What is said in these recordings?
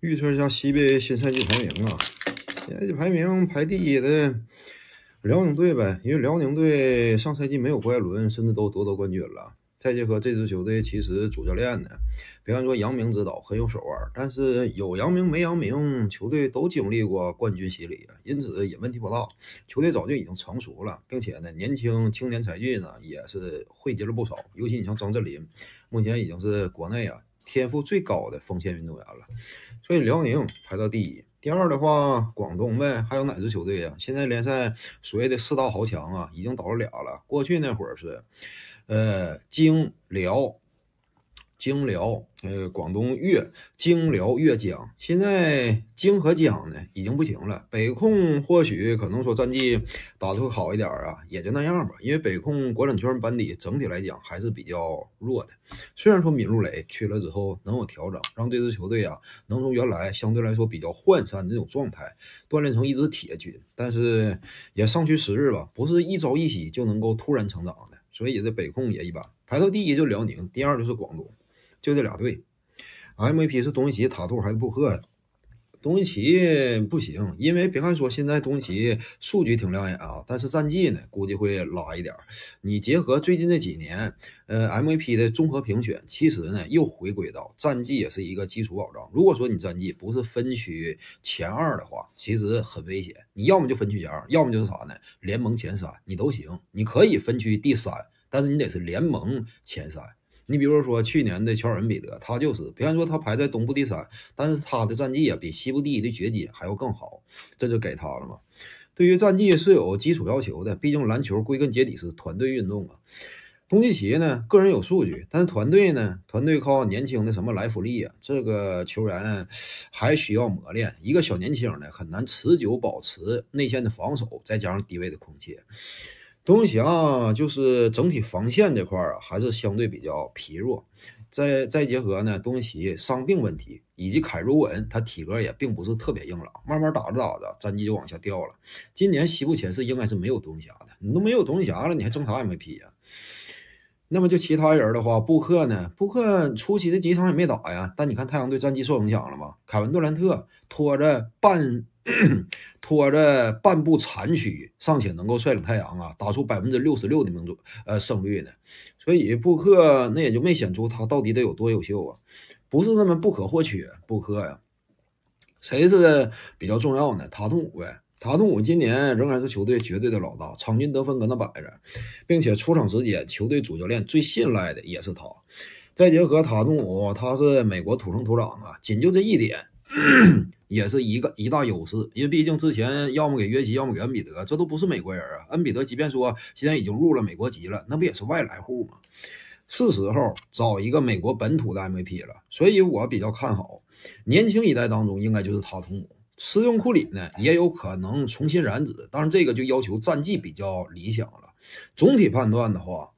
预测一下西北新赛季排名啊，赛季排名排第一的辽宁队呗，因为辽宁队上赛季没有郭艾伦，甚至都夺得冠军了。再结合这支球队，其实主教练呢，比方说杨明指导很有手腕，但是有杨明没杨明，球队都经历过冠军洗礼，因此也问题不大。球队早就已经成熟了，并且呢，年轻青年才俊呢也是汇集了不少，尤其你像张镇麟，目前已经是国内啊。天赋最高的锋线运动员了，所以辽宁排到第一。第二的话，广东呗，还有哪支球队啊？现在联赛所谓的四大豪强啊，已经倒了俩了。过去那会儿是，呃，京辽。京辽，呃，广东粤，京辽粤江，现在京和江呢已经不行了。北控或许可能说战绩打的会好一点啊，也就那样吧。因为北控管理圈班底整体来讲还是比较弱的。虽然说闵鹿蕾去了之后能有调整，让这支球队啊能从原来相对来说比较涣散的那种状态锻炼成一支铁军，但是也上去时日吧，不是一朝一夕就能够突然成长的。所以这北控也一般。排到第一就辽宁，第二就是广东。就这俩队，MVP 是东契奇、塔图还是布克呀？东契奇不行，因为别看说现在东契奇数据挺亮眼啊，但是战绩呢估计会拉一点儿。你结合最近这几年，呃，MVP 的综合评选，其实呢又回归到战绩也是一个基础保障。如果说你战绩不是分区前二的话，其实很危险。你要么就分区前二，要么就是啥呢？联盟前三你都行，你可以分区第三，但是你得是联盟前三。你比如说去年的乔尔恩比德，他就是，虽然说他排在东部第三，但是他的战绩啊比西部第一的掘金还要更好，这就给他了嘛。对于战绩是有基础要求的，毕竟篮球归根结底是团队运动啊。东契奇呢，个人有数据，但是团队呢，团队靠年轻的什么莱弗利啊这个球员还需要磨练，一个小年轻的很难持久保持内线的防守，再加上低位的空切。东行侠就是整体防线这块儿啊，还是相对比较疲弱。再再结合呢，东契奇伤病问题，以及凯卢文他体格也并不是特别硬朗，慢慢打着打着，战绩就往下掉了。今年西部前四应该是没有东契的，你都没有东契奇了，你还争啥 MVP 呀？那么就其他人的话，布克呢？布克初期的几场也没打呀，但你看太阳队战绩受影响了吗？凯文杜兰特拖着半。拖着半步残躯，尚且能够率领太阳啊打出百分之六十六的命中呃胜率呢？所以布克那也就没显出他到底得有多优秀啊，不是那么不可或缺布克呀。谁是比较重要呢？塔图姆呗。塔图姆今年仍然是球队绝对的老大，场均得分搁那摆着，并且出场时间，球队主教练最信赖的也是他。再结合塔图姆，他是美国土生土长啊，仅就这一点。也是一个一大优势，因为毕竟之前要么给约基，要么给恩比德，这都不是美国人啊。恩比德即便说现在已经入了美国籍了，那不也是外来户吗？是时候找一个美国本土的 MVP 了。所以我比较看好年轻一代当中，应该就是塔图姆。斯用库里呢，也有可能重新染指，但是这个就要求战绩比较理想了。总体判断的话，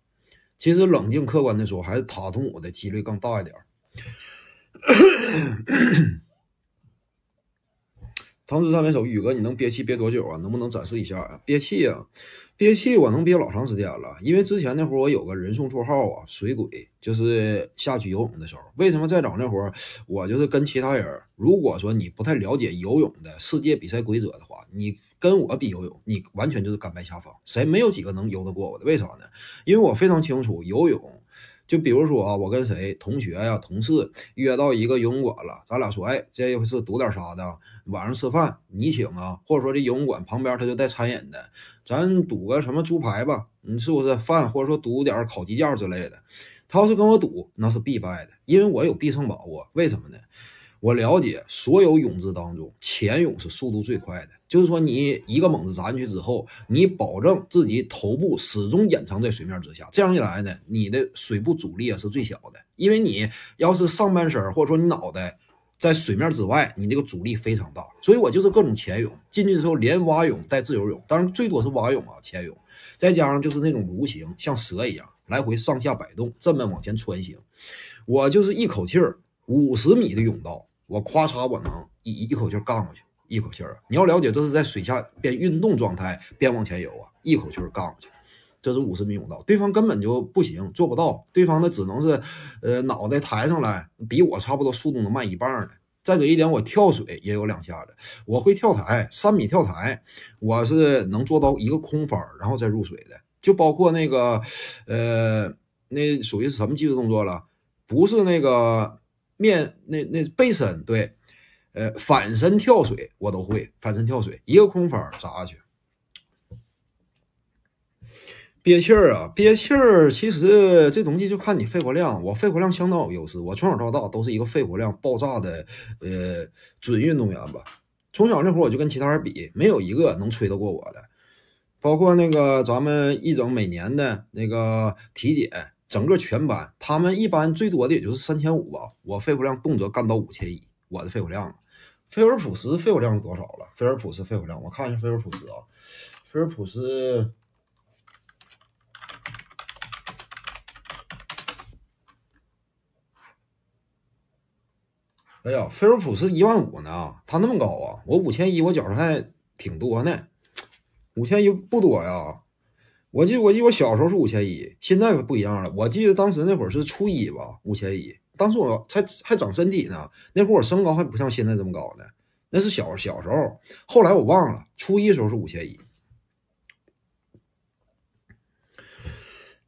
其实冷静客观的说，还是塔图姆的几率更大一点。咳 咳唐诗三百首，宇哥，你能憋气憋多久啊？能不能展示一下啊？憋气啊，憋气，我能憋老长时间了。因为之前那会儿我有个人送绰号啊，水鬼，就是下去游泳的时候。为什么在找那会儿，我就是跟其他人，如果说你不太了解游泳的世界比赛规则的话，你跟我比游泳，你完全就是甘拜下风。谁没有几个能游得过我的？为啥呢？因为我非常清楚游泳，就比如说啊，我跟谁同学呀、同事约到一个游泳馆了，咱俩说，哎，这回是赌点啥的。晚上吃饭你请啊，或者说这游泳馆旁边他就带餐饮的，咱赌个什么猪排吧？你是不是饭或者说赌点烤鸡架之类的？他要是跟我赌，那是必败的，因为我有必胜把握。为什么呢？我了解所有泳姿当中，潜泳是速度最快的。就是说你一个猛子扎进去之后，你保证自己头部始终掩藏在水面之下，这样一来呢，你的水部阻力也是最小的。因为你要是上半身或者说你脑袋。在水面之外，你那个阻力非常大，所以我就是各种潜泳进去的时候，连蛙泳带自由泳，当然最多是蛙泳啊，潜泳，再加上就是那种蠕形，像蛇一样来回上下摆动，这么往前穿行。我就是一口气儿五十米的泳道，我咔嚓我能一一口气干过去，一口气儿。你要了解，这是在水下边运动状态边往前游啊，一口气儿干过去。这是五十米泳道，对方根本就不行，做不到。对方的只能是，呃，脑袋抬上来，比我差不多速度能慢一半的。再者一点，我跳水也有两下子，我会跳台，三米跳台，我是能做到一个空翻，然后再入水的。就包括那个，呃，那属于是什么技术动作了？不是那个面，那那背身，对，呃，反身跳水我都会，反身跳水一个空翻砸下去。憋气儿啊，憋气儿！其实这东西就看你肺活量。我肺活量相当有优势，我从小到大都是一个肺活量爆炸的，呃，准运动员吧。从小那会儿我就跟其他人比，没有一个能吹得过我的。包括那个咱们一整每年的那个体检，整个全班他们一般最多的也就是三千五吧，我肺活量动辄干到五千一。我的肺活量，菲尔普斯肺活量是多少了？菲尔普斯肺活量，我看一下菲尔普斯啊，菲尔普斯。哎呀，菲尔普斯一万五呢，他那么高啊！我五千一，我觉着还挺多呢。五千一不多呀，我记我记我小时候是五千一，现在不一样了。我记得当时那会儿是初一吧，五千一，当时我才还长身体呢，那会儿我身高还不像现在这么高呢，那是小小时候。后来我忘了，初一时候是五千一。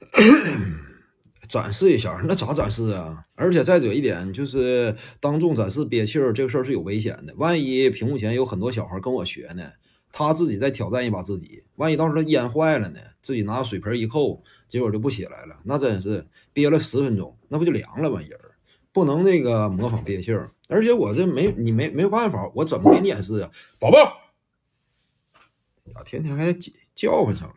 展示一下，那咋展示啊？而且再者一点，就是当众展示憋气儿这个事儿是有危险的。万一屏幕前有很多小孩跟我学呢，他自己再挑战一把自己，万一到时候烟坏了呢？自己拿水盆一扣，结果就不起来了，那真是憋了十分钟，那不就凉了吗？人不能那个模仿憋气儿，而且我这没你没没有办法，我怎么给你演示啊？宝宝，咋天天还叫唤上了？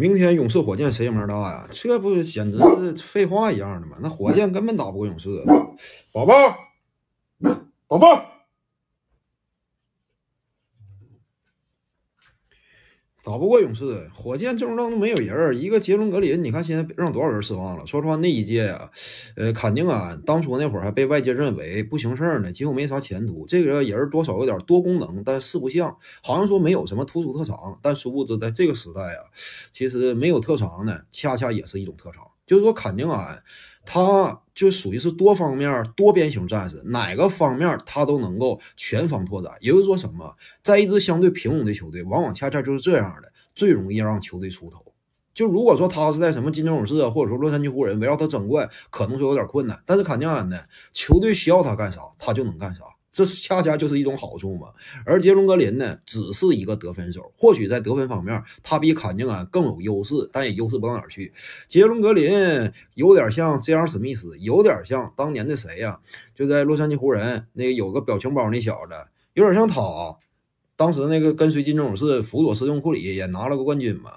明天勇士火箭谁门大呀？这不简直是废话一样的吗？那火箭根本打不过勇士。宝宝，宝宝。打不过勇士，火箭阵容中没有人儿，一个杰伦格林，你看现在让多少人失望了？说实话，那一届呀，呃，坎宁安，当初那会儿还被外界认为不行事儿呢，几乎没啥前途。这个人多少有点多功能，但似不像，好像说没有什么突出特长。但殊不知，在这个时代啊，其实没有特长呢，恰恰也是一种特长。就是说，坎宁安。他就属于是多方面多边形战士，哪个方面他都能够全方拓展。也就是说，什么在一支相对平庸的球队，往往恰恰就是这样的，最容易让球队出头。就如果说他是在什么金州勇士啊，或者说洛杉矶湖人围绕他争冠，可能说有点困难。但是卡尼安呢，球队需要他干啥，他就能干啥。这恰恰就是一种好处嘛。而杰伦格林呢，只是一个得分手，或许在得分方面他比坎宁啊更有优势，但也优势不到哪儿去。杰伦格林有点像吉扬史密斯，有点像当年的谁呀？就在洛杉矶湖人那个有个表情包那小子，有点像他。当时那个跟随金勇士辅佐斯通库里也拿了个冠军嘛。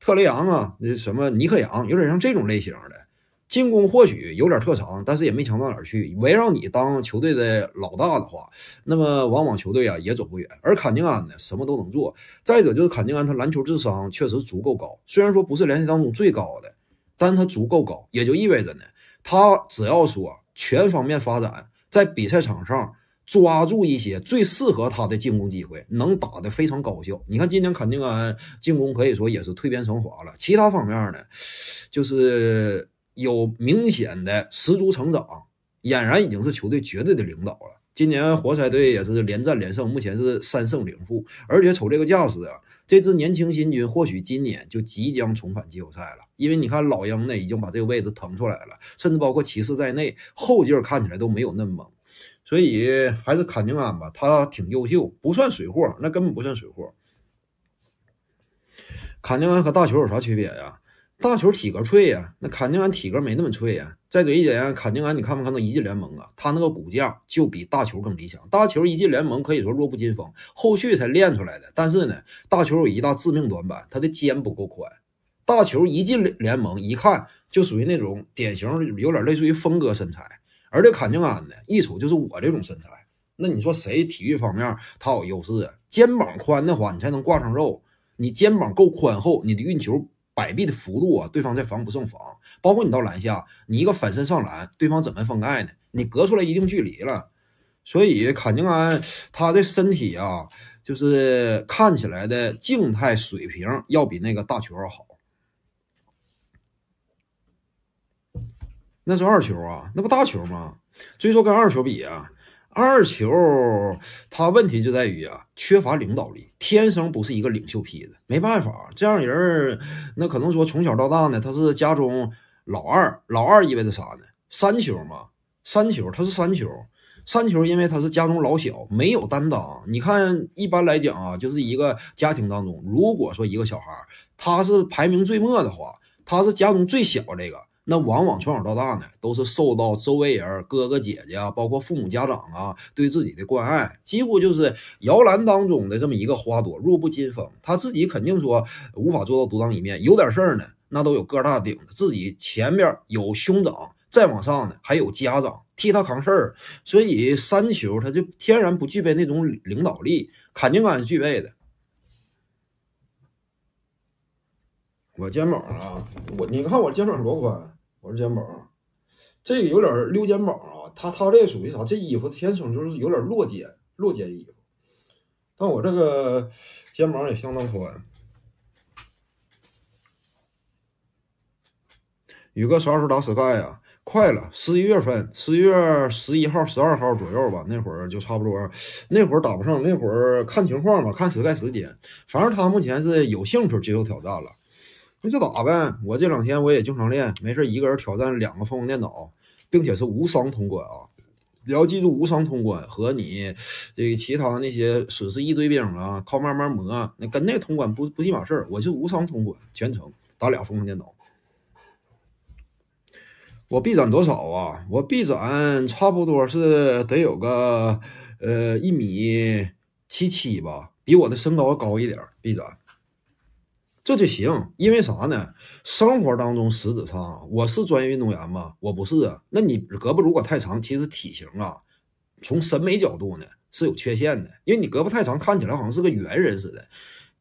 特雷杨啊，那什么尼克杨，有点像这种类型的。进攻或许有点特长，但是也没强到哪儿去。围绕你当球队的老大的话，那么往往球队啊也走不远。而坎宁安呢，什么都能做。再者就是坎宁安，他篮球智商确实足够高，虽然说不是联赛当中最高的，但他足够高，也就意味着呢，他只要说全方面发展，在比赛场上抓住一些最适合他的进攻机会，能打得非常高效。你看，今年坎宁安进攻可以说也是蜕变成华了。其他方面呢，就是。有明显的十足成长，俨然已经是球队绝对的领导了。今年活塞队也是连战连胜，目前是三胜零负，而且瞅这个架势啊，这支年轻新军或许今年就即将重返季后赛了。因为你看，老鹰呢已经把这个位置腾出来了，甚至包括骑士在内，后劲看起来都没有那么猛，所以还是坎宁安吧，他挺优秀，不算水货，那根本不算水货。卡宁安和大球有啥区别呀？大球体格脆呀，那坎宁安体格没那么脆呀。再者一点，坎宁安，你看没看到一进联盟啊？他那个骨架就比大球更理想。大球一进联盟可以说弱不禁风，后续才练出来的。但是呢，大球有一大致命短板，他的肩不够宽。大球一进联盟一看就属于那种典型，有点类似于风格身材。而这坎宁安呢，一瞅就是我这种身材。那你说谁体育方面他有优势啊？肩膀宽的话，你才能挂上肉。你肩膀够宽厚，你的运球。摆臂的幅度啊，对方在防不胜防。包括你到篮下，你一个反身上篮，对方怎么封盖呢？你隔出来一定距离了，所以坎宁安他的身体啊，就是看起来的静态水平要比那个大球要好。那是二球啊，那不大球吗？所以说跟二球比啊。二球，他问题就在于啊，缺乏领导力，天生不是一个领袖坯子。没办法，这样人，那可能说从小到大呢，他是家中老二。老二意味着啥呢？三球嘛，三球他是三球，三球因为他是家中老小，没有担当。你看，一般来讲啊，就是一个家庭当中，如果说一个小孩他是排名最末的话，他是家中最小这个。那往往从小到大呢，都是受到周围人、哥哥姐姐啊，包括父母家长啊对自己的关爱，几乎就是摇篮当中的这么一个花朵，弱不禁风。他自己肯定说无法做到独当一面，有点事儿呢，那都有个大顶，自己前面有兄长，再往上呢还有家长替他扛事儿。所以三球他就天然不具备那种领导力，肯定感觉具备的。我肩膀啊，我你看我肩膀多宽！我是肩膀，这个有点溜肩膀啊。他他这属于啥？这衣服天生就是有点落肩，落肩衣服。但我这个肩膀也相当宽。宇哥啥时候打 k 盖呀？快了，十一月份，十月十一号、十二号左右吧。那会儿就差不多。那会儿打不上，那会儿看情况吧，看 sky 时间。反正他目前是有兴趣接受挑战了。那就打呗！我这两天我也经常练，没事一个人挑战两个凤凰电脑，并且是无伤通关啊！你要记住无伤通关和你这其他那些损失一堆兵啊，靠慢慢磨，那跟那通关不不一码事儿。我就无伤通关，全程打俩疯狂电脑。我臂展多少啊？我臂展差不多是得有个呃一米七七吧，比我的身高高一点臂展。这就行，因为啥呢？生活当中，实质上我是专业运动员吗？我不是。啊。那你胳膊如果太长，其实体型啊，从审美角度呢是有缺陷的，因为你胳膊太长，看起来好像是个猿人似的。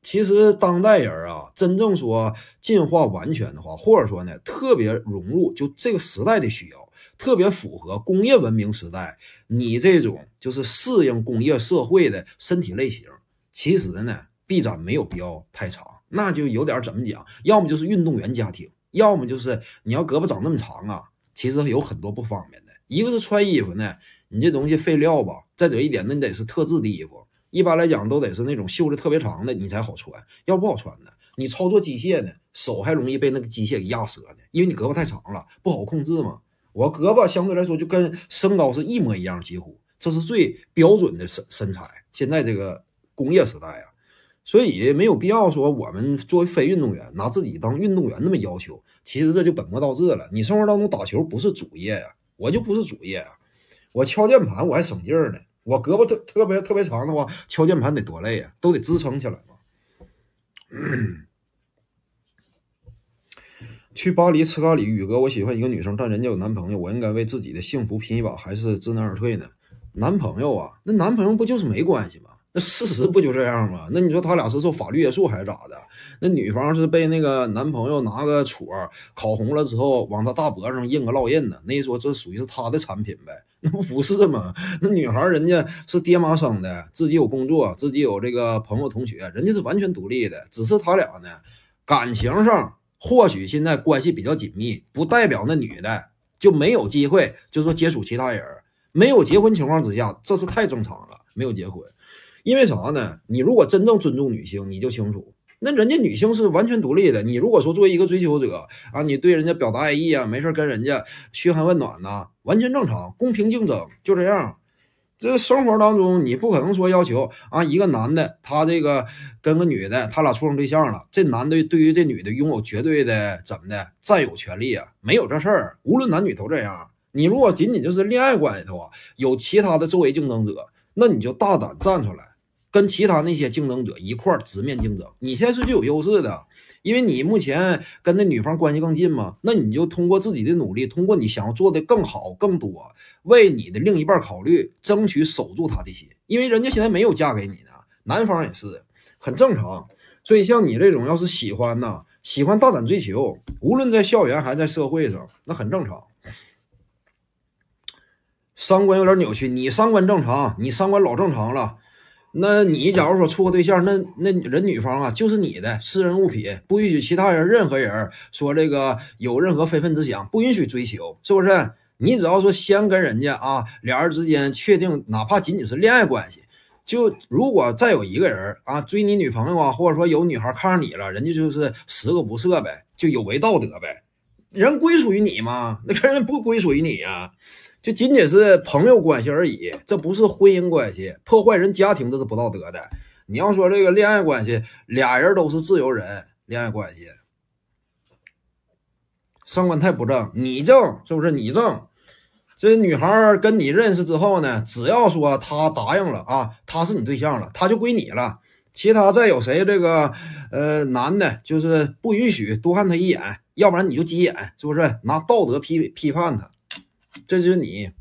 其实当代人啊，真正说进化完全的话，或者说呢，特别融入就这个时代的需要，特别符合工业文明时代，你这种就是适应工业社会的身体类型，其实呢，臂展没有必要太长。那就有点怎么讲，要么就是运动员家庭，要么就是你要胳膊长那么长啊，其实有很多不方便的。一个是穿衣服呢，你这东西废料吧。再者一点，那你得是特制的衣服，一般来讲都得是那种袖子特别长的，你才好穿。要不好穿的，你操作机械呢，手还容易被那个机械给压折呢，因为你胳膊太长了，不好控制嘛。我胳膊相对来说就跟身高是一模一样，几乎，这是最标准的身身材。现在这个工业时代啊。所以没有必要说我们作为非运动员拿自己当运动员那么要求，其实这就本末倒置了。你生活当中打球不是主业呀，我就不是主业啊，我敲键盘我还省劲儿呢。我胳膊特特别特别长的话，敲键盘得多累呀，都得支撑起来嘛。去巴黎吃咖喱，宇哥，我喜欢一个女生，但人家有男朋友，我应该为自己的幸福拼一把，还是知难而退呢？男朋友啊，那男朋友不就是没关系吗？那事实不就这样吗？那你说他俩是受法律约束还是咋的？那女方是被那个男朋友拿个戳烤红了之后，往他大脖子上印个烙印呢？那说这属于是他的产品呗？那不是吗？那女孩人家是爹妈生的，自己有工作，自己有这个朋友同学，人家是完全独立的。只是他俩呢，感情上或许现在关系比较紧密，不代表那女的就没有机会，就说接触其他人。没有结婚情况之下，这是太正常了。没有结婚。因为啥呢？你如果真正尊重女性，你就清楚，那人家女性是完全独立的。你如果说作为一个追求者啊，你对人家表达爱意啊，没事跟人家嘘寒问暖呐，完全正常，公平竞争就这样。这生活当中，你不可能说要求啊，一个男的他这个跟个女的他俩处成对象了，这男的对于这女的拥有绝对的怎么的占有权利啊？没有这事儿，无论男女都这样。你如果仅仅就是恋爱关系的话，有其他的周围竞争者，那你就大胆站出来。跟其他那些竞争者一块儿直面竞争，你现在是最有优势的，因为你目前跟那女方关系更近嘛，那你就通过自己的努力，通过你想要做的更好、更多，为你的另一半考虑，争取守住他的心。因为人家现在没有嫁给你呢，男方也是很正常。所以像你这种要是喜欢呐，喜欢大胆追求，无论在校园还是在社会上，那很正常。三观有点扭曲，你三观正常，你三观老正常了。那你假如说处个对象，那那人女方啊，就是你的私人物品，不允许其他人、任何人说这个有任何非分之想，不允许追求，是不是？你只要说先跟人家啊，俩人之间确定，哪怕仅仅是恋爱关系，就如果再有一个人啊追你女朋友啊，或者说有女孩看上你了，人家就是十个不赦呗，就有违道德呗。人归属于你吗？那个人不归属于你呀。就仅仅是朋友关系而已，这不是婚姻关系，破坏人家庭这是不道德的。你要说这个恋爱关系，俩人都是自由人，恋爱关系，三观太不正，你正是不是你正？这女孩跟你认识之后呢，只要说她答应了啊，她是你对象了，她就归你了。其他再有谁这个呃男的，就是不允许多看她一眼，要不然你就急眼，是不是拿道德批批判她？这就是你，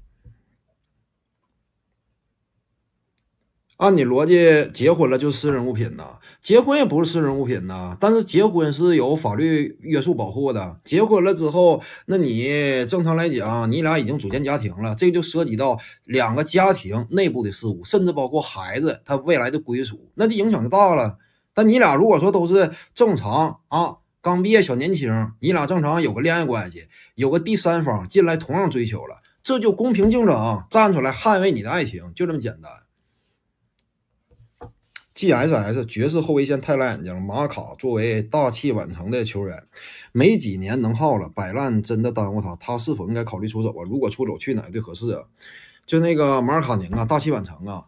按你逻辑，结婚了就私人物品呐？结婚也不是私人物品呐，但是结婚是有法律约束保护的。结婚了之后，那你正常来讲，你俩已经组建家庭了，这个就涉及到两个家庭内部的事物，甚至包括孩子他未来的归属，那就影响就大了。但你俩如果说都是正常啊。刚毕业小年轻，你俩正常有个恋爱关系，有个第三方进来同样追求了，这就公平竞争，站出来捍卫你的爱情，就这么简单。G S S 爵士后卫线太烂眼睛，马卡作为大器晚成的球员，没几年能耗了，摆烂真的耽误他，他是否应该考虑出走啊？如果出走去哪队合适啊？就那个马尔卡宁啊，大器晚成啊。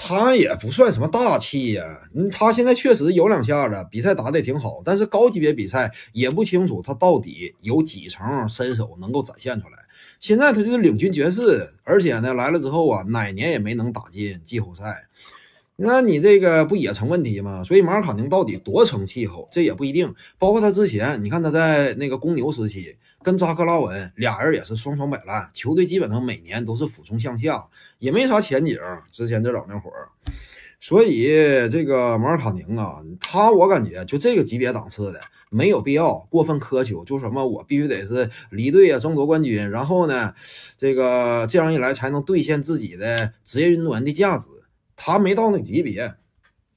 他也不算什么大气呀，嗯，他现在确实有两下子，比赛打得也挺好，但是高级别比赛也不清楚他到底有几成身手能够展现出来。现在他就是领军爵士，而且呢来了之后啊，哪年也没能打进季后赛。那你这个不也成问题吗？所以马尔卡宁到底多成气候，这也不一定。包括他之前，你看他在那个公牛时期。跟扎克拉文俩人也是双双摆烂，球队基本上每年都是俯冲向下，也没啥前景。之前最早那会儿，所以这个摩尔卡宁啊，他我感觉就这个级别档次的，没有必要过分苛求。就什么我必须得是离队啊，争夺冠军，然后呢，这个这样一来才能兑现自己的职业运动员的价值。他没到那级别。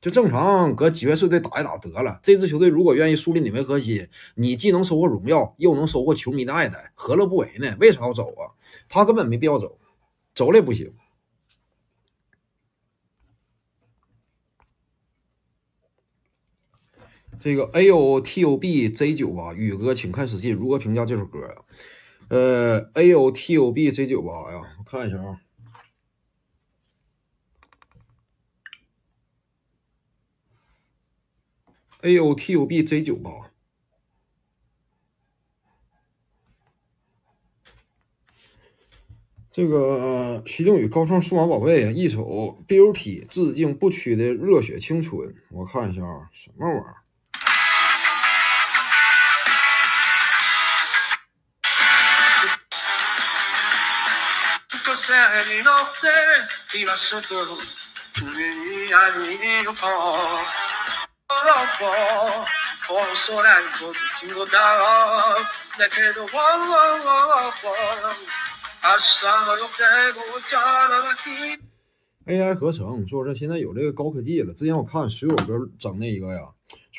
就正常搁几士队打一打得了。这支球队如果愿意树立你为核心，你既能收获荣耀，又能收获球迷的爱戴，何乐不为呢？为啥要走啊？他根本没必要走，走了也不行。这个 A O T O B J 九吧，宇哥，请看私信如何评价这首歌啊？呃，A O T O B J 九吧呀，我看一下啊。A O T U B J 九八，这个徐静宇高唱《数码宝贝》啊，一首《B U T》致敬不屈的热血青春。我看一下啊，什么玩意儿？AI 合成，说白现在有这个高科技了。之前我看水果哥整那一个呀。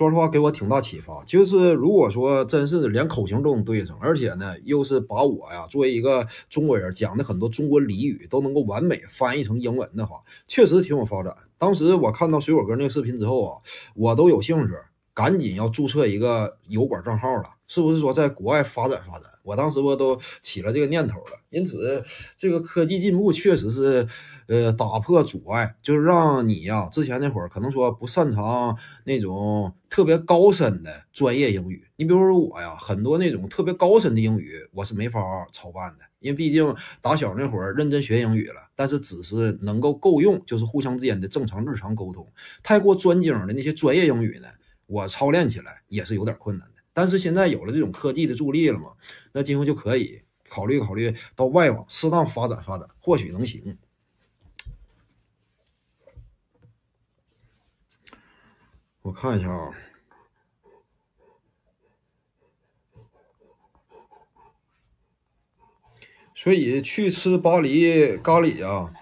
说实话，给我挺大启发。就是如果说真是连口型都能对上，而且呢又是把我呀作为一个中国人讲的很多中国俚语都能够完美翻译成英文的话，确实挺有发展。当时我看到水果哥那个视频之后啊，我都有兴致。赶紧要注册一个油管账号了，是不是说在国外发展发展？我当时我都起了这个念头了。因此，这个科技进步确实是，呃，打破阻碍，就是让你呀，之前那会儿可能说不擅长那种特别高深的专业英语。你比如说我呀，很多那种特别高深的英语我是没法操办的，因为毕竟打小那会儿认真学英语了，但是只是能够够用，就是互相之间的正常日常沟通。太过专精的那些专业英语呢？我操练起来也是有点困难的，但是现在有了这种科技的助力了嘛，那今后就可以考虑考虑到外网适当发展发展，或许能行。我看一下啊，所以去吃巴黎咖喱呀。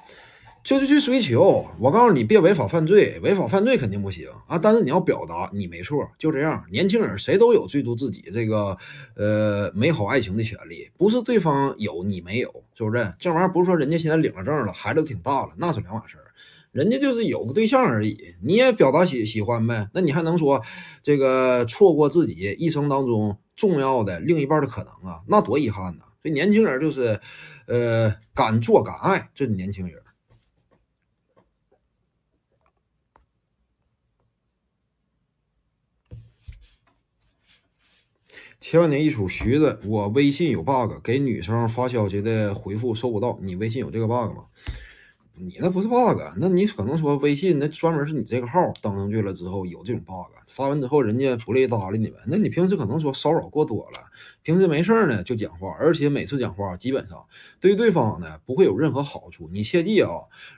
就是去追求，我告诉你，别违法犯罪，违法犯罪肯定不行啊！但是你要表达，你没错，就这样。年轻人谁都有追逐自己这个呃美好爱情的权利，不是对方有你没有，是不是？这玩意儿不是说人家现在领了证了，孩子都挺大了，那是两码事儿，人家就是有个对象而已。你也表达喜喜欢呗，那你还能说这个错过自己一生当中重要的另一半的可能啊？那多遗憾呐！所以年轻人就是，呃，敢做敢爱，这是年轻人。千万年一出，徐子，我微信有 bug，给女生发消息的回复收不到。你微信有这个 bug 吗？你那不是 bug，那你可能说微信那专门是你这个号登上去了之后有这种 bug，发完之后人家不乐意搭理你们。那你平时可能说骚扰过多了，平时没事呢就讲话，而且每次讲话基本上对对方呢不会有任何好处。你切记啊，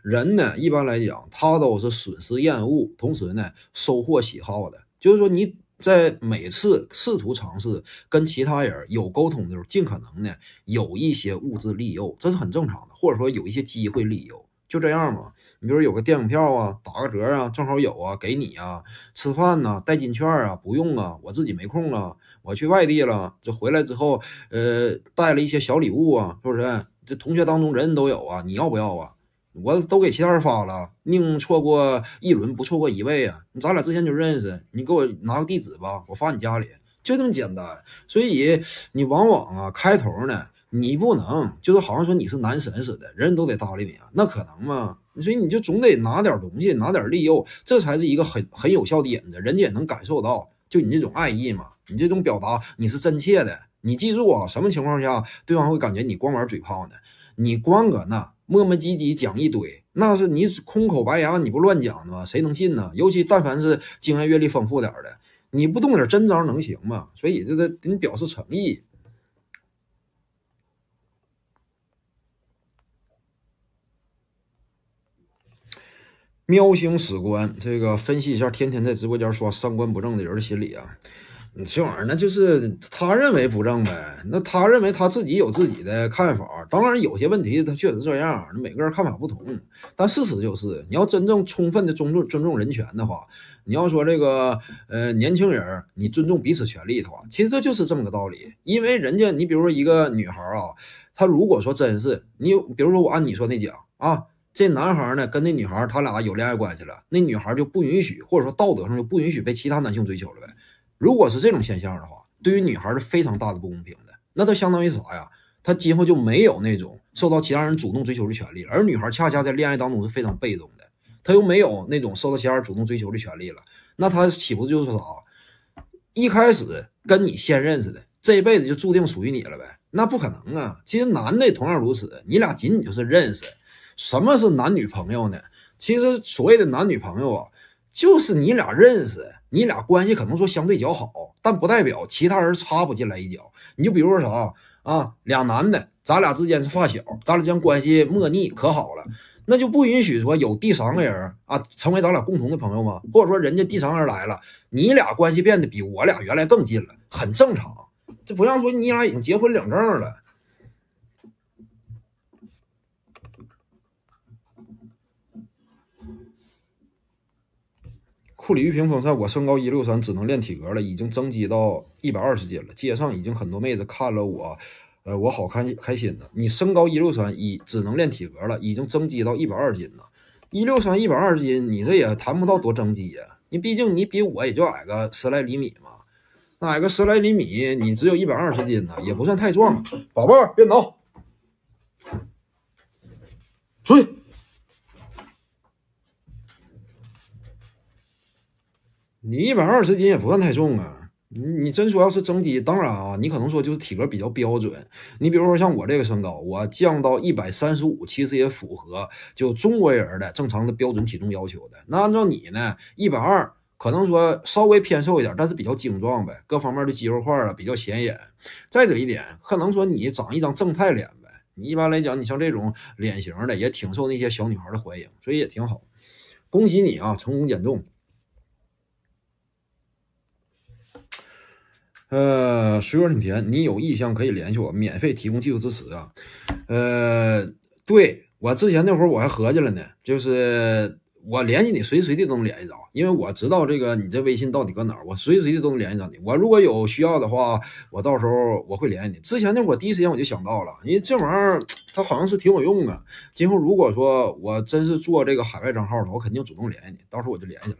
人呢一般来讲他都是损失厌恶，同时呢收获喜好的，就是说你。在每次试图尝试跟其他人有沟通的时候，尽可能呢有一些物质利诱，这是很正常的，或者说有一些机会利诱，就这样嘛。你比如有个电影票啊，打个折啊，正好有啊，给你啊，吃饭呢，代金券啊，不用啊，我自己没空啊，我去外地了，这回来之后，呃，带了一些小礼物啊，是不是？这同学当中人人都有啊，你要不要啊？我都给其他人发了，宁错过一轮，不错过一位啊！咱俩之前就认识，你给我拿个地址吧，我发你家里，就这么简单。所以你往往啊，开头呢，你不能就是好像说你是男神似的，人人都得搭理你啊，那可能吗？所以你就总得拿点东西，拿点利诱，这才是一个很很有效的引子，人家也能感受到就你这种爱意嘛，你这种表达你是真切的。你记住啊，什么情况下对方会感觉你光玩嘴炮呢？你光搁那。磨磨唧唧讲一堆，那是你空口白牙，你不乱讲的吗？谁能信呢？尤其但凡是经验阅历丰富点的，你不动点真招能行吗？所以这个你表示诚意。喵星史官，这个分析一下，天天在直播间刷三观不正的人的心理啊。你这玩意儿，那就是他认为不正呗。那他认为他自己有自己的看法。当然，有些问题他确实这样。那每个人看法不同，但事实就是，你要真正充分的尊重尊重人权的话，你要说这个呃年轻人，你尊重彼此权利的话，其实这就是这么个道理。因为人家，你比如说一个女孩啊，她如果说真是你，比如说我按你说那讲啊，这男孩呢跟那女孩他俩有恋爱关系了，那女孩就不允许，或者说道德上就不允许被其他男性追求了呗。如果是这种现象的话，对于女孩是非常大的不公平的。那她相当于啥呀？她今后就没有那种受到其他人主动追求的权利，而女孩恰恰在恋爱当中是非常被动的，她又没有那种受到其他人主动追求的权利了。那她岂不就是啥？一开始跟你先认识的，这一辈子就注定属于你了呗？那不可能啊！其实男的同样如此，你俩仅仅就是认识。什么是男女朋友呢？其实所谓的男女朋友啊。就是你俩认识，你俩关系可能说相对较好，但不代表其他人插不进来一脚。你就比如说啥啊，俩男的，咱俩之间是发小，咱俩间关系莫逆可好了，那就不允许说有第三个人啊成为咱俩共同的朋友吗？或者说人家第三个人来了，你俩关系变得比我俩原来更近了，很正常。这不像说你俩已经结婚领证了。库里玉屏风扇，我身高一六三，只能练体格了。已经增肌到一百二十斤了。街上已经很多妹子看了我，呃，我好看开心的。你身高一六三，一只能练体格了。已经增肌到一百二十斤了。一六三一百二十斤，你这也谈不到多增肌呀。你毕竟你比我也就矮个十来厘米嘛，矮个十来厘米，你只有一百二十斤呢，也不算太壮。宝贝儿，别挠，出去。你一百二十斤也不算太重啊，你你真说要是增肌，当然啊，你可能说就是体格比较标准。你比如说像我这个身高，我降到一百三十五，其实也符合就中国人的正常的标准体重要求的。那按照你呢，一百二，可能说稍微偏瘦一点，但是比较精壮呗，各方面的肌肉块啊比较显眼。再者一点，可能说你长一张正太脸呗，你一般来讲，你像这种脸型的也挺受那些小女孩的欢迎，所以也挺好。恭喜你啊，成功减重。呃，水果挺甜，你有意向可以联系我，免费提供技术支持啊。呃，对我之前那会儿我还合计了呢，就是我联系你，随时随地都能联系着，因为我知道这个你这微信到底搁哪儿，我随时随地都能联系着你。我如果有需要的话，我到时候我会联系你。之前那会儿第一时间我就想到了，因为这玩意儿它好像是挺有用的。今后如果说我真是做这个海外账号了，我肯定主动联系你，到时候我就联系了。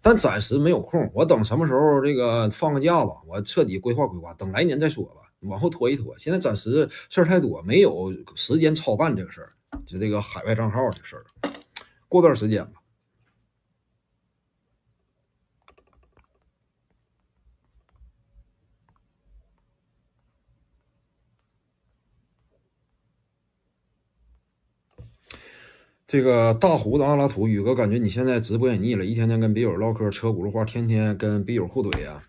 但暂时没有空，我等什么时候这个放个假吧，我彻底规划规划，等来年再说吧，往后拖一拖。现在暂时事儿太多，没有时间操办这个事儿，就这个海外账号的事儿，过段时间吧。这个大胡子阿拉图宇哥，感觉你现在直播也腻了，一天天跟笔友唠嗑、扯轱辘话，天天跟笔友互怼呀，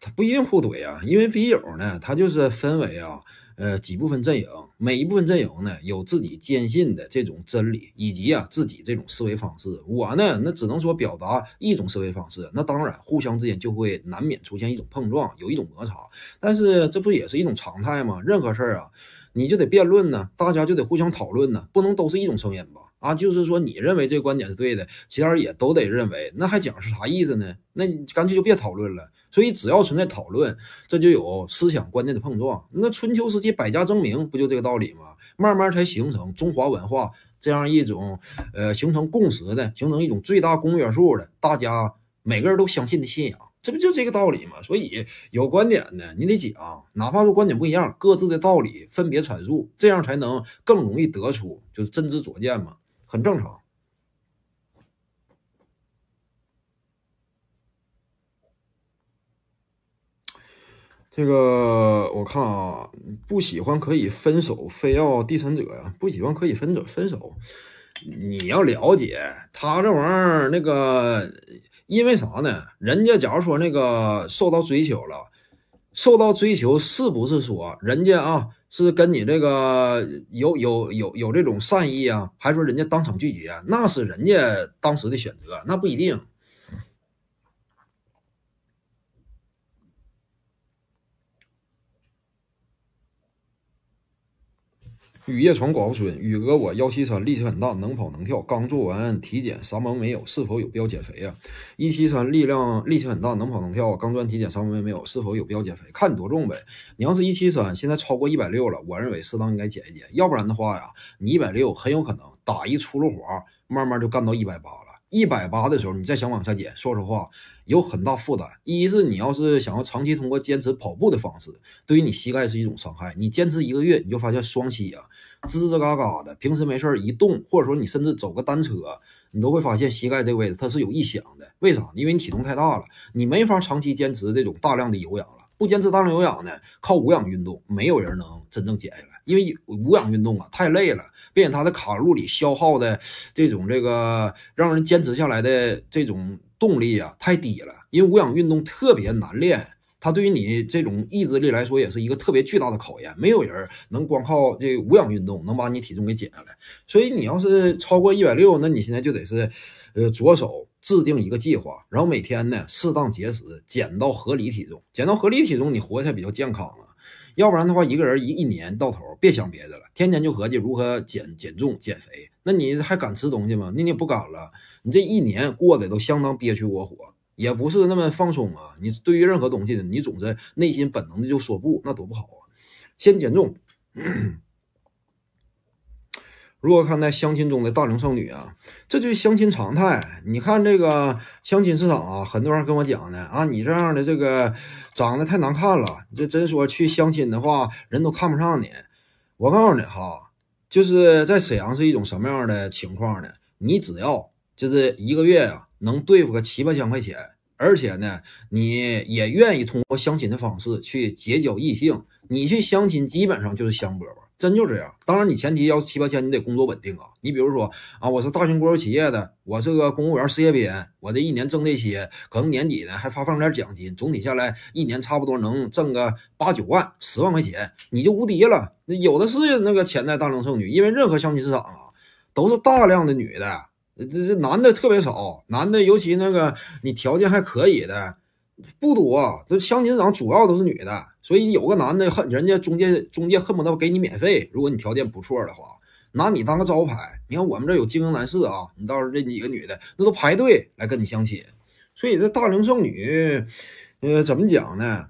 他不一定互怼啊，因为笔友呢，他就是分为啊，呃几部分阵营，每一部分阵营呢有自己坚信的这种真理，以及啊自己这种思维方式。我呢，那只能说表达一种思维方式，那当然互相之间就会难免出现一种碰撞，有一种摩擦，但是这不也是一种常态吗？任何事儿啊，你就得辩论呢，大家就得互相讨论呢，不能都是一种声音吧？啊，就是说你认为这个观点是对的，其他人也都得认为，那还讲是啥意思呢？那干脆就别讨论了。所以只要存在讨论，这就有思想观念的碰撞。那春秋时期百家争鸣不就这个道理吗？慢慢才形成中华文化这样一种呃形成共识的、形成一种最大公约数的，大家每个人都相信的信仰，这不就这个道理吗？所以有观点的你得讲，哪怕说观点不一样，各自的道理分别阐述，这样才能更容易得出就是真知灼见嘛。很正常。这个我看啊，不喜欢可以分手，非要第三者呀？不喜欢可以分手，分手。你要了解他这玩意儿，那个因为啥呢？人家假如说那个受到追求了，受到追求是不是说人家啊？是跟你这个有有有有这种善意啊，还是说人家当场拒绝？那是人家当时的选择，那不一定。雨夜闯寡妇村，宇哥，我幺七三，力气很大，能跑能跳。刚做完体检，啥毛病没有？是否有必要减肥呀？一七三，力量力气很大，能跑能跳。刚做完体检，啥毛病没有？是否有必要减肥？看你多重呗。你要是一七三，现在超过一百六了，我认为适当应该减一减。要不然的话呀，你一百六很有可能打一出了滑，慢慢就干到一百八了。一百八的时候，你再想往下减，说实话，有很大负担。一是你要是想要长期通过坚持跑步的方式，对于你膝盖是一种伤害。你坚持一个月，你就发现双膝啊，吱吱嘎嘎的。平时没事儿一动，或者说你甚至走个单车，你都会发现膝盖这个位置它是有异响的。为啥？因为你体重太大了，你没法长期坚持这种大量的有氧了。不坚持大量有氧呢，靠无氧运动，没有人能真正减下来，因为无氧运动啊太累了，并且它的卡路里消耗的这种这个让人坚持下来的这种动力啊太低了，因为无氧运动特别难练，它对于你这种意志力来说也是一个特别巨大的考验，没有人能光靠这无氧运动能把你体重给减下来，所以你要是超过一百六，那你现在就得是，呃，着手。制定一个计划，然后每天呢适当节食，减到合理体重，减到合理体重你活才比较健康啊。要不然的话，一个人一一年到头别想别的了，天天就合计如何减减重、减肥，那你还敢吃东西吗？那你不敢了，你这一年过得都相当憋屈窝火，也不是那么放松啊。你对于任何东西，你总是内心本能的就说不，那多不好啊。先减重。如何看待相亲中的大龄剩女啊？这就是相亲常态。你看这个相亲市场啊，很多人跟我讲呢，啊，你这样的这个长得太难看了，你这真说去相亲的话，人都看不上你。我告诉你哈，就是在沈阳是一种什么样的情况呢？你只要就是一个月呀，能对付个七八千块钱，而且呢，你也愿意通过相亲的方式去结交异性，你去相亲基本上就是香饽饽。真就这样，当然你前提要七八千，你得工作稳定啊。你比如说啊，我是大型国有企业的，我是个公务员事业编，我这一年挣这些，可能年底呢还发放点奖金，总体下来一年差不多能挣个八九万、十万块钱，你就无敌了。那有的是那个潜在大量剩女，因为任何相亲市场啊都是大量的女的，这这男的特别少，男的尤其那个你条件还可以的不多，这相亲市场主要都是女的。所以有个男的恨人家中介，中介恨不得给你免费，如果你条件不错的话，拿你当个招牌。你看我们这有精英男士啊，你到时候这几个女的那都排队来跟你相亲。所以这大龄剩女，呃，怎么讲呢？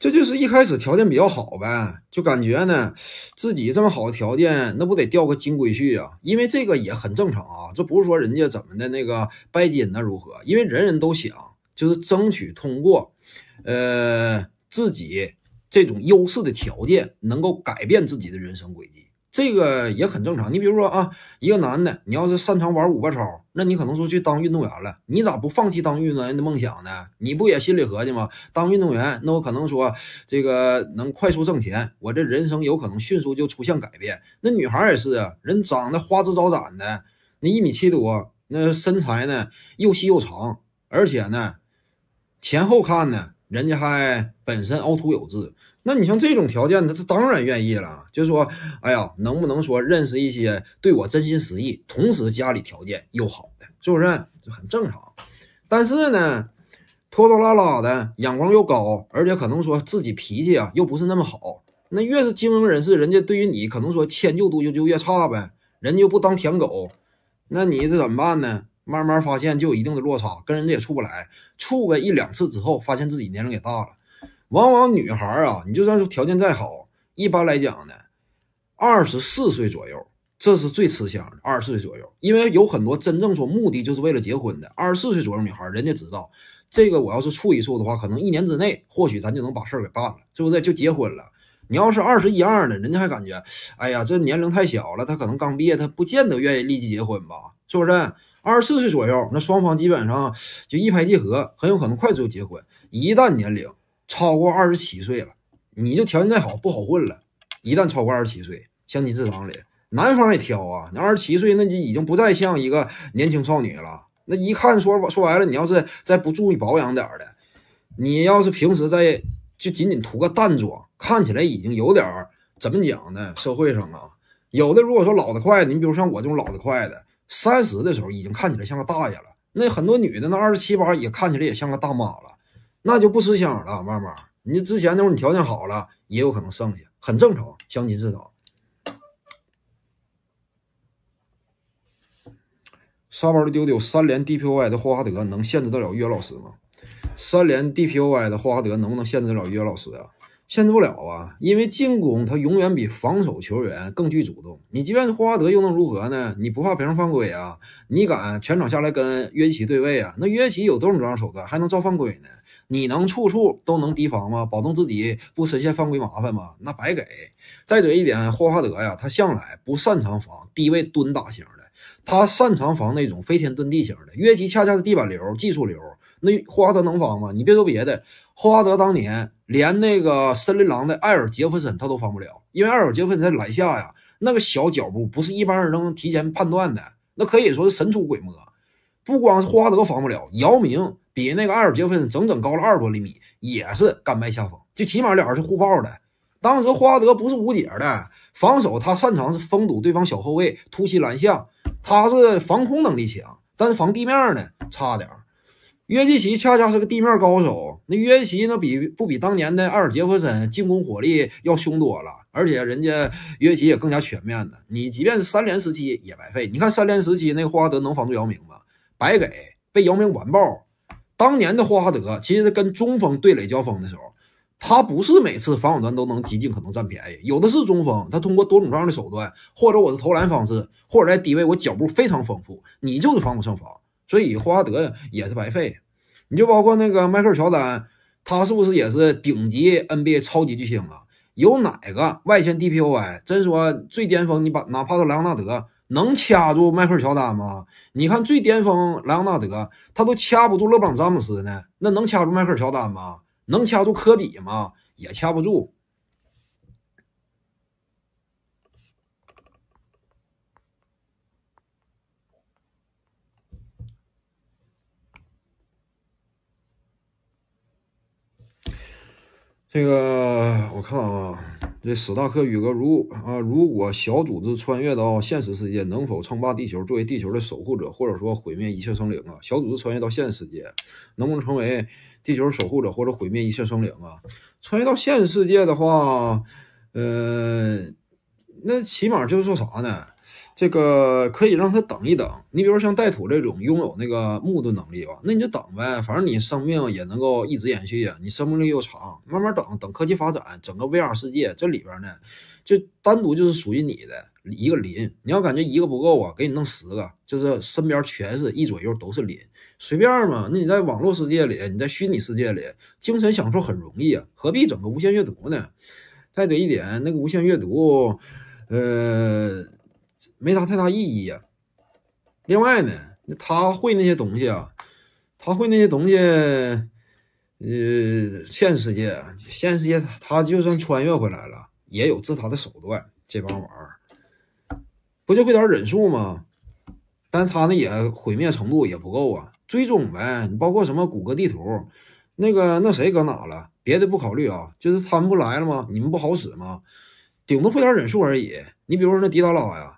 这就是一开始条件比较好呗，就感觉呢自己这么好的条件，那不得钓个金龟婿啊？因为这个也很正常啊，这不是说人家怎么的那个拜金呢？如何？因为人人都想就是争取通过，呃。自己这种优势的条件能够改变自己的人生轨迹，这个也很正常。你比如说啊，一个男的，你要是擅长玩五八超，那你可能说去当运动员了，你咋不放弃当运动员的梦想呢？你不也心里合计吗？当运动员，那我可能说这个能快速挣钱，我这人生有可能迅速就出现改变。那女孩也是啊，人长得花枝招展的，那一米七多，那身材呢又细又长，而且呢前后看呢。人家还本身凹凸有致，那你像这种条件的，他当然愿意了。就是说，哎呀，能不能说认识一些对我真心实意，同时家里条件又好的，是不是？这很正常。但是呢，拖拖拉拉的，眼光又高，而且可能说自己脾气啊又不是那么好。那越是精英人士，人家对于你可能说迁就度就就越差呗。人家就不当舔狗，那你这怎么办呢？慢慢发现就有一定的落差，跟人家也处不来，处个一两次之后，发现自己年龄也大了。往往女孩啊，你就算是条件再好，一般来讲呢，二十四岁左右这是最吃香的。二十四岁左右，因为有很多真正说目的就是为了结婚的。二十四岁左右女孩，人家知道这个，我要是处一处的话，可能一年之内，或许咱就能把事儿给办了，是不是？就结婚了。你要是二十一二的，人家还感觉，哎呀，这年龄太小了，他可能刚毕业，他不见得愿意立即结婚吧，是不是？二十四岁左右，那双方基本上就一拍即合，很有可能快速结婚。一旦年龄超过二十七岁了，你就条件再好不好混了。一旦超过二十七岁，相亲市场里男方也挑啊。二十七岁那就已经不再像一个年轻少女了。那一看说说白了，你要是再不注意保养点的，你要是平时在就仅仅涂个淡妆，看起来已经有点怎么讲呢？社会上啊，有的如果说老得快，你比如像我这种老得快的。三十的时候已经看起来像个大爷了，那很多女的那二十七八也看起来也像个大妈了，那就不吃香了，慢慢。你之前那会儿你条件好了，也有可能剩下，很正常，相亲市场。沙包的丢丢三连 DPOI 的霍华德能限制得了约老师吗？三连 DPOI 的霍华德能不能限制得了约老师啊？限制不了啊，因为进攻他永远比防守球员更具主动。你即便是霍华德又能如何呢？你不怕别人犯规啊？你敢全场下来跟约基对位啊？那约基有多种多样手段，还能造犯规呢？你能处处都能提防吗？保证自己不深现犯规麻烦吗？那白给。再者一点，霍华德呀，他向来不擅长防低位蹲打型的，他擅长防那种飞天遁地型的。约基恰恰是地板流、技术流，那霍华德能防吗？你别说别的，霍华德当年。连那个森林狼的埃尔杰弗森他都防不了，因为埃尔杰弗森在篮下呀，那个小脚步不是一般人能提前判断的，那可以说是神出鬼没。不光是霍华德防不了，姚明比那个埃尔杰弗森整整高了二十多厘米，也是甘拜下风。就起码俩人是互爆的。当时霍华德不是无解的防守，他擅长是封堵对方小后卫突袭篮下，他是防空能力强，但是防地面呢差点。约基奇恰恰是个地面高手，那约基奇那比不比当年的阿尔杰弗森进攻火力要凶多了，而且人家约基奇也更加全面的。你即便是三连时期也白费，你看三连时期那个霍华德能防住姚明吗？白给，被姚明完爆。当年的霍华德其实跟中锋对垒交锋的时候，他不是每次防守端都能极尽可能占便宜，有的是中锋，他通过多种各样的手段，或者我的投篮方式，或者在低位我脚步非常丰富，你就是防不胜防。所以霍华德也是白费，你就包括那个迈克尔乔丹，他是不是也是顶级 NBA 超级巨星啊？有哪个外线 DPOI？真说最巅峰，你把哪怕是莱昂纳德能掐住迈克尔乔丹吗？你看最巅峰莱昂纳德他都掐不住勒布朗詹姆斯呢，那能掐住迈克尔乔丹吗？能掐住科比吗？也掐不住。这个我看啊，这史大克宇哥，如啊，如果小组织穿越到现实世界，能否称霸地球，作为地球的守护者，或者说毁灭一切生灵啊？小组织穿越到现实世界，能不能成为地球守护者或者毁灭一切生灵啊？穿越到现实世界的话，呃，那起码就是说啥呢？这个可以让他等一等，你比如说像带土这种拥有那个木的能力吧，那你就等呗，反正你生命也能够一直延续啊，你生命力又长，慢慢等等科技发展，整个 VR 世界这里边呢，就单独就是属于你的一个林，你要感觉一个不够啊，给你弄十个，就是身边全是一左右都是林，随便嘛，那你在网络世界里，你在虚拟世界里，精神享受很容易啊，何必整个无限阅读呢？再者一点，那个无限阅读，呃。没啥太大意义呀。另外呢，他会那些东西啊？他会那些东西，呃，现实界，现实界，他就算穿越回来了，也有自他的手段。这帮玩意儿，不就会点忍术吗？但他那也毁灭程度也不够啊。追踪呗，你包括什么谷歌地图，那个那谁搁哪了？别的不考虑啊，就是他们不来了吗？你们不好使吗？顶多会点忍术而已。你比如说那迪达拉呀。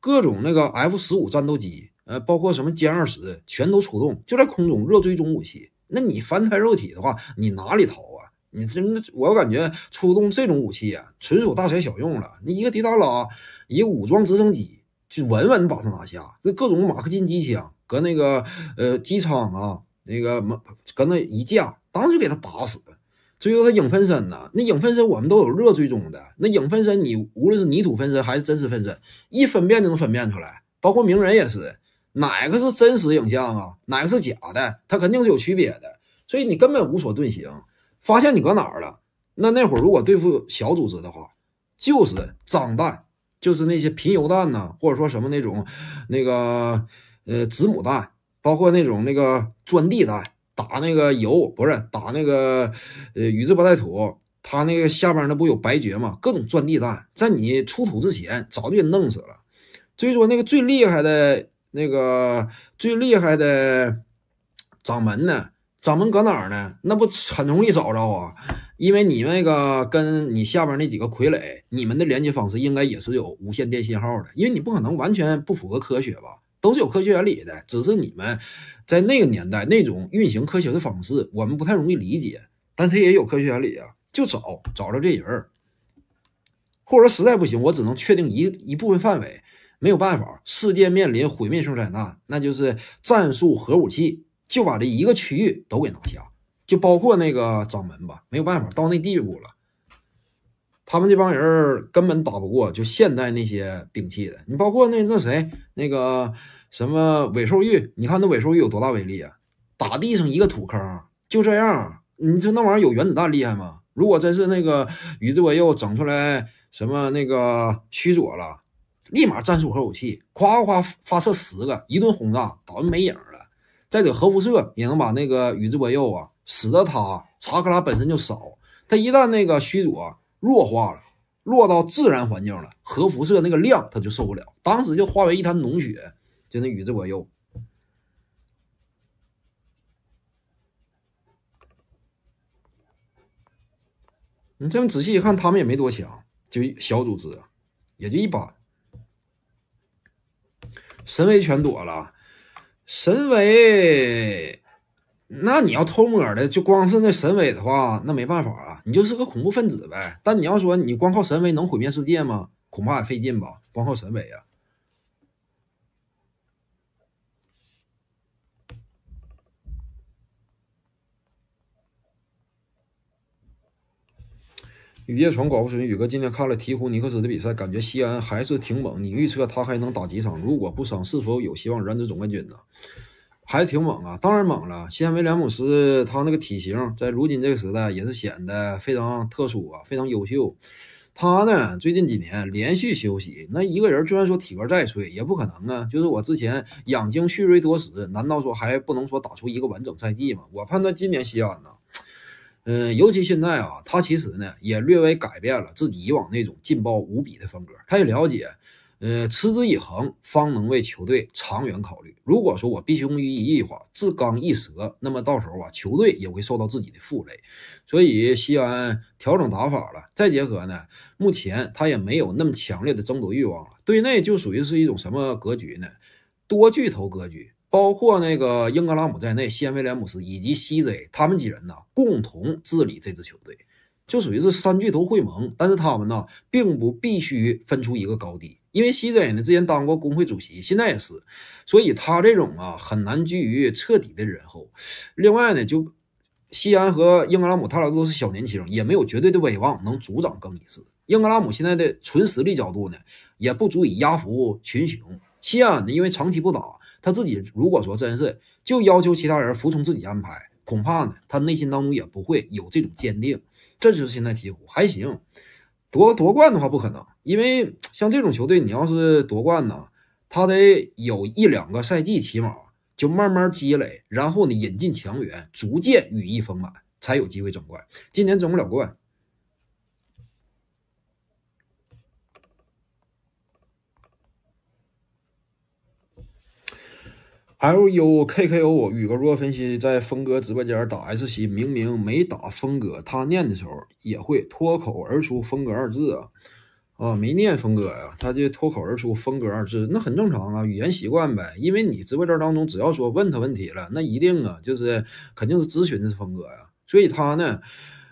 各种那个 F 十五战斗机，呃，包括什么歼二十，全都出动，就在空中热追踪武器。那你凡胎肉体的话，你哪里逃啊？你真，我感觉出动这种武器啊，纯属大材小用了。你一个迪达拉，一个武装直升机，就稳稳把他拿下。那各种马克沁机枪，搁那个呃机舱啊，那个搁那一架，当时给他打死了。追究它影分身呢？那影分身我们都有热追踪的。那影分身，你无论是泥土分身还是真实分身，一分辨就能分辨出来。包括鸣人也是，哪个是真实影像啊？哪个是假的？它肯定是有区别的。所以你根本无所遁形，发现你搁哪儿了。那那会儿如果对付小组织的话，就是脏蛋，就是那些贫油弹呐，或者说什么那种那个呃子母弹，包括那种那个钻地弹。打那个油不是打那个，呃，宇智波带土，他那个下边那不有白绝嘛，各种钻地弹，在你出土之前早就给弄死了。所以说那个最厉害的那个最厉害的掌门呢？掌门搁哪儿呢？那不很容易找着啊？因为你那个跟你下边那几个傀儡，你们的连接方式应该也是有无线电信号的，因为你不可能完全不符合科学吧？都是有科学原理的，只是你们在那个年代那种运行科学的方式，我们不太容易理解。但它也有科学原理啊，就找找着这人儿，或者说实在不行，我只能确定一一部分范围，没有办法，世界面临毁灭性灾难，那就是战术核武器，就把这一个区域都给拿下，就包括那个掌门吧，没有办法，到那地步了。他们这帮人根本打不过，就现代那些兵器的。你包括那那谁，那个什么尾兽玉，你看那尾兽玉有多大威力啊？打地上一个土坑，就这样。你说那玩意儿有原子弹厉害吗？如果真是那个宇智波鼬整出来什么那个虚佐了，立马战术核武器，夸夸发射十个，一顿轰炸，打完没影了。再者核辐射也能把那个宇智波鼬啊，使得他查克拉本身就少。他一旦那个虚佐弱化了，落到自然环境了，核辐射那个量他就受不了，当时就化为一滩脓血，就那宇智波鼬。你这么仔细一看，他们也没多强，就小组织，也就一般。神威全躲了，神威。那你要偷摸的，就光是那神威的话，那没办法啊，你就是个恐怖分子呗。但你要说你光靠神威能毁灭世界吗？恐怕也费劲吧，光靠神威呀。雨夜闯寡妇村，宇哥今天看了鹈鹕尼克斯的比赛，感觉西安还是挺猛。你预测他还能打几场？如果不伤，是否有希望染指总冠军呢？还是挺猛啊，当然猛了。西安威廉姆斯他那个体型，在如今这个时代也是显得非常特殊啊，非常优秀。他呢，最近几年连续休息，那一个人虽然说体格再脆，也不可能啊。就是我之前养精蓄锐多时，难道说还不能说打出一个完整赛季吗？我判断今年西安呢，嗯，尤其现在啊，他其实呢也略微改变了自己以往那种劲爆无比的风格，他也了解。呃，持之以恒，方能为球队长远考虑。如果说我必须攻于一役的话，自刚一折，那么到时候啊，球队也会受到自己的负累。所以西安调整打法了，再结合呢，目前他也没有那么强烈的争夺欲望了。对内就属于是一种什么格局呢？多巨头格局，包括那个英格拉姆在内，西安威廉姆斯以及西 j 他们几人呢，共同治理这支球队，就属于是三巨头会盟。但是他们呢，并不必须分出一个高低。因为西贼呢之前当过工会主席，现在也是，所以他这种啊很难居于彻底的人后。另外呢，就西安和英格拉姆，他俩都是小年轻，也没有绝对的威望能阻挡更衣室。英格拉姆现在的纯实力角度呢，也不足以压服群雄。西安呢，因为长期不打，他自己如果说真是就要求其他人服从自己安排，恐怕呢他内心当中也不会有这种坚定。这就是现在鹈鹕还行。夺夺冠的话不可能，因为像这种球队，你要是夺冠呢，他得有一两个赛季，起码就慢慢积累，然后呢引进强援，逐渐羽翼丰满，才有机会争冠。今年争不了冠。lukko 宇哥若分析在峰哥直播间打 s 七，明明没打峰哥，他念的时候也会脱口而出“峰哥”二字啊啊，没念峰哥呀，他就脱口而出“峰哥”二字，那很正常啊，语言习惯呗。因为你直播间当中只要说问他问题了，那一定啊，就是肯定是咨询的是峰哥呀，所以他呢。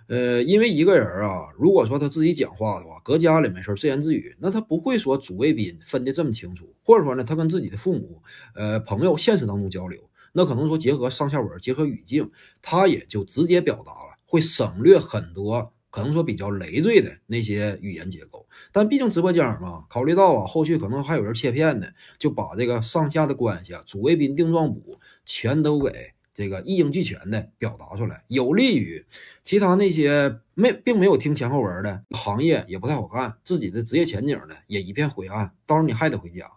呃，因为一个人啊，如果说他自己讲话的话，搁家里没事自言自语，那他不会说主谓宾分的这么清楚，或者说呢，他跟自己的父母、呃朋友现实当中交流，那可能说结合上下文、结合语境，他也就直接表达了，会省略很多可能说比较累赘的那些语言结构。但毕竟直播间嘛，考虑到啊，后续可能还有人切片的，就把这个上下的关系、啊，主谓宾、定状补全都给。这个一应俱全的表达出来，有利于其他那些没并没有听前后文的行业也不太好干，自己的职业前景呢也一片灰暗。到时候你还得回家，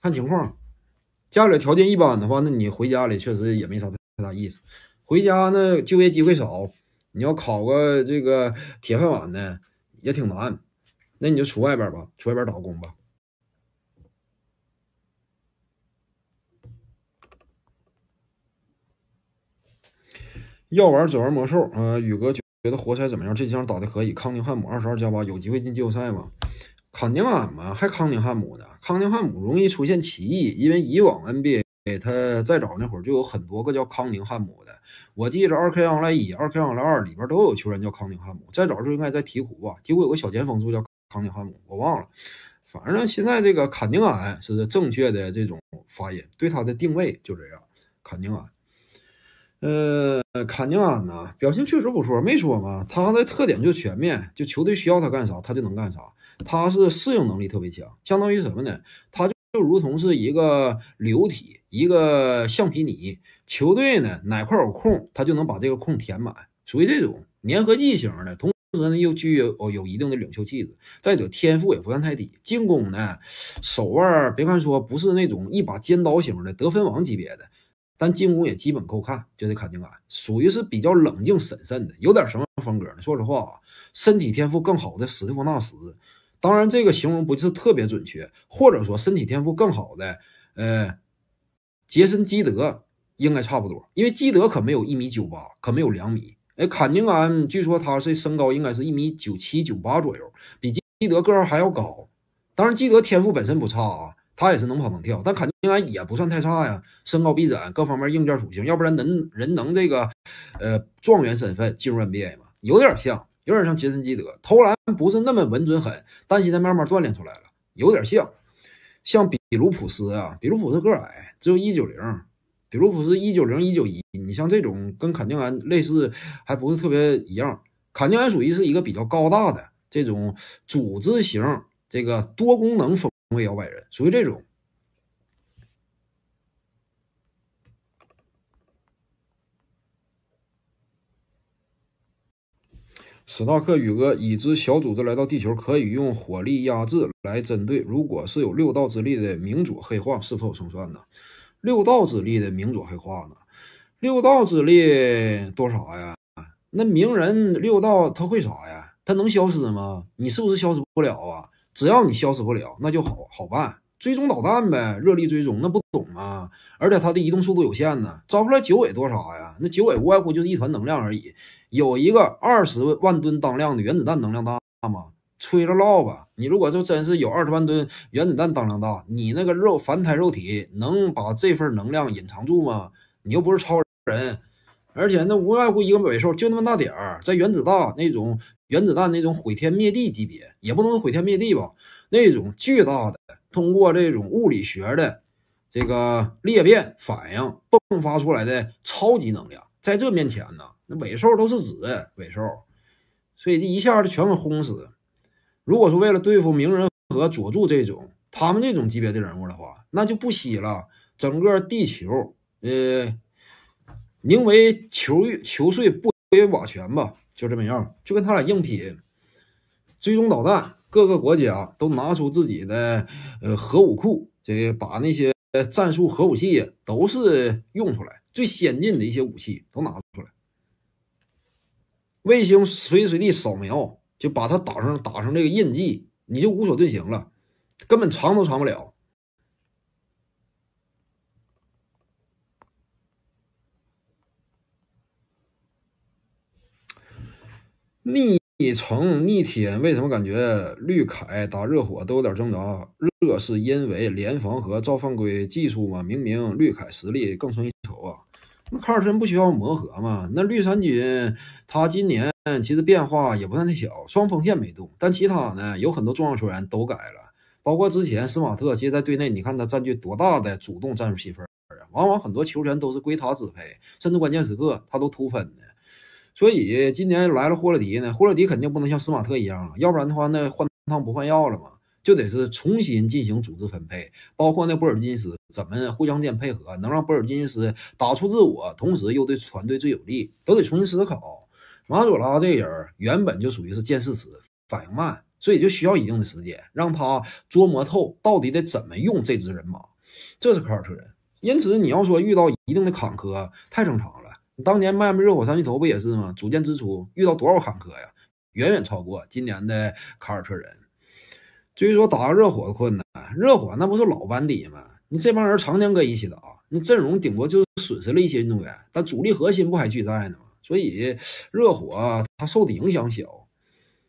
看情况。家里条件一般的话，那你回家里确实也没啥太大意思。回家呢，就业机会少，你要考个这个铁饭碗的也挺难。那你就出外边吧，出外边打工吧。要玩只玩魔兽，呃，宇哥觉得活塞怎么样？这仗打的可以。康宁汉姆二十二加八，有机会进季后赛吗？康宁安吗？还康宁汉姆呢？康宁汉姆容易出现歧义，因为以往 NBA 他再早那会儿就有很多个叫康宁汉姆的。我记着二 K 奥莱一、二 K 奥莱二里边都有球员叫康宁汉姆，再早就应该在鹈鹕吧？鹈鹕有个小前锋叫康宁汉姆，我忘了。反正现在这个康宁安是正确的这种发音，对他的定位就这样，康宁安。呃，坎宁安呢，表现确实不错，没说嘛。他的特点就全面，就球队需要他干啥，他就能干啥。他是适应能力特别强，相当于什么呢？他就就如同是一个流体，一个橡皮泥。球队呢哪块有空，他就能把这个空填满，属于这种粘合剂型的。同时呢，又具有有一定的领袖气质。再者，天赋也不算太低。进攻呢，手腕别看说不是那种一把尖刀型的得分王级别的。但进攻也基本够看，就是坎宁安，属于是比较冷静审慎的，有点什么风格呢？说实话，啊，身体天赋更好的史蒂夫·纳什，当然这个形容不是特别准确，或者说身体天赋更好的，呃，杰森·基德应该差不多，因为基德可没有一米九八，可没有两米。哎，坎宁安据说他是身高应该是一米九七九八左右，比基基德个儿还要高。当然，基德天赋本身不差啊。他也是能跑能跳，但肯定安也不算太差呀。身高臂展各方面硬件属性，要不然能人能这个，呃，状元身份进入 NBA 吗？有点像，有点像杰森基德。投篮不是那么稳准狠，但现在慢慢锻炼出来了，有点像，像比卢普斯啊。比卢普斯个矮，只有一九零，比卢普斯一九零一九一。你像这种跟肯定安类似，还不是特别一样。肯定安属于是一个比较高大的这种组织型，这个多功能风。成为摇摆人，属于这种。史纳克宇哥，已知小组织来到地球，可以用火力压制来针对。如果是有六道之力的明主黑化，是否有胜算呢？六道之力的明主黑化呢？六道之力多少呀？那鸣人六道他会啥呀？他能消失吗？你是不是消失不了啊？只要你消失不了，那就好好办，追踪导弹呗，热力追踪那不懂啊，而且它的移动速度有限呢，招出来九尾多啥呀？那九尾无外乎就是一团能量而已，有一个二十万吨当量的原子弹能量大吗？吹了唠吧，你如果就真是有二十万吨原子弹当量大，你那个肉凡胎肉体能把这份能量隐藏住吗？你又不是超人，而且那无外乎一个尾兽就那么大点儿，在原子大那种。原子弹那种毁天灭地级别，也不能毁天灭地吧？那种巨大的，通过这种物理学的这个裂变反应迸发出来的超级能量，在这面前呢，那尾兽都是纸，尾兽，所以这一下就全给轰死。如果说为了对付鸣人和佐助这种他们这种级别的人物的话，那就不惜了整个地球。呃，宁为球玉球碎，不为瓦全吧。就这么样，就跟他俩硬拼，追踪导弹，各个国家都拿出自己的呃核武库，这把那些战术核武器都是用出来，最先进的一些武器都拿出来，卫星随时随地扫描，就把它打上打上这个印记，你就无所遁形了，根本藏都藏不了。逆城逆天，为什么感觉绿凯打热火都有点挣扎？热是因为联防和造犯规技术吗？明明绿凯实力更胜一筹啊！那卡尔森不需要磨合吗？那绿衫军他今年其实变化也不算太小，双锋线没动，但其他呢有很多重要球员都改了，包括之前斯马特，其实在队内你看他占据多大的主动战术戏份，往往很多球员都是归他支配，甚至关键时刻他都突分的。所以今年来了霍勒迪呢，霍勒迪肯定不能像斯马特一样了，要不然的话，那换汤不换药了嘛，就得是重新进行组织分配，包括那波尔金斯怎么互相间配合，能让波尔金斯打出自我，同时又对团队最有利，都得重新思考。马佐拉这人原本就属于是见事迟，反应慢，所以就需要一定的时间让他琢磨透到底得怎么用这支人马。这是科尔特人，因此你要说遇到一定的坎坷，太正常了。当年迈阿密热火三巨头不也是吗？组建之初遇到多少坎坷呀，远远超过今年的卡尔特人。至于说打热火的困难，热火那不是老班底吗？你这帮人常年搁一起打，你阵容顶多就损失了一些运动员，但主力核心不还俱在呢吗？所以热火他受的影响小。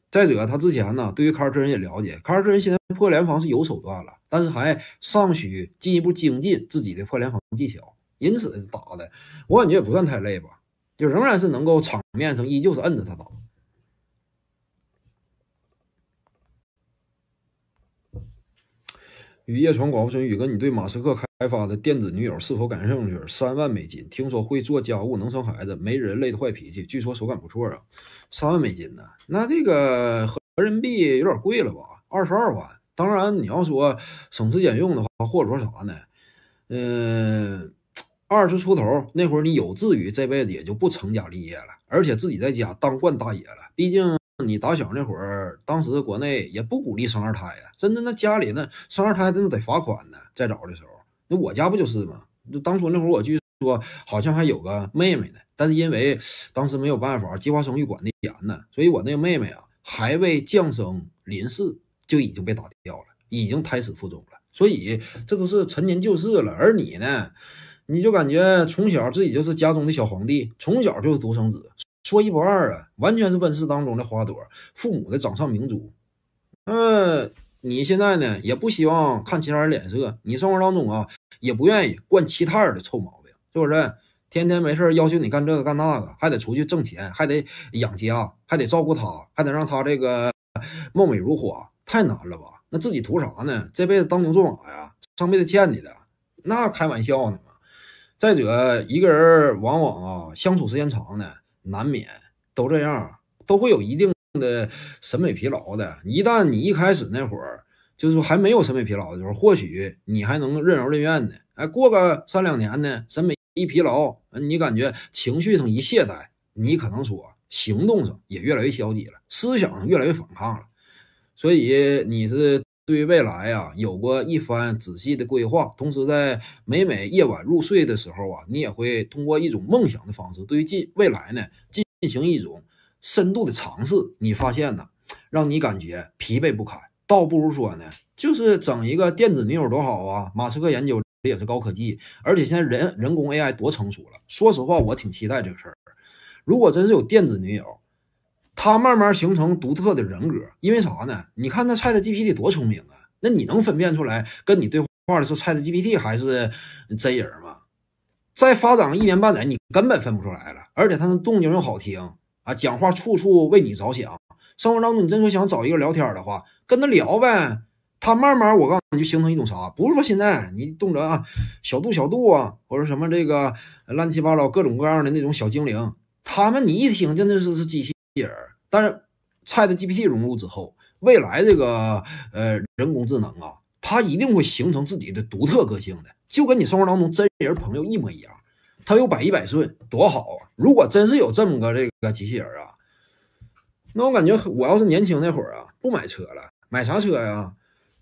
再者，他之前呢，对于卡尔特人也了解，卡尔特人现在破联防是有手段了，但是还尚需进一步精进自己的破联防技巧。因此打的，我感觉也不算太累吧，就仍然是能够场面上依旧是摁着他打。雨夜闯寡妇村，宇哥，你对马斯克开发的电子女友是否感兴趣？三万美金，听说会做家务，能生孩子，没人类的坏脾气，据说手感不错啊。三万美金呢？那这个合人民币有点贵了吧？二十二万。当然你要说省吃俭用的话，或者说啥呢？嗯。二十出头那会儿，你有至于这辈子也就不成家立业了，而且自己在家当惯大爷了。毕竟你打小那会儿，当时国内也不鼓励生二胎啊，真的那家里那生二胎真的得罚款呢。再早的时候，那我家不就是吗？就当初那会儿，我据说好像还有个妹妹呢，但是因为当时没有办法，计划生育管得严呢，所以我那个妹妹啊，还未降生，临世就已经被打掉了，已经胎死腹中了。所以这都是陈年旧事了。而你呢？你就感觉从小自己就是家中的小皇帝，从小就是独生子，说一不二啊，完全是温室当中的花朵，父母的掌上明珠。嗯，你现在呢也不希望看其他人脸色，你生活当中啊也不愿意惯其他人的臭毛病，是不是？天天没事要求你干这个干那个，还得出去挣钱，还得养家，还得照顾他，还得让他这个 貌美如花，太难了吧？那自己图啥呢？这辈子当牛做马呀，上辈子欠你的，那开玩笑呢？再者，一个人往往啊相处时间长呢，难免都这样，都会有一定的审美疲劳的。一旦你一开始那会儿就是说还没有审美疲劳的时候，或许你还能任劳任怨的。哎，过个三两年呢，审美一疲劳，你感觉情绪上一懈怠，你可能说行动上也越来越消极了，思想越来越反抗了。所以你是。对于未来啊，有过一番仔细的规划。同时，在每每夜晚入睡的时候啊，你也会通过一种梦想的方式，对于近未来呢进进行一种深度的尝试。你发现呢，让你感觉疲惫不堪，倒不如说呢，就是整一个电子女友多好啊！马斯克研究的也是高科技，而且现在人人工 AI 多成熟了。说实话，我挺期待这个事儿。如果真是有电子女友，他慢慢形成独特的人格，因为啥呢？你看那 Chat GPT 多聪明啊！那你能分辨出来跟你对话的是 Chat GPT 还是真人吗？再发展一年半载，你根本分不出来了。而且他的动静又好听啊，讲话处处为你着想。生活当中，你真说想找一个聊天的话，跟他聊呗。他慢慢，我告诉你就形成一种啥？不是说现在你动辄啊小度小度啊，或者什么这个乱七八糟各种各样的那种小精灵，他们你一听真的是是机器。机器人，但是，Chat GPT 融入之后，未来这个呃人工智能啊，它一定会形成自己的独特个性的，就跟你生活当中真人朋友一模一样。它有百依百顺，多好啊！如果真是有这么个这个机器人啊，那我感觉我要是年轻那会儿啊，不买车了，买啥车呀？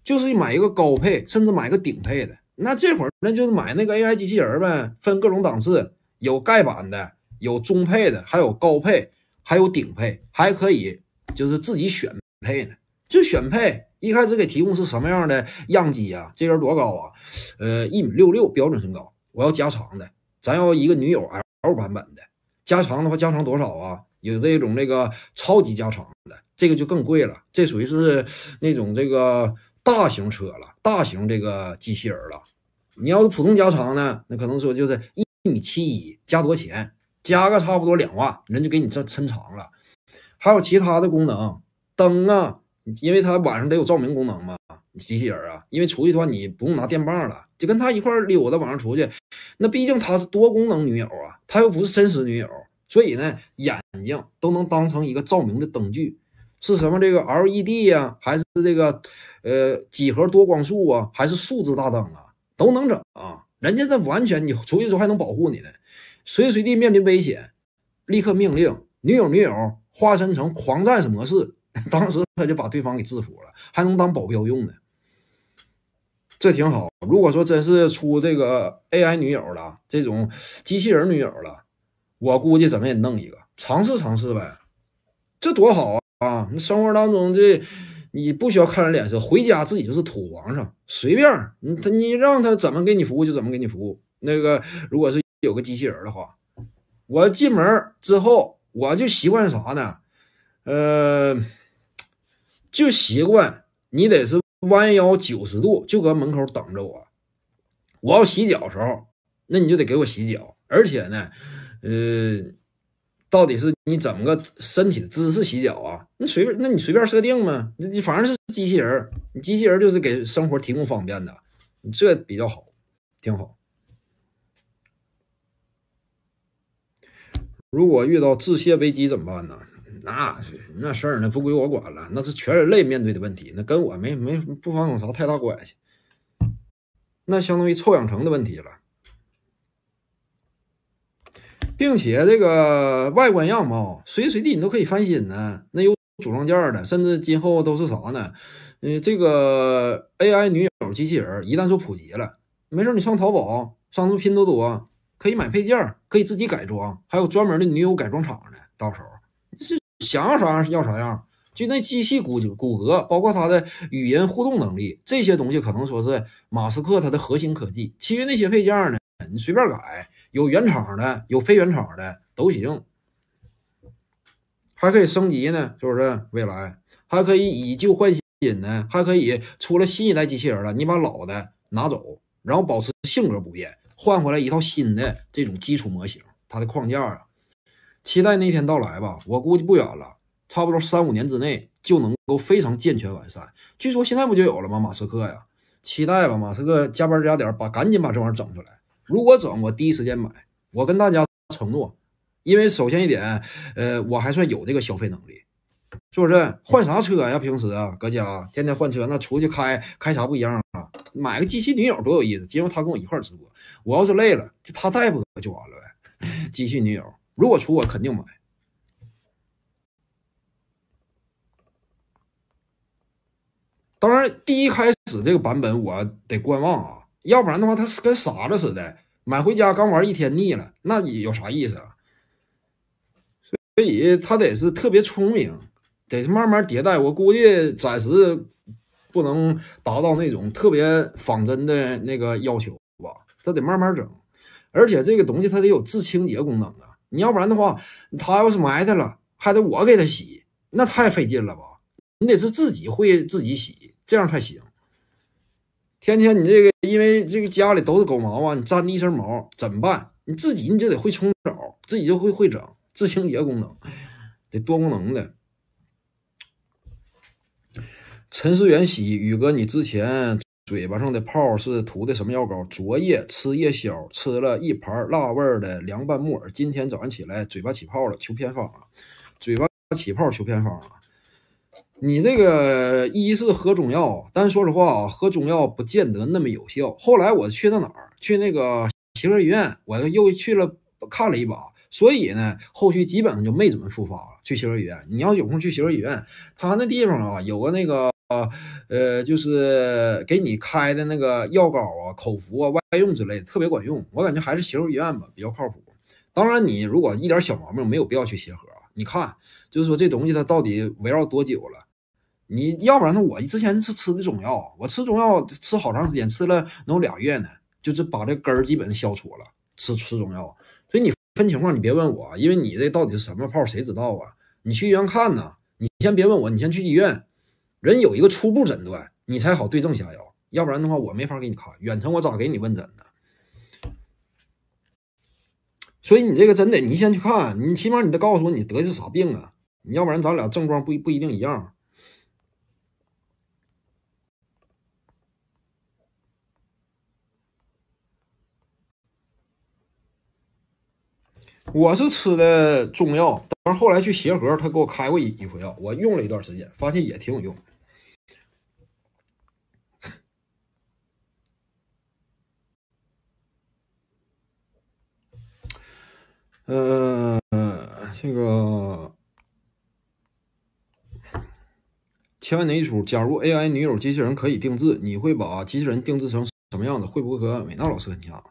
就是买一个高配，甚至买个顶配的。那这会儿那就是买那个 AI 机器人呗，分各种档次，有丐版的，有中配的，还有高配。还有顶配，还可以，就是自己选配呢。就选配，一开始给提供是什么样的样机啊？这人多高啊？呃，一米六六标准身高，我要加长的。咱要一个女友 L 版本的，加长的话加长多少啊？有这种那个超级加长的，这个就更贵了。这属于是那种这个大型车了，大型这个机器人了。你要是普通加长呢，那可能说就是一米七一，加多钱？加个差不多两万人就给你这抻长了，还有其他的功能灯啊，因为它晚上得有照明功能嘛，机器人啊，因为出去的话你不用拿电棒了，就跟他一块溜达晚上出去，那毕竟他是多功能女友啊，他又不是真实女友，所以呢眼睛都能当成一个照明的灯具，是什么这个 LED 呀，还是这个呃几何多光束啊，还是数字大灯啊，都能整啊，人家这完全你出去之后还能保护你呢。随时随地面临危险，立刻命令女友女友化身成狂战士模式。当时他就把对方给制服了，还能当保镖用呢，这挺好。如果说真是出这个 AI 女友了，这种机器人女友了，我估计怎么也弄一个，尝试尝试呗，这多好啊！啊，你生活当中这你不需要看人脸色，回家自己就是土皇上，随便你他你让他怎么给你服务就怎么给你服务。那个如果是。有个机器人的话，我进门之后，我就习惯啥呢？呃，就习惯你得是弯腰九十度，就搁门口等着我。我要洗脚的时候，那你就得给我洗脚。而且呢，呃，到底是你怎么个身体的姿势洗脚啊？你随便，那你随便设定嘛。你反正是机器人，你机器人就是给生活提供方便的，你这比较好，挺好。如果遇到致谢危机怎么办呢？那那事儿那不归我管了，那是全人类面对的问题，那跟我没没不妨有啥太大关系。那相当于臭氧层的问题了，并且这个外观样貌随时随地你都可以翻新呢。那有组装件的，甚至今后都是啥呢？嗯，这个 AI 女友机器人一旦说普及了，没事你上淘宝，上么拼多多。可以买配件可以自己改装，还有专门的女友改装厂呢。到时候是想要啥样要啥样，就那机器骨骨骼，包括它的语音互动能力，这些东西可能说是马斯克他的核心科技。其余那些配件呢，你随便改，有原厂的，有非原厂的都行，还可以升级呢，是不是？未来还可以以旧换新呢，还可以出了新一代机器人了，你把老的拿走，然后保持性格不变。换回来一套新的这种基础模型，它的框架啊，期待那天到来吧。我估计不远了，差不多三五年之内就能够非常健全完善。据说现在不就有了吗？马斯克呀，期待吧，马斯克加班加点把，赶紧把这玩意儿整出来。如果整，我第一时间买。我跟大家承诺，因为首先一点，呃，我还算有这个消费能力。是不是换啥车呀？平时啊，搁家天天换车，那出去开开啥不一样啊？买个机器女友多有意思！今后他跟我一块直播，我要是累了，就他代播就完了呗。机器女友，如果出我肯定买。当然，第一开始这个版本我得观望啊，要不然的话他是跟傻子似的，买回家刚玩一天腻了，那你有啥意思啊？所以他得是特别聪明。得慢慢迭代，我估计暂时不能达到那种特别仿真的那个要求吧，它得慢慢整。而且这个东西它得有自清洁功能啊，你要不然的话，它要是埋汰了，还得我给它洗，那太费劲了吧？你得是自己会自己洗，这样才行。天天你这个，因为这个家里都是狗毛啊，你沾的一身毛怎么办？你自己你就得会冲澡，自己就会会整自清洁功能，得多功能的。陈思远喜宇哥，你之前嘴巴上的泡是涂的什么药膏？昨夜吃夜宵吃了一盘辣味的凉拌木耳，今天早上起来嘴巴起泡了，求偏方啊！嘴巴起泡求偏方啊！你这个一是喝中药，但说实话啊，喝中药不见得那么有效。后来我去那哪儿？去那个协和医院，我又去了看了一把，所以呢，后续基本上就没怎么复发。去协和医院，你要有空去协和医院，他那地方啊，有个那个。啊，呃，就是给你开的那个药膏啊、口服啊、外用之类的，特别管用。我感觉还是协和医院吧，比较靠谱。当然，你如果一点小毛病，没有必要去协和。你看，就是说这东西它到底围绕多久了？你要不然呢？我之前是吃的中药，我吃中药吃好长时间，吃了能有俩月呢，就是把这根儿基本消除了。吃吃中药，所以你分情况，你别问我，因为你这到底是什么泡，谁知道啊？你去医院看呢。你先别问我，你先去医院。人有一个初步诊断，你才好对症下药。要不然的话，我没法给你看远程，我咋给你问诊呢？所以你这个真的，你先去看，你起码你得告诉我你得的是啥病啊？你要不然咱俩症状不不一定一样。我是吃的中药，但是后来去协和，他给我开过一一副药，我用了一段时间，发现也挺有用。呃，这个千万年一出，假如 AI 女友机器人可以定制，你会把机器人定制成什么样子？会不会和美娜老师很像？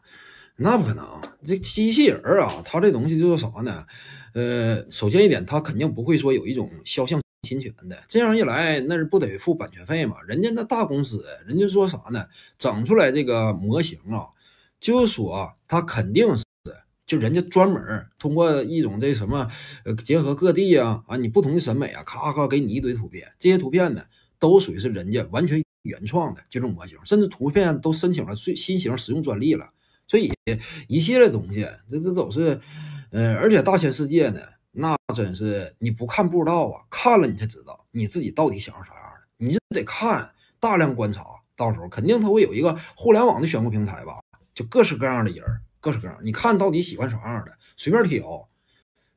那不可能，这机器人儿啊，它这东西就是啥呢？呃，首先一点，它肯定不会说有一种肖像侵权的，这样一来，那是不得付版权费嘛？人家那大公司，人家说啥呢？整出来这个模型啊，就是说它肯定是。就人家专门通过一种这什么，呃，结合各地呀，啊，你不同的审美啊，咔咔给你一堆图片，这些图片呢，都属于是人家完全原创的这种模型，甚至图片都申请了最新型使用专利了，所以一系列东西，这这都是，呃，而且大千世界呢，那真是你不看不知道啊，看了你才知道你自己到底想要啥样，的，你就得看大量观察，到时候肯定他会有一个互联网的选物平台吧，就各式各样的人。各式各样，你看到底喜欢啥样的，随便挑。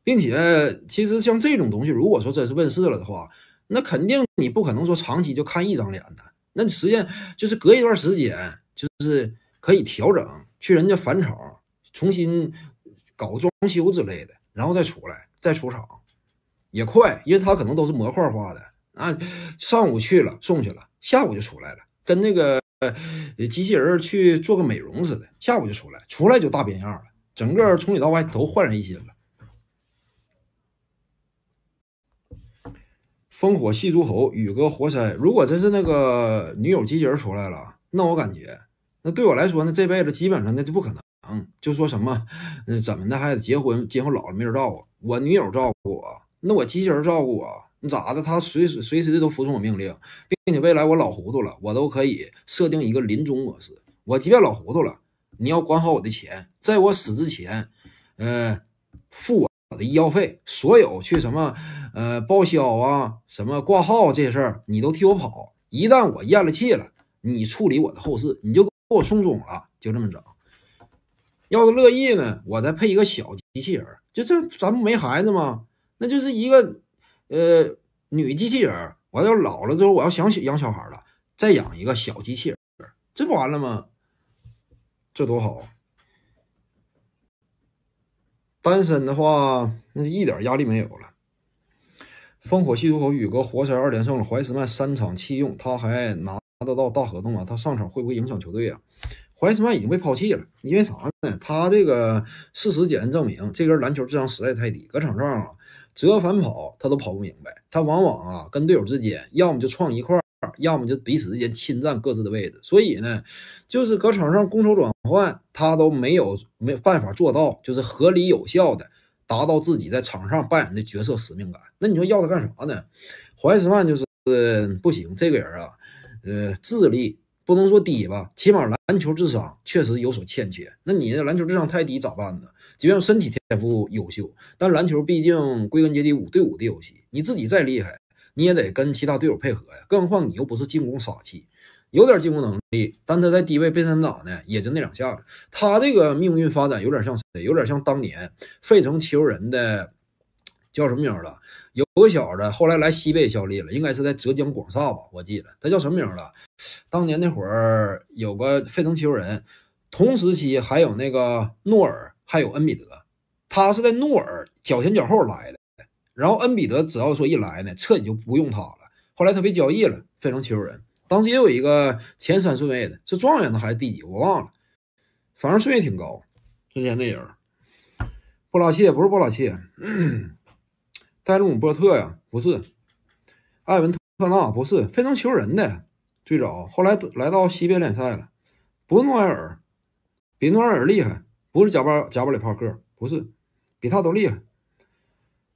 并且，其实像这种东西，如果说真是问世了的话，那肯定你不可能说长期就看一张脸的。那实际上就是隔一段时间，就是可以调整去人家返厂，重新搞装修之类的，然后再出来，再出厂也快，因为它可能都是模块化的。啊，上午去了送去了，下午就出来了，跟那个。呃，机器人去做个美容似的，下午就出来，出来就大变样了，整个从里到外都焕然一新了。烽火戏诸侯，宇哥活塞。如果真是那个女友机器人出来了，那我感觉，那对我来说呢，这辈子基本上那就不可能。就说什么，那怎么的还得结婚？今后老了没人照顾，我女友照顾我，那我机器人照顾我。你咋的？他随时随时都服从我命令，并且未来我老糊涂了，我都可以设定一个临终模式。我即便老糊涂了，你要管好我的钱，在我死之前，呃，付我的医药费，所有去什么呃报销啊、什么挂号这些事儿，你都替我跑。一旦我咽了气了，你处理我的后事，你就给我送终了，就这么整。要是乐意呢，我再配一个小机器人，就这，咱们没孩子嘛，那就是一个。呃，女机器人我要老了之后，我要想养小孩了，再养一个小机器人这不完了吗？这多好！单身的话，那一点压力没有了。烽火戏诸侯，宇哥活塞二连胜了，怀斯曼三场弃用，他还拿得到大合同吗？他上场会不会影响球队啊？怀斯曼已经被抛弃了，因为啥呢？他这个事实检验证明，这根篮球智商实在太低，搁场上。折返跑，他都跑不明白。他往往啊，跟队友之间要么就撞一块儿，要么就彼此之间侵占各自的位置。所以呢，就是搁场上攻守转换，他都没有没办法做到，就是合理有效的达到自己在场上扮演的角色使命感。那你说要他干啥呢？怀斯曼就是不行，这个人啊，呃，智力。不能说低吧，起码篮球智商确实有所欠缺。那你篮球智商太低咋办呢？即便身体天赋优秀，但篮球毕竟归根结底五对五的游戏，你自己再厉害，你也得跟其他队友配合呀。更何况你又不是进攻傻气，有点进攻能力，但他在低位背身打呢，也就那两下子。他这个命运发展有点像谁？有点像当年费城球人的叫什么名了？有个小子后来来西北效力了，应该是在浙江广厦吧，我记得他叫什么名了？当年那会儿有个费城七六人，同时期还有那个诺尔，还有恩比德。他是在诺尔脚前脚后来的，然后恩比德只要说一来呢，彻底就不用他了。后来他被交易了，费城七六人当时也有一个前三顺位的，是状元还是第几我忘了，反正顺位挺高。之前那人布拉切不是布拉切。戴鲁姆波特呀，不是，埃文特纳不是，非常求人的，最早后来来到西边联赛了，不是诺埃尔，比诺埃尔厉害，不是贾巴贾巴里帕克，不是，比他都厉害，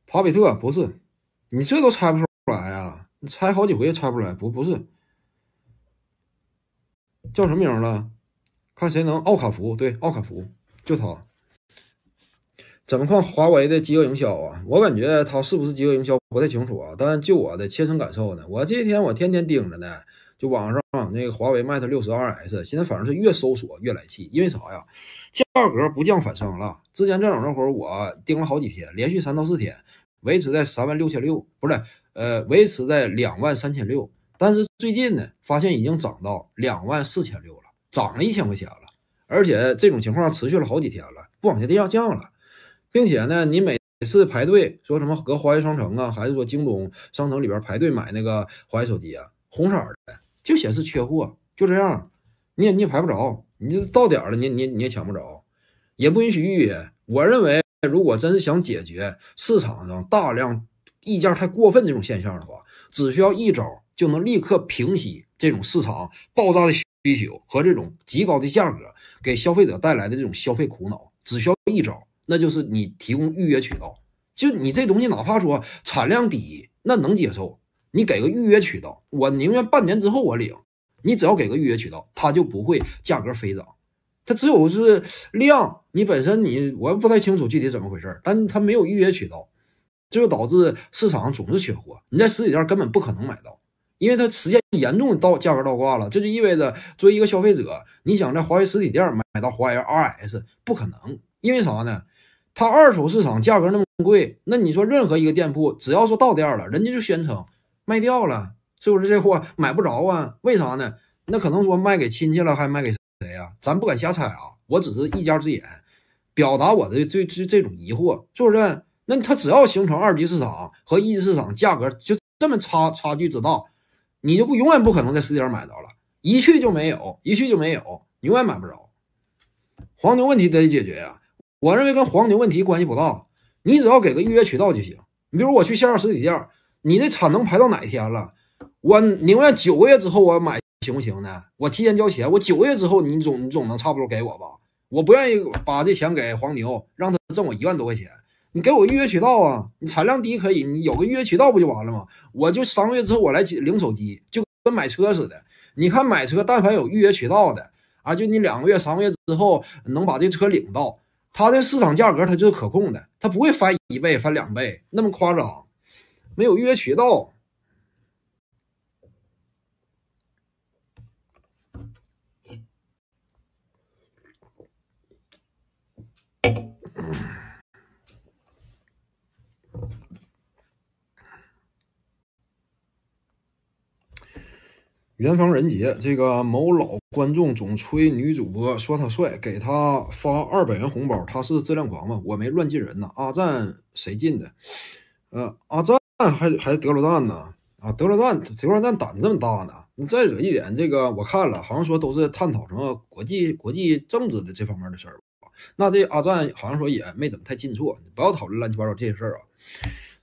塔比特不是，你这都猜不出来啊？你猜好几回也猜不出来，不不是，叫什么名了？看谁能奥卡福，对，奥卡福就他。怎么看华为的饥饿营销啊？我感觉它是不是饥饿营销不太清楚啊。但就我的切身感受呢，我这几天我天天盯着呢，就网上那个华为 Mate 六十二 S，现在反正是越搜索越来气，因为啥呀？价格不降反升了。之前这那会儿我盯了好几天，连续三到四天维持在三万六千六，不是，呃，维持在两万三千六。但是最近呢，发现已经涨到两万四千六了，涨了一千块钱了。而且这种情况持续了好几天了，不往下跌，降了。并且呢，你每次排队说什么，搁华为商城啊，还是说京东商城里边排队买那个华为手机啊，红色的就显示缺货，就这样，你也你也排不着，你到点了，你你你也抢不着，也不允许预约。我认为，如果真是想解决市场上大量溢价太过分这种现象的话，只需要一招就能立刻平息这种市场爆炸的需求和这种极高的价格给消费者带来的这种消费苦恼，只需要一招。那就是你提供预约渠道，就你这东西，哪怕说产量低，那能接受。你给个预约渠道，我宁愿半年之后我领。你只要给个预约渠道，它就不会价格飞涨。它只有是量，你本身你我不太清楚具体怎么回事儿，但它没有预约渠道，这就导致市场总是缺货。你在实体店根本不可能买到，因为它时现严重倒价格倒挂了。这就意味着作为一个消费者，你想在华为实体店买到华为 RS 不可能，因为啥呢？它二手市场价格那么贵，那你说任何一个店铺，只要说到店了，人家就宣称卖掉了，是不是这货买不着啊？为啥呢？那可能说卖给亲戚了，还卖给谁呀？咱不敢瞎猜啊，我只是一家之言，表达我的这这这种疑惑，是不是？那它只要形成二级市场和一级市场价格就这么差差距之大，你就不永远不可能在实体店买着了，一去就没有，一去就没有，永远买不着。黄牛问题得解决呀。我认为跟黄牛问题关系不大，你只要给个预约渠道就行。你比如我去线上实体店，你这产能排到哪一天了？我宁愿九个月之后我买，行不行呢？我提前交钱，我九个月之后你总你总能差不多给我吧？我不愿意把这钱给黄牛，让他挣我一万多块钱。你给我预约渠道啊？你产量低可以，你有个预约渠道不就完了吗？我就三个月之后我来领手机，就跟买车似的。你看买车，但凡有预约渠道的啊，就你两个月、三个月之后能把这车领到。它的市场价格，它就是可控的，它不会翻一倍、翻两倍那么夸张，没有预约渠道。元芳，人杰这个某老观众总吹女主播说他帅，给他发二百元红包，他是质量狂吗？我没乱进人呢。阿赞谁进的？呃，阿赞还还是德罗赞呢？啊，德罗赞，德罗赞胆这么大呢？你再惹一点这个，我看了好像说都是探讨什么国际国际政治的这方面的事儿。那这阿赞好像说也没怎么太进错，你不要讨论乱七八糟这些事儿啊。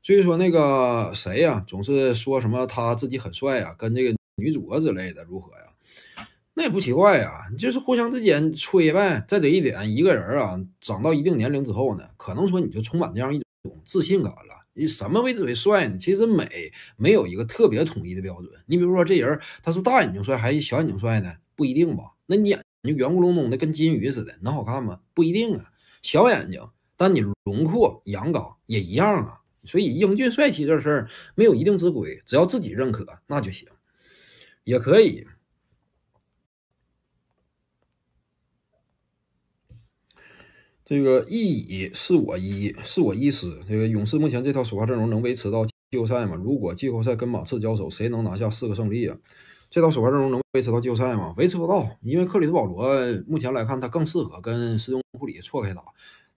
所以说那个谁呀，总是说什么他自己很帅呀，跟这个。女主啊之类的如何呀？那也不奇怪呀，就是互相之间吹呗。再这一点，一个人啊，长到一定年龄之后呢，可能说你就充满这样一种自信感了。你什么位置最帅呢？其实美没有一个特别统一的标准。你比如说，这人他是大眼睛帅还是小眼睛帅呢？不一定吧。那你眼睛圆咕隆咚的，跟金鱼似的，能好看吗？不一定啊。小眼睛，但你轮廓、阳刚也一样啊。所以，英俊帅气这事儿没有一定之规，只要自己认可那就行。也可以。这个一乙是我一，是我一思。这个勇士目前这套首发阵容能维持到季后赛吗？如果季后赛跟马刺交手，谁能拿下四个胜利啊？这套首发阵容能维持到季后赛吗？维持不到，因为克里斯保罗目前来看，他更适合跟斯通库里错开打，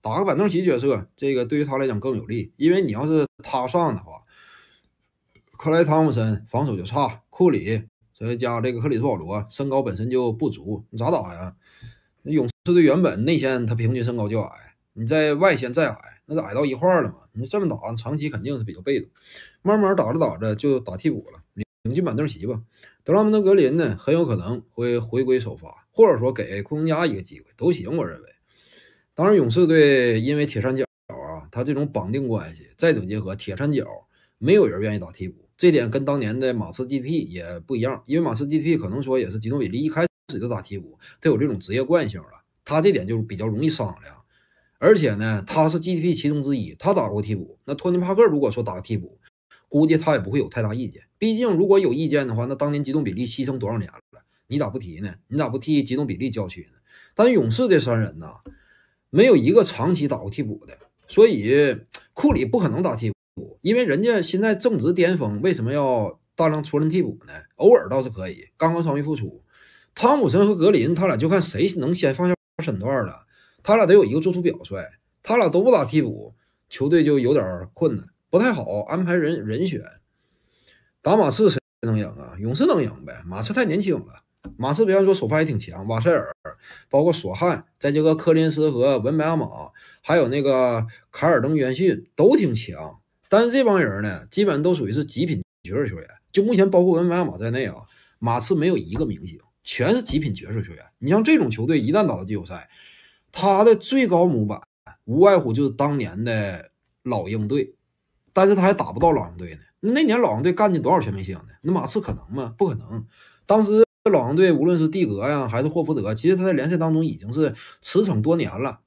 打个板凳席角色。这个对于他来讲更有利，因为你要是他上的话，克莱汤普森防守就差，库里。再加这个克里斯保罗，身高本身就不足，你咋打呀？勇士队原本内线他平均身高就矮，你在外线再矮，那矮到一块儿了嘛。你这么打，长期肯定是比较被动，慢慢打着打着就打替补了，领居板凳席吧。德拉蒙德格林呢，很有可能会回归首发，或者说给库隆加一个机会都行。我认为，当然勇士队因为铁三角啊，他这种绑定关系再怎么结合，铁三角没有人愿意打替补。这点跟当年的马刺 GDP 也不一样，因为马刺 GDP 可能说也是吉诺比利一开始就打替补，他有这种职业惯性了，他这点就是比较容易商量。而且呢，他是 GDP 其中之一，他打过替补。那托尼帕克如果说打替补，估计他也不会有太大意见。毕竟如果有意见的话，那当年吉诺比利牺牲多少年了，你咋不提呢？你咋不替吉诺比利叫屈呢？但勇士这三人呢，没有一个长期打过替补的，所以库里不可能打替补。因为人家现在正值巅峰，为什么要大量出人替补呢？偶尔倒是可以。刚刚伤愈复出，汤普森和格林，他俩就看谁能先放下身段了。他俩得有一个做出表率。他俩都不打替补，球队就有点困难，不太好安排人人选。打马刺谁能赢啊？勇士能赢呗。马刺太年轻了。马刺比方说首发也挺强，瓦塞尔，包括索汉，在这个科林斯和文白亚马，还有那个凯尔登·约翰逊都挺强。但是这帮人呢，基本上都属于是极品角色球员。就目前包括文班亚马在内啊，马刺没有一个明星，全是极品角色球员。你像这种球队，一旦打到季后赛，他的最高模板无外乎就是当年的老鹰队。但是他还打不到老鹰队呢。那年老鹰队干进多少全明星呢？那马刺可能吗？不可能。当时老鹰队无论是蒂格呀，还是霍福德，其实他在联赛当中已经是驰骋多年了，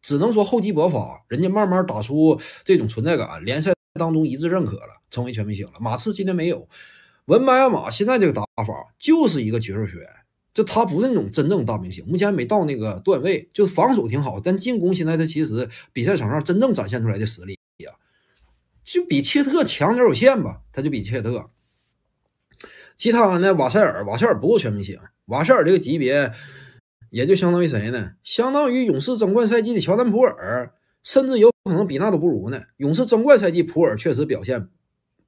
只能说厚积薄发，人家慢慢打出这种存在感，联赛。当中一致认可了，成为全明星了。马刺今天没有文班亚马，现在这个打法就是一个角色球员，就他不是那种真正大明星，目前没到那个段位。就是防守挺好，但进攻现在他其实比赛场上真正展现出来的实力呀，就比切特强点有限吧，他就比切特。其他呢，瓦塞尔，瓦塞尔不够全明星，瓦塞尔这个级别也就相当于谁呢？相当于勇士争冠赛季的乔丹普尔。甚至有可能比那都不如呢。勇士争冠赛季，普尔确实表现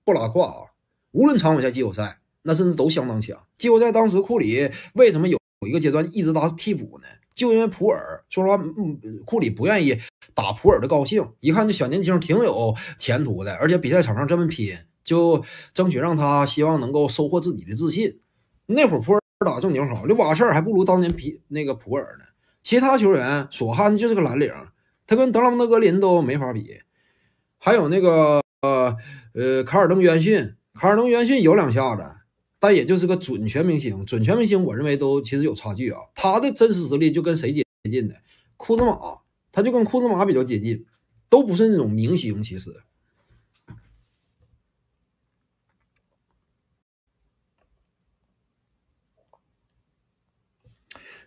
不拉胯啊。无论常规赛、季后赛，那甚至都相当强。季后赛当时库里为什么有有一个阶段一直打替补呢？就因为普尔，说实话，库里不愿意打普尔的高兴。一看这小年轻，挺有前途的，而且比赛场上这么拼，就争取让他希望能够收获自己的自信。那会儿普尔打正经好，六八事儿还不如当年皮那个普尔呢。其他球员索汉就是个蓝领。他跟德拉蒙德、格林都没法比，还有那个呃呃卡尔登·约翰逊，卡尔登·约翰逊有两下子，但也就是个准全明星，准全明星，我认为都其实有差距啊。他的真实实力就跟谁接近的？库兹马，他就跟库兹马比较接近，都不是那种明星，其实。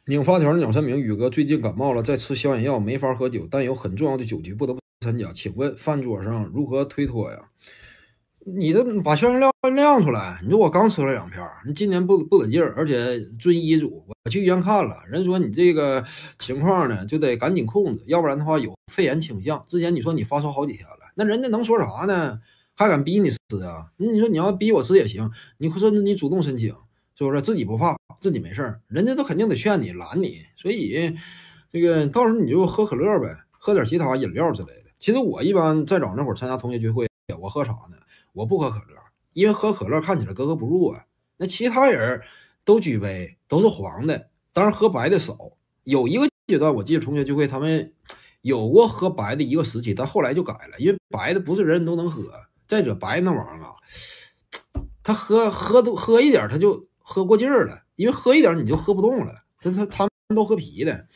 拧发条的鸟山明，宇哥最近感冒了，在吃消炎药，没法喝酒，但有很重要的酒局不得不参加。请问饭桌上如何推脱呀？你这把消炎药亮出来，你说我刚吃了两片，你今年不不得劲儿，而且遵医嘱，我去医院看了，人说你这个情况呢，就得赶紧控制，要不然的话有肺炎倾向。之前你说你发烧好几天了，那人家能说啥呢？还敢逼你吃啊？那你说你要逼我吃也行，你会说你主动申请。是不是自己不怕，自己没事儿，人家都肯定得劝你、拦你。所以，这个到时候你就喝可乐呗，喝点其他饮料之类的。其实我一般在早那会儿参加同学聚会，我喝啥呢，我不喝可乐，因为喝可乐看起来格格不入啊。那其他人都举杯，都是黄的，当然喝白的少。有一个阶段，我记得同学聚会他们有过喝白的一个时期，但后来就改了，因为白的不是人人都能喝。再者，白那玩意儿啊，他喝喝多喝一点他就。喝过劲儿了，因为喝一点儿你就喝不动了。这他他们都喝啤的，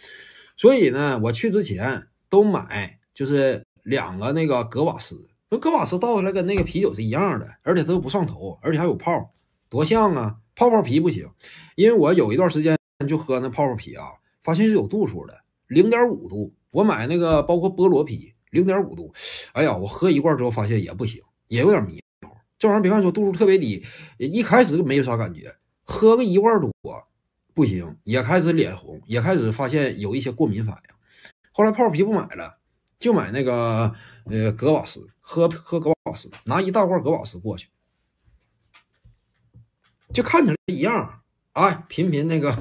所以呢，我去之前都买，就是两个那个格瓦斯。那格瓦斯倒出来跟那个啤酒是一样的，而且它又不上头，而且还有泡，多像啊！泡泡啤不行，因为我有一段时间就喝那泡泡啤啊，发现是有度数的，零点五度。我买那个包括菠萝啤，零点五度。哎呀，我喝一罐之后发现也不行，也有点迷糊。这玩意儿别看说度数特别低，一开始没啥感觉。喝个一罐多不行，也开始脸红，也开始发现有一些过敏反应。后来泡皮不买了，就买那个呃格瓦斯，喝喝格瓦斯，拿一大罐格瓦斯过去，就看起来一样。哎，频频那个，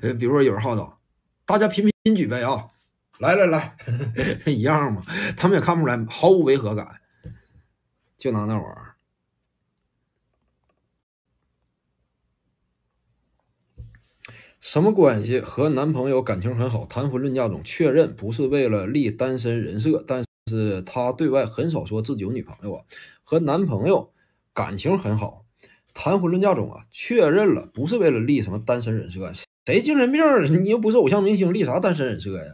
呃，比如说有人号召，大家频频举杯啊，来来来，一样嘛，他们也看不出来，毫无违和感，就拿那玩意儿。什么关系？和男朋友感情很好，谈婚论嫁中确认不是为了立单身人设，但是他对外很少说自己有女朋友啊。和男朋友感情很好，谈婚论嫁中啊确认了不是为了立什么单身人设，谁精神病？你又不是偶像明星，立啥单身人设呀？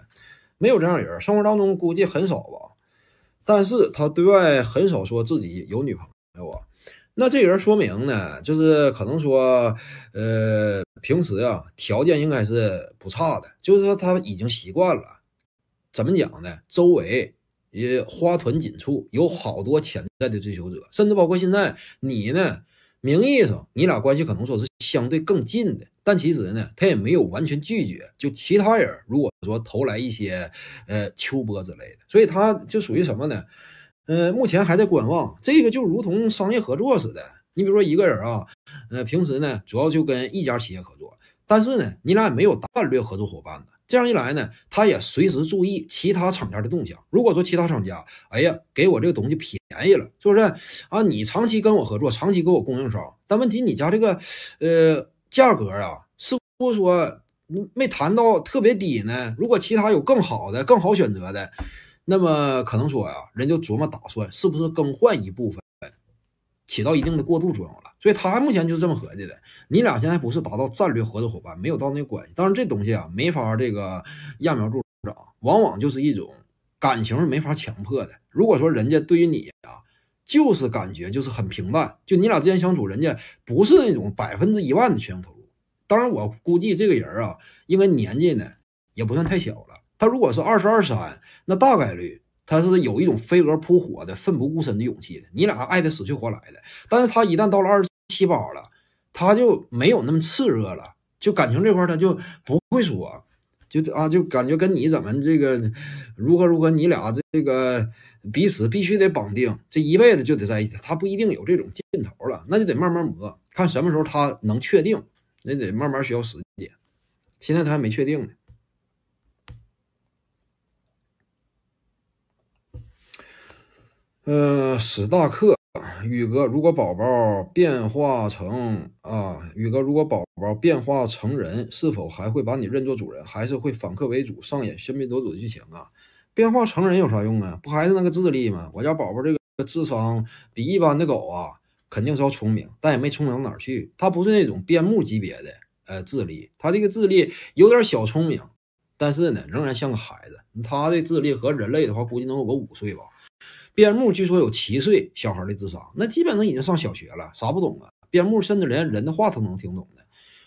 没有这样人，生活当中估计很少吧。但是他对外很少说自己有女朋友啊。那这人说明呢，就是可能说，呃，平时啊条件应该是不差的，就是说他已经习惯了。怎么讲呢？周围也花团锦簇，有好多潜在的追求者，甚至包括现在你呢，名义上你俩关系可能说是相对更近的，但其实呢，他也没有完全拒绝，就其他人如果说投来一些，呃，秋波之类的，所以他就属于什么呢？呃，目前还在观望，这个就如同商业合作似的。你比如说一个人啊，呃，平时呢主要就跟一家企业合作，但是呢，你俩也没有战略合作伙伴这样一来呢，他也随时注意其他厂家的动向。如果说其他厂家，哎呀，给我这个东西便宜了，是不是啊？你长期跟我合作，长期给我供应商，但问题你家这个，呃，价格啊，是不是说没谈到特别低呢？如果其他有更好的、更好选择的。那么可能说呀，人就琢磨打算是不是更换一部分，起到一定的过渡作用了。所以他目前就是这么合计的。你俩现在不是达到战略合作伙伴，没有到那关系。当然这东西啊，没法这个揠苗助长，往往就是一种感情是没法强迫的。如果说人家对于你啊，就是感觉就是很平淡，就你俩之间相处，人家不是那种百分之一万的全情投入。当然我估计这个人啊，因为年纪呢也不算太小了。他如果是二十二三，那大概率他是有一种飞蛾扑火的、奋不顾身的勇气的。你俩爱得死去活来的，但是他一旦到了二十七八了，他就没有那么炽热了，就感情这块他就不会说，就啊，就感觉跟你怎么这个如何如何，你俩这个彼此必须得绑定，这一辈子就得在一起，他不一定有这种劲头了，那就得慢慢磨，看什么时候他能确定，那得慢慢需要时间。现在他还没确定呢。呃，史大克，宇哥，如果宝宝变化成啊，宇哥，如果宝宝变化成人，是否还会把你认作主人？还是会反客为主，上演喧宾夺主的剧情啊？变化成人有啥用啊？不还是那个智力吗？我家宝宝这个智商比一般的狗啊，肯定是要聪明，但也没聪明到哪儿去。它不是那种边牧级别的呃智力，它这个智力有点小聪明，但是呢，仍然像个孩子。它的智力和人类的话，估计能有个五岁吧。边牧据说有七岁小孩的智商，那基本都已经上小学了，啥不懂啊？边牧甚至连人的话都能听懂的。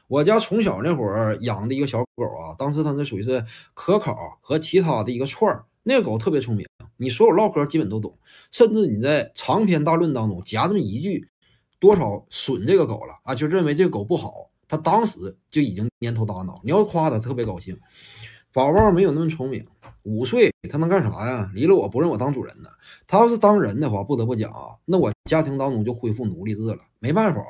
我家从小那会儿养的一个小狗啊，当时它那属于是可口和其他的一个串儿，那个狗特别聪明，你所有唠嗑基本都懂，甚至你在长篇大论当中夹这么一句，多少损这个狗了啊？就认为这个狗不好，它当时就已经蔫头耷脑。你要夸它，特别高兴。宝宝没有那么聪明，五岁他能干啥呀？离了我不认我当主人呢。他要是当人的话，不得不讲啊，那我家庭当中就恢复奴隶制了，没办法，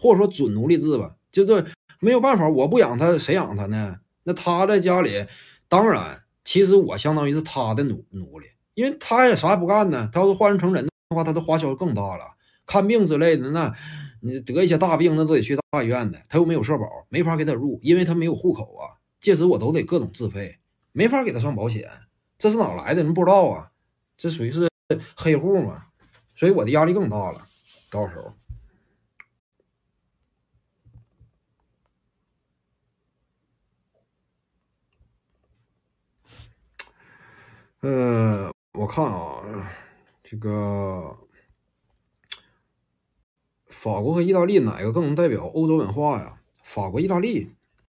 或者说准奴隶制吧，就这没有办法，我不养他谁养他呢？那他在家里，当然其实我相当于是他的奴奴隶，因为他也啥也不干呢。他要是换身成人的话，他的花销更大了，看病之类的，那你得一些大病，那都得去大医院的，他又没有社保，没法给他入，因为他没有户口啊。届时我都得各种自费，没法给他上保险。这是哪来的？人不知道啊，这属于是黑户嘛，所以我的压力更大了。到候。呃，我看啊，这个法国和意大利哪个更能代表欧洲文化呀？法国、意大利。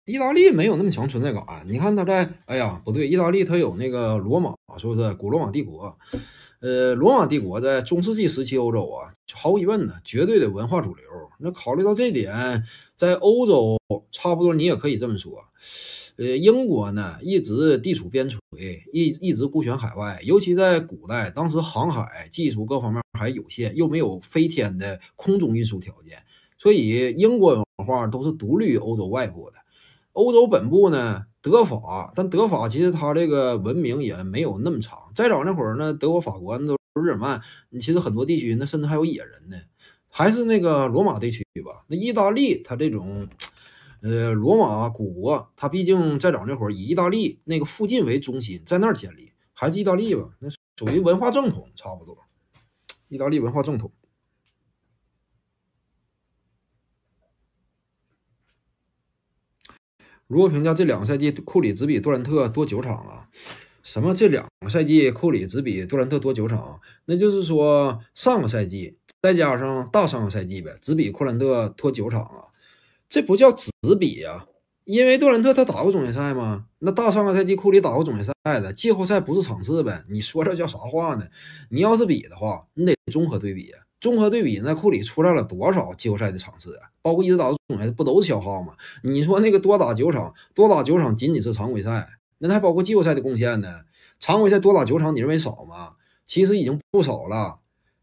意大利没有那么强存在感，你看他在，哎呀，不对，意大利他有那个罗马，是不是古罗马帝国？呃，罗马帝国在中世纪时期，欧洲啊，毫无疑问呢，绝对的文化主流。那考虑到这点，在欧洲差不多你也可以这么说。呃，英国呢，一直地处边陲，一一直孤悬海外，尤其在古代，当时航海技术各方面还有限，又没有飞天的空中运输条件，所以英国文化都是独立于欧洲外部的。欧洲本部呢，德法，但德法其实它这个文明也没有那么长。再早那会儿，呢，德国、法国、那日耳曼，你其实很多地区那甚至还有野人呢。还是那个罗马地区吧。那意大利，它这种，呃，罗马古国，它毕竟再早那会儿以意大利那个附近为中心，在那儿建立，还是意大利吧？那属于文化正统，差不多。意大利文化正统。如何评价这两个赛季库里只比杜兰特多九场啊？什么这两个赛季库里只比杜兰特多九场？那就是说上个赛季再加上大上个赛季呗，只比杜兰特多九场啊？这不叫只比呀，因为杜兰特他打过总决赛吗？那大上个赛季库里打过总决赛的季后赛不是场次呗？你说这叫啥话呢？你要是比的话，你得综合对比呀。综合对比，那库里出战了多少季后赛的场次啊？包括一直打总决赛，不都是消耗吗？你说那个多打九场，多打九场仅仅是常规赛，那还包括季后赛的贡献呢？常规赛多打九场，你认为少吗？其实已经不少了。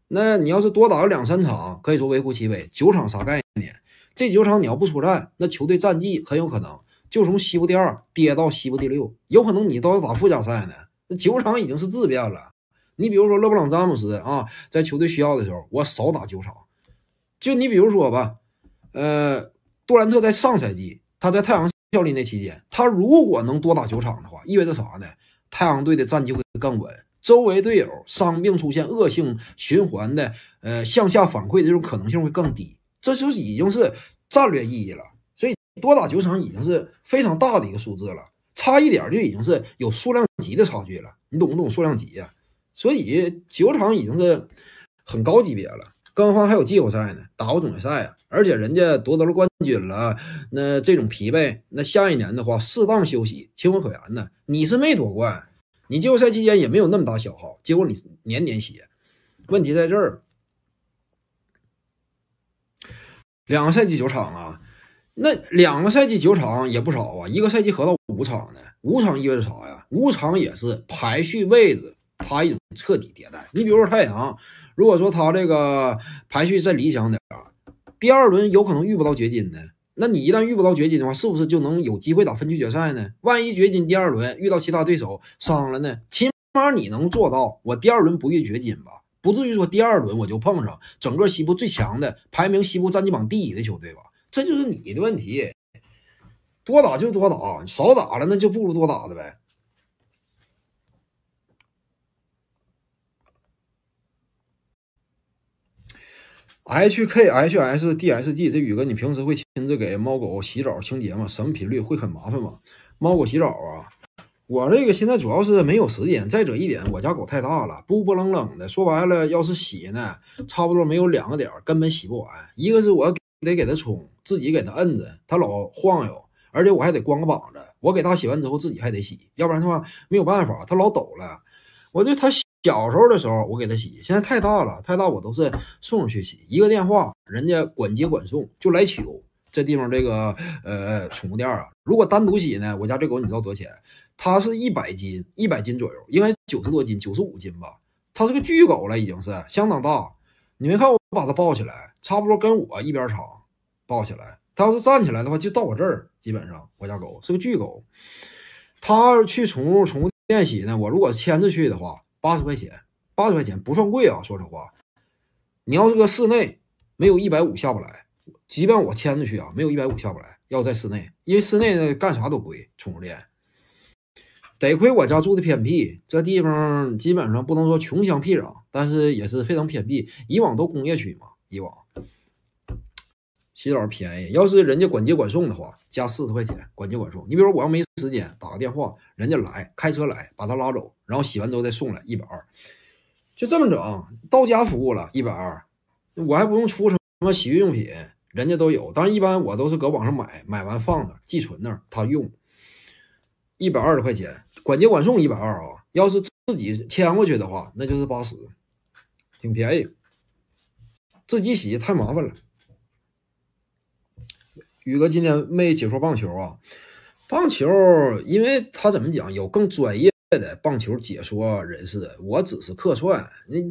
那你要是多打个两三场，可以说微乎其微。九场啥概念？这九场你要不出战，那球队战绩很有可能就从西部第二跌到西部第六，有可能你都要打附加赛呢。那九场已经是质变了。你比如说勒布朗詹姆斯啊，在球队需要的时候，我少打球场。就你比如说吧，呃，杜兰特在上赛季他在太阳效力那期间，他如果能多打球场的话，意味着啥呢？太阳队的战绩会更稳，周围队友伤病出现恶性循环的呃向下反馈的这种可能性会更低。这就已经是战略意义了。所以多打球场已经是非常大的一个数字了，差一点就已经是有数量级的差距了。你懂不懂数量级呀？所以酒厂已经是很高级别了，更何况还有季后赛呢，打过总决赛啊，而且人家夺得了冠军了，那这种疲惫，那下一年的话适当休息，情有可原的。你是没夺冠，你季后赛期间也没有那么大消耗，结果你年年歇，问题在这儿。两个赛季酒厂啊，那两个赛季酒厂也不少啊，一个赛季合到五场呢，五场意味着啥呀？五场也是排序位置。他一种彻底迭代。你比如说太阳，如果说他这个排序再理想点儿，第二轮有可能遇不到掘金的，那你一旦遇不到掘金的话，是不是就能有机会打分区决赛呢？万一掘金第二轮遇到其他对手伤了呢？起码你能做到，我第二轮不遇掘金吧，不至于说第二轮我就碰上整个西部最强的、排名西部战绩榜第一的球队吧。这就是你的问题，多打就多打，少打了那就不如多打的呗。h k h s d s d 这宇哥，你平时会亲自给猫狗洗澡清洁吗？什么频率？会很麻烦吗？猫狗洗澡啊，我这个现在主要是没有时间。再者一点，我家狗太大了，波波楞楞的。说白了，要是洗呢，差不多没有两个点儿，根本洗不完。一个是我得给它冲，自己给它摁着，它老晃悠，而且我还得光个膀子。我给它洗完之后，自己还得洗，要不然的话没有办法，它老抖了。我就它洗。小时候的时候，我给它洗。现在太大了，太大，我都是送出去洗。一个电话，人家管接管送，就来取。这地方这个呃宠物店啊，如果单独洗呢，我家这狗你知道多少钱？它是一百斤，一百斤左右，应该九十多斤，九十五斤吧。它是个巨狗了，已经是相当大。你没看我把它抱起来，差不多跟我一边长。抱起来，它要是站起来的话，就到我这儿。基本上，我家狗是个巨狗。它去宠物宠物店洗呢，我如果牵着去的话。八十块钱，八十块钱不算贵啊。说实话，你要是个室内，没有一百五下不来。即便我牵着去啊，没有一百五下不来。要在室内，因为室内干啥都贵，宠物店。得亏我家住的偏僻，这地方基本上不能说穷乡僻壤，但是也是非常偏僻。以往都工业区嘛，以往。洗澡便宜，要是人家管接管送的话，加四十块钱管接管送。你比如说，我要没时间，打个电话，人家来开车来把他拉走，然后洗完之后再送来一百二，就这么整，到家服务了一百二，我还不用出什么洗浴用品，人家都有。当然，一般我都是搁网上买，买完放那寄存那儿，他用。一百二十块钱管接管送一百二啊，要是自己牵过去的话，那就是八十，挺便宜。自己洗太麻烦了。宇哥今天没解说棒球啊，棒球，因为他怎么讲，有更专业的棒球解说人士，我只是客串。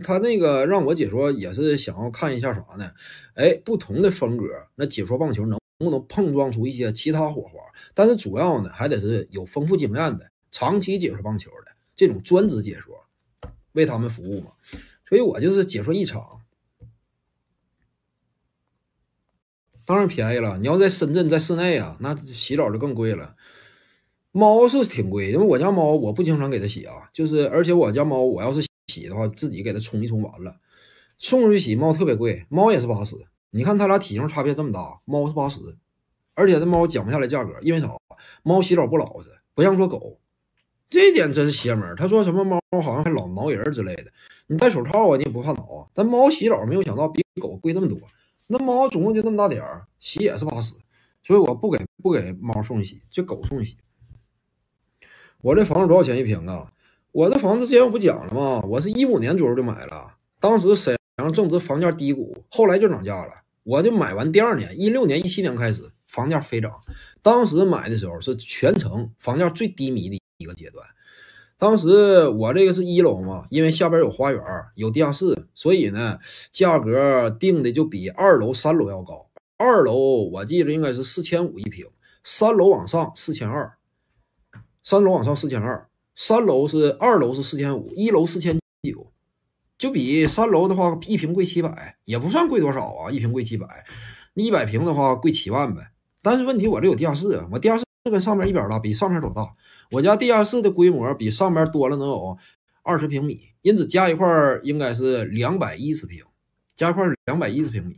他那个让我解说，也是想要看一下啥呢？哎，不同的风格，那解说棒球能不能碰撞出一些其他火花？但是主要呢，还得是有丰富经验的，长期解说棒球的这种专职解说，为他们服务嘛。所以我就是解说一场。当然便宜了，你要在深圳在室内啊，那洗澡就更贵了。猫是挺贵，因为我家猫我不经常给它洗啊，就是而且我家猫我要是洗的话，自己给它冲一冲完了送出去洗猫特别贵，猫也是八十。你看它俩体型差别这么大，猫是八十，而且这猫讲不下来价格，因为啥？猫洗澡不老实，不像说狗，这点真是邪门。他说什么猫好像还老挠人之类的，你戴手套啊，你也不怕挠啊。但猫洗澡没有想到比狗贵这么多。那猫总共就那么大点儿，洗也是巴死，所以我不给不给猫送洗，就狗送洗。我这房子多少钱一平啊？我这房子之前不讲了吗？我是一五年左右就买了，当时沈阳正值房价低谷，后来就涨价了。我就买完第二年，一六年、一七年开始房价飞涨，当时买的时候是全城房价最低迷的一个阶段。当时我这个是一楼嘛，因为下边有花园，有地下室，所以呢，价格定的就比二楼、三楼要高。二楼我记得应该是四千五一平，三楼往上四千二，三楼往上四千二，三楼是二楼是四千五，一楼四千九，就比三楼的话一平贵七百，也不算贵多少啊，一平贵七百，一百平的话贵七万呗。但是问题我这有地下室啊，我地下室跟上面一边大，比上面都大？我家地下室的规模比上边多了，能有二十平米，因此加一块应该是两百一十平，加一块两百一十平米。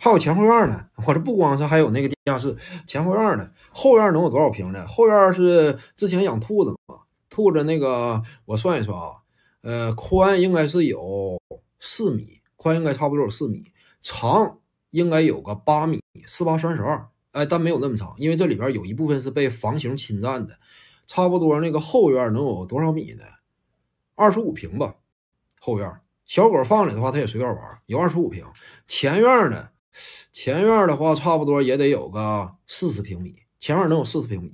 还有前后院呢，我这不光是还有那个地下室，前后院呢，后院能有多少平呢？后院是之前养兔子嘛，兔子那个我算一算啊，呃，宽应该是有四米，宽应该差不多有四米，长应该有个八米，四八三十二。哎，但没有那么长，因为这里边有一部分是被房型侵占的。差不多那个后院能有多少米呢？二十五平吧。后院小狗放里的话，它也随便玩，有二十五平。前院呢？前院的话，差不多也得有个四十平米。前院能有四十平米，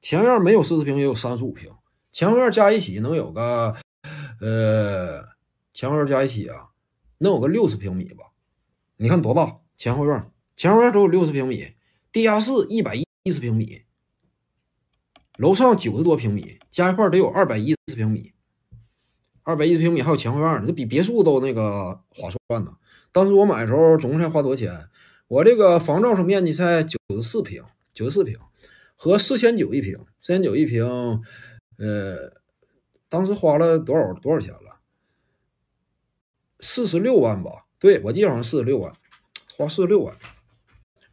前院没有四十平也有三十五平。前后院加一起能有个，呃，前后院加一起啊，能有个六十平米吧？你看多大？前后院，前后院都有六十平米。地下室一百一十平米，楼上九十多平米，加一块得有二百一十平米。二百一十平米还有前后院呢，这比别墅都那个划算呢。当时我买的时候总共才花多少钱？我这个房照上面积才九十四平，九十四平和四千九一平，四千九一平，呃，当时花了多少多少钱了？四十六万吧？对我记好像四十六万，花四十六万。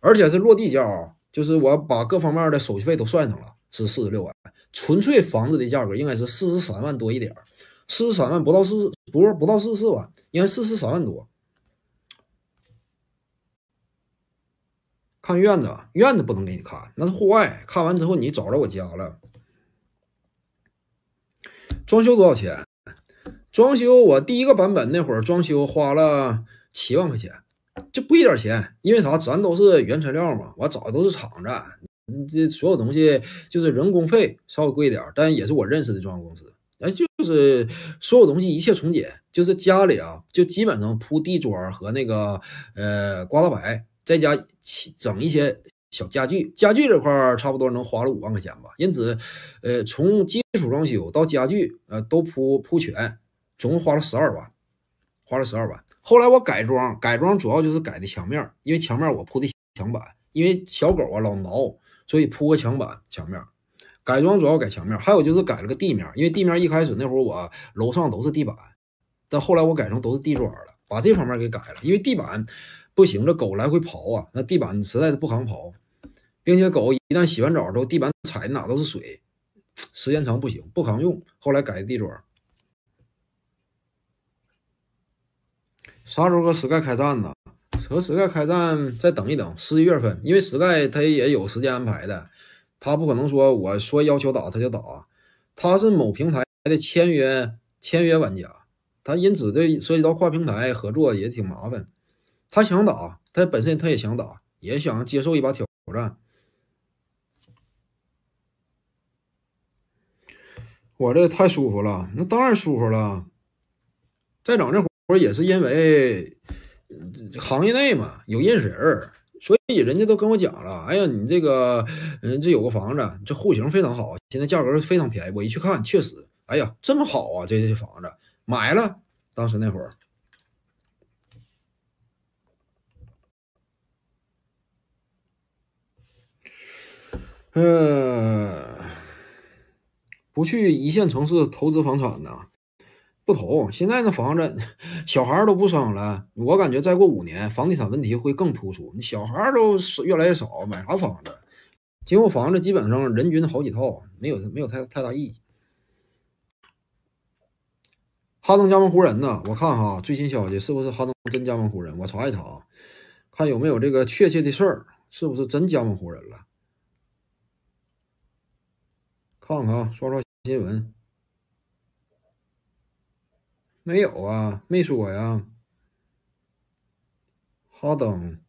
而且是落地价，啊，就是我把各方面的手续费都算上了，是四十六万。纯粹房子的价格应该是四十三万多一点，四十三万不到四，不不到四十四万，应该四十三万多。看院子，院子不能给你看，那是户外。看完之后，你找着我家了。装修多少钱？装修我第一个版本那会儿，装修花了七万块钱。就不一点钱，因为啥？咱都是原材料嘛，我找的都是厂子，这所有东西就是人工费稍微贵点，但也是我认识的装修公司。哎，就是所有东西一切从简，就是家里啊，就基本上铺地砖和那个呃刮大白，再加整一些小家具。家具这块差不多能花了五万块钱吧，因此，呃，从基础装修到家具，呃，都铺铺全，总共花了十二万。花了十二万，后来我改装，改装主要就是改的墙面，因为墙面我铺的墙板，因为小狗啊老挠，所以铺个墙板墙面。改装主要改墙面，还有就是改了个地面，因为地面一开始那会儿我楼上都是地板，但后来我改成都是地砖了，把这方面给改了，因为地板不行，这狗来回刨啊，那地板实在是不抗刨，并且狗一旦洗完澡之后，地板踩哪都是水，时间长不行，不抗用，后来改的地砖。啥时候和 Sky 开战呢？和 Sky 开战再等一等，十一月份，因为 Sky 他也有时间安排的，他不可能说我说要求打他就打，他是某平台的签约签约玩家，他因此这涉及到跨平台合作也挺麻烦。他想打，他本身他也想打，也想接受一把挑战。我这太舒服了，那当然舒服了。再整这活。或者也是因为行业内嘛有认识人，所以人家都跟我讲了：“哎呀，你这个，嗯，这有个房子，这户型非常好，现在价格非常便宜。”我一去看，确实，哎呀，这么好啊！这些房子买了。当时那会儿，嗯，不去一线城市投资房产呢。不同，现在那房子，小孩都不生了。我感觉再过五年，房地产问题会更突出。你小孩都是越来越少，买啥房子？今后房子基本上人均好几套，没有没有太太大意义。哈登加盟湖人呢？我看哈最新消息是不是哈登真加盟湖人？我查一查，看有没有这个确切的事儿，是不是真加盟湖人了？看看啊，刷刷新闻。没有啊，没说呀。哈登，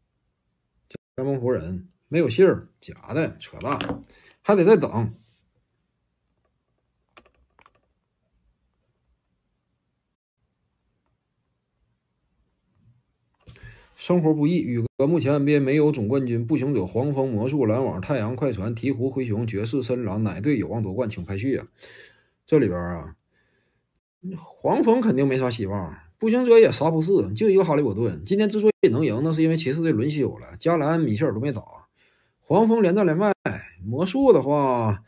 加盟湖人没有信儿，假的，扯淡，还得再等。生活不易，宇哥目前 NBA 没有总冠军。步行者、黄蜂、魔术、篮网、太阳、快船、鹈鹕、灰熊、爵士、林狼，哪队有望夺冠？请排序啊！这里边啊。黄蜂肯定没啥希望，步行者也啥不是，就一个哈利·伯顿。今天之所以能赢，那是因为骑士队轮休了，加兰、米切尔都没打。黄蜂连战连败，魔术的话，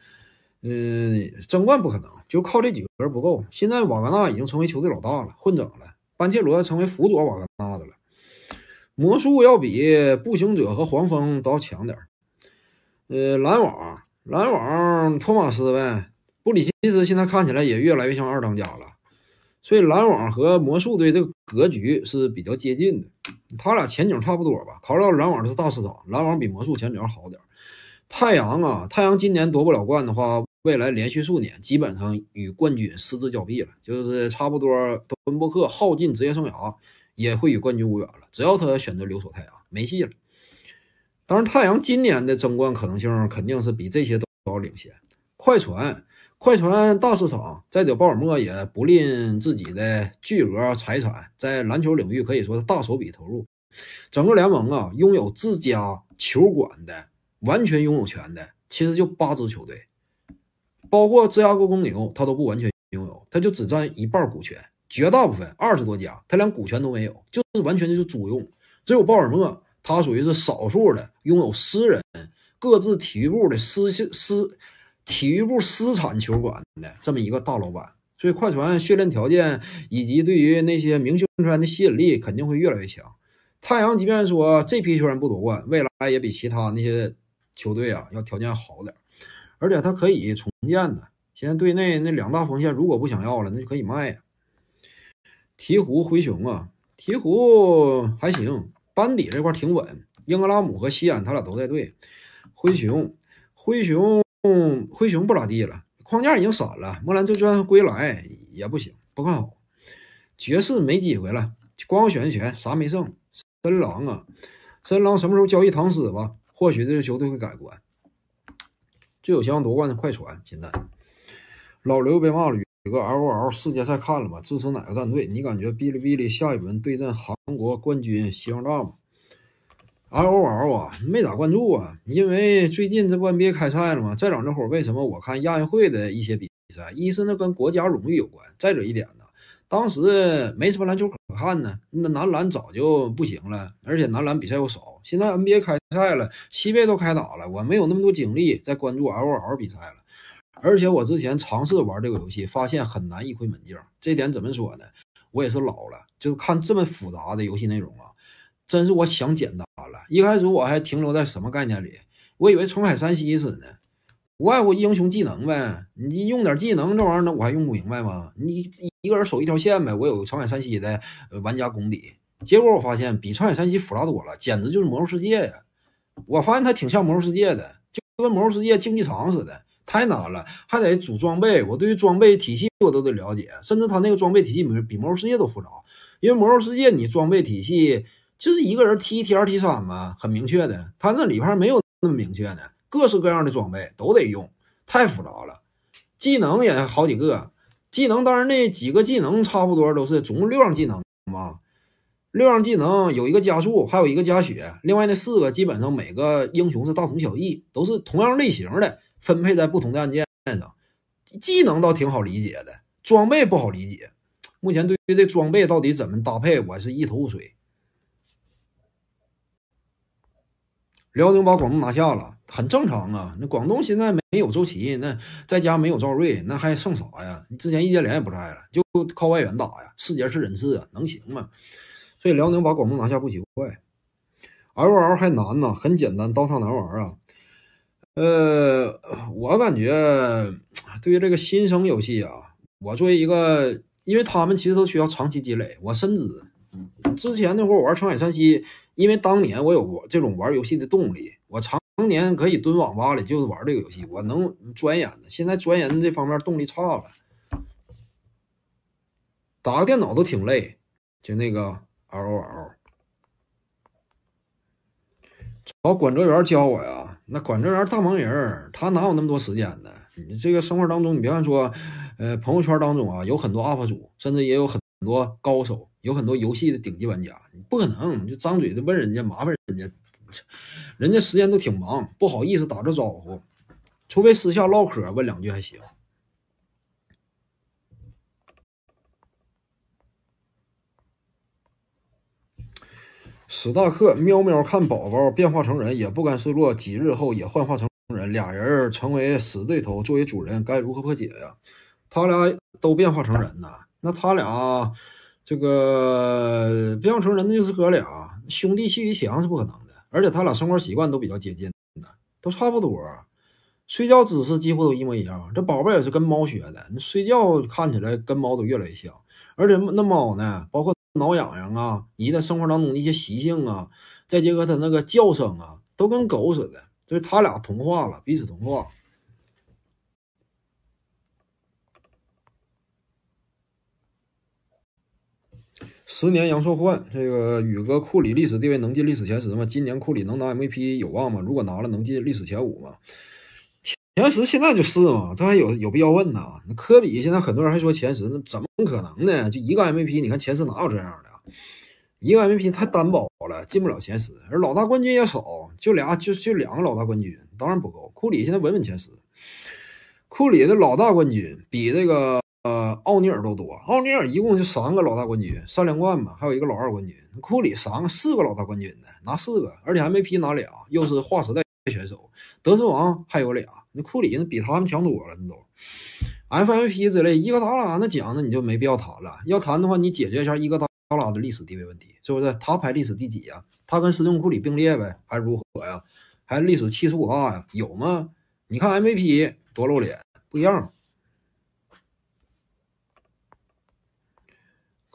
嗯，争冠不可能，就靠这几个人不够。现在瓦格纳已经成为球队老大了，混整了，班切罗成为辅佐瓦格纳的了。魔术要比步行者和黄蜂都要强点儿。呃，篮网，篮网，托马斯呗，布里奇斯现在看起来也越来越像二当家了。所以篮网和魔术队这个格局是比较接近的，他俩前景差不多吧。考虑到篮网是大市场，篮网比魔术前景好点。太阳啊，太阳今年夺不了冠的话，未来连续数年基本上与冠军失之交臂了。就是差不多，多文布克耗尽职业生涯也会与冠军无缘了。只要他选择留守太阳，没戏了。当然，太阳今年的争冠可能性肯定是比这些都要领先。快船。快船大市场，再者鲍尔默也不吝自己的巨额财产，在篮球领域可以说是大手笔投入。整个联盟啊，拥有自家球馆的完全拥有权的，其实就八支球队，包括芝加哥公牛，他都不完全拥有，他就只占一半股权，绝大部分二十多家他连股权都没有，就是完全就是租用。只有鲍尔默，他属于是少数的拥有私人各自体育部的私性私。体育部私产球馆的这么一个大老板，所以快船训练条件以及对于那些明星球员的吸引力肯定会越来越强。太阳即便说这批球员不夺冠，未来也比其他那些球队啊要条件好点，而且它可以重建的。现在队内那两大锋线如果不想要了，那就可以卖呀。鹈鹕、灰熊啊，鹈鹕还行，班底这块挺稳，英格拉姆和西安他俩都在队。灰熊，灰熊。灰熊不咋地了，框架已经散了，莫兰特就算归来也不行，不看好。爵士没机会了，光玄选啥没剩。森狼啊，森狼什么时候交易唐斯吧？或许这支球队会改观。最有希望夺冠的快船，现在老刘被骂了。有个 LOL 世界赛看了吗？支持哪个战队？你感觉哔哩哔哩下一轮对阵韩国冠军大吗？L O L 啊，没咋关注啊，因为最近这不 N B A 开赛了吗？再者那会儿为什么我看亚运会的一些比赛，一是那跟国家荣誉有关，再者一点呢，当时没什么篮球可看呢，那男篮早就不行了，而且男篮比赛又少。现在 N B A 开赛了，西贝都开打了，我没有那么多精力再关注 L O L 比赛了。而且我之前尝试玩这个游戏，发现很难一回门径。这点怎么说呢？我也是老了，就是看这么复杂的游戏内容啊。真是我想简单了。一开始我还停留在什么概念里？我以为重海山西似的，无外乎英雄技能呗。你用点技能这玩意儿呢，我还用不明白吗？你一个人守一条线呗。我有重海山西的玩家功底，结果我发现比重海山西复杂多了，简直就是魔兽世界呀！我发现它挺像魔兽世界的，就跟魔兽世界竞技场似的，太难了，还得组装备。我对于装备体系我都得了解，甚至它那个装备体系比比魔兽世界都复杂，因为魔兽世界你装备体系。就是一个人 T 一 T 二 T 三嘛，很明确的。他那里边没有那么明确的，各式各样的装备都得用，太复杂了。技能也好几个，技能当然那几个技能差不多都是，总共六样技能嘛。六样技能有一个加速，还有一个加血，另外那四个基本上每个英雄是大同小异，都是同样类型的，分配在不同的按键上。技能倒挺好理解的，装备不好理解。目前对于这装备到底怎么搭配，我是一头雾水。辽宁把广东拿下了，很正常啊。那广东现在没有周琦，那在家没有赵睿，那还剩啥呀？你之前易建联也不在了，就靠外援打呀。四节是人次啊，能行吗？所以辽宁把广东拿下不奇怪。L L 还难呢，很简单，刀塔难玩啊。呃，我感觉对于这个新生游戏啊，我作为一个，因为他们其实都需要长期积累，我深知之前那会儿我玩沧海山西。因为当年我有玩这种玩游戏的动力，我常年可以蹲网吧里就是玩这个游戏，我能钻研的。现在钻研这方面动力差了，打个电脑都挺累，就那个 L O L。找管泽员教我呀？那管泽员大忙人，他哪有那么多时间呢？你这个生活当中，你别看说，呃，朋友圈当中啊，有很多 UP 主，甚至也有很多高手。有很多游戏的顶级玩家，你不可能就张嘴就问人家，麻烦人家，人家时间都挺忙，不好意思打这招呼，除非私下唠嗑问两句还行。史大克喵喵看宝宝变化成人，也不甘示弱，几日后也幻化成人，俩人成为死对头。作为主人，该如何破解呀？他俩都变化成人呢？那他俩？这个培养成人那就是哥俩兄弟，气宇强是不可能的，而且他俩生活习惯都比较接近的，都差不多，睡觉姿势几乎都一模一样。这宝贝也是跟猫学的，睡觉看起来跟猫都越来越像。而且那猫呢，包括挠痒痒啊，以及生活当中的一些习性啊，再结合它那个叫声啊，都跟狗似的，就是他俩同化了，彼此同化。十年杨寿焕，这个宇哥库里历史地位能进历史前十吗？今年库里能拿 MVP 有望吗？如果拿了能进历史前五吗？前十现在就是嘛，这还有有必要问呢？那科比现在很多人还说前十，那怎么可能呢？就一个 MVP，你看前十哪有这样的一个 MVP 太单薄了，进不了前十。而老大冠军也少，就俩，就就两个老大冠军，当然不够。库里现在稳稳前十，库里的老大冠军比这个。呃，奥尼尔都多，奥尼尔一共就三个老大冠军，三连冠嘛，还有一个老二冠军。库里三个四个老大冠军呢，拿四个，而且还没 P 拿俩，又是划时代选手，得分王还有俩。那库里那比他们强多了，那都 MVP 之类，伊戈达拉那奖那你就没必要谈了。要谈的话，你解决一下伊戈达拉的历史地位问题，是不是？他排历史第几呀？他跟斯蒂芬库里并列呗，还是如何呀？还是历史七十五大呀？有吗？你看 MVP 多露脸，不一样。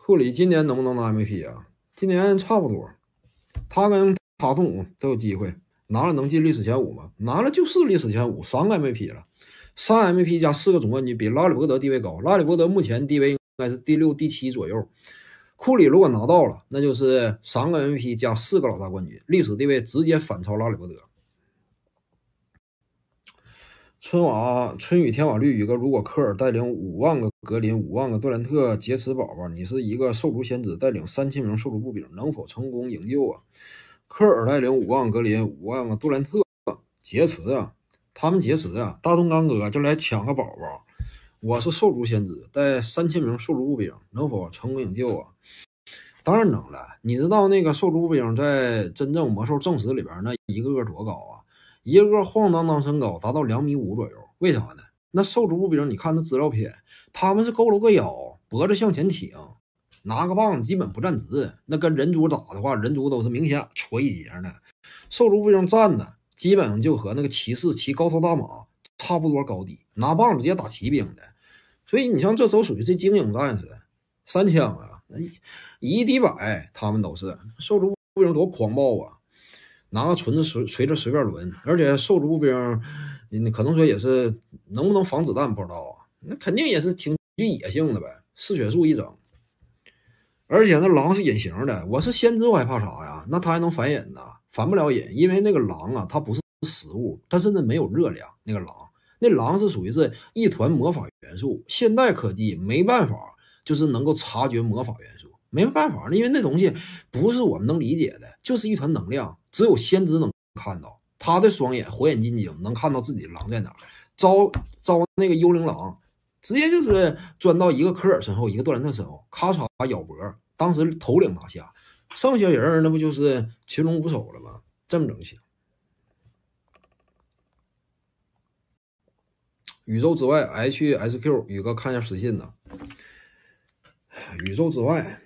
库里今年能不能拿 MVP 啊？今年差不多，他跟塔图姆都有机会拿了，能进历史前五吗？拿了就是历史前五，三个 MVP 了，三 MVP 加四个总冠军，比拉里伯德地位高。拉里伯德目前地位应该是第六、第七左右。库里如果拿到了，那就是三个 MVP 加四个老大冠军，历史地位直接反超拉里伯德。春晚，春雨天网绿雨哥，如果科尔带领五万个格林，五万个杜兰特劫持宝宝，你是一个兽族先知，带领三千名兽族步兵，能否成功营救啊？科尔带领五万格林，五万个杜兰特劫持啊，他们劫持啊，大动干戈就来抢个宝宝，我是兽族先知，带三千名兽族步兵，能否成功营救啊？当然能了，你知道那个兽族步兵在真正魔兽正史里边那一个个多高啊？一个个晃荡荡，身高达到两米五左右，为啥呢？那兽族步兵，你看那资料片，他们是佝偻个腰，脖子向前挺，拿个棒子基本不站直。那跟人族打的话，人族都是明显矬一截呢。兽族步兵站的，基本上就和那个骑士骑高头大马差不多高低，拿棒子直接打骑兵的。所以你像这都属于这精英战士，三枪啊，那一一敌百，他们都是兽族步兵多狂暴啊！拿个锤子随锤子随便抡，而且兽族步兵，你可能说也是能不能防子弹不知道啊，那肯定也是挺野性的呗，嗜血术一整，而且那狼是隐形的，我是先知我还怕啥呀？那他还能反隐呢，反不了隐，因为那个狼啊，它不是食物，但是那没有热量。那个狼，那狼是属于是一团魔法元素，现代科技没办法，就是能够察觉魔法元素，没办法，因为那东西不是我们能理解的，就是一团能量。只有先知能看到他的双眼，火眼金睛，能看到自己的狼在哪儿。招招那个幽灵狼，直接就是钻到一个科尔身后，一个杜兰特身后，咔嚓咬脖。当时头领拿下，剩下人那不就是群龙无首了吗？这么整就行。宇宙之外 H S Q 宇哥看一下私信呢。宇宙之外。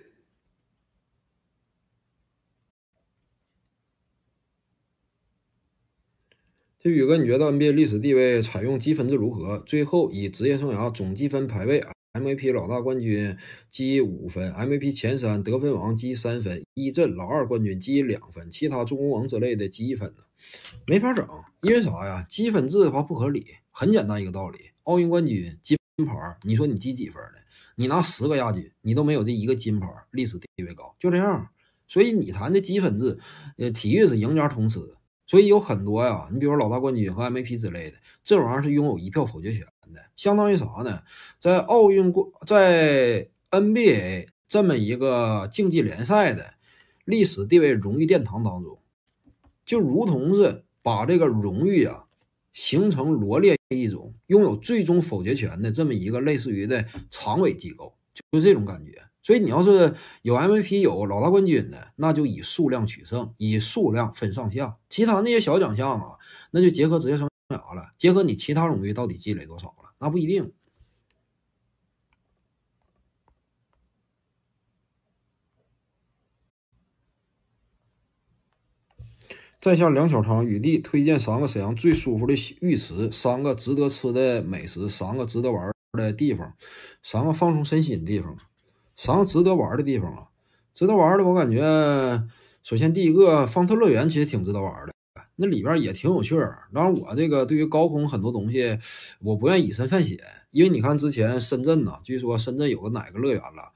这宇哥，你觉得 NBA 历史地位采用积分制如何？最后以职业生涯总积分排位，MVP 老大冠军积五分，MVP 前三得分王积三分，一阵老二冠军积两分，其他助攻王之类的积分呢？没法整，因为啥呀？积分制的话不合理。很简单一个道理，奥运冠军金牌，你说你积几分呢？你拿十个亚军，你都没有这一个金牌，历史地位高，就这样。所以你谈的积分制，呃，体育是赢家通吃。所以有很多呀，你比如说老大冠军和 MVP 之类的，这玩意儿是拥有一票否决权的，相当于啥呢？在奥运冠，在 NBA 这么一个竞技联赛的历史地位荣誉殿堂当中，就如同是把这个荣誉啊形成罗列一种拥有最终否决权的这么一个类似于的常委机构，就就这种感觉。所以你要是有 MVP 有老大冠军的，那就以数量取胜，以数量分上下。其他那些小奖项啊，那就结合职业生涯了，结合你其他荣誉到底积累多少了，那不一定。再向梁小昌雨弟推荐三个沈阳最舒服的浴池，三个值得吃的美食，三个值得玩的地方，三个放松身心的地方。啥值得玩的地方啊？值得玩的，我感觉首先第一个方特乐园其实挺值得玩的，那里边也挺有趣儿。当然，我这个对于高空很多东西，我不愿以身犯险，因为你看之前深圳呢，据说深圳有个哪个乐园了，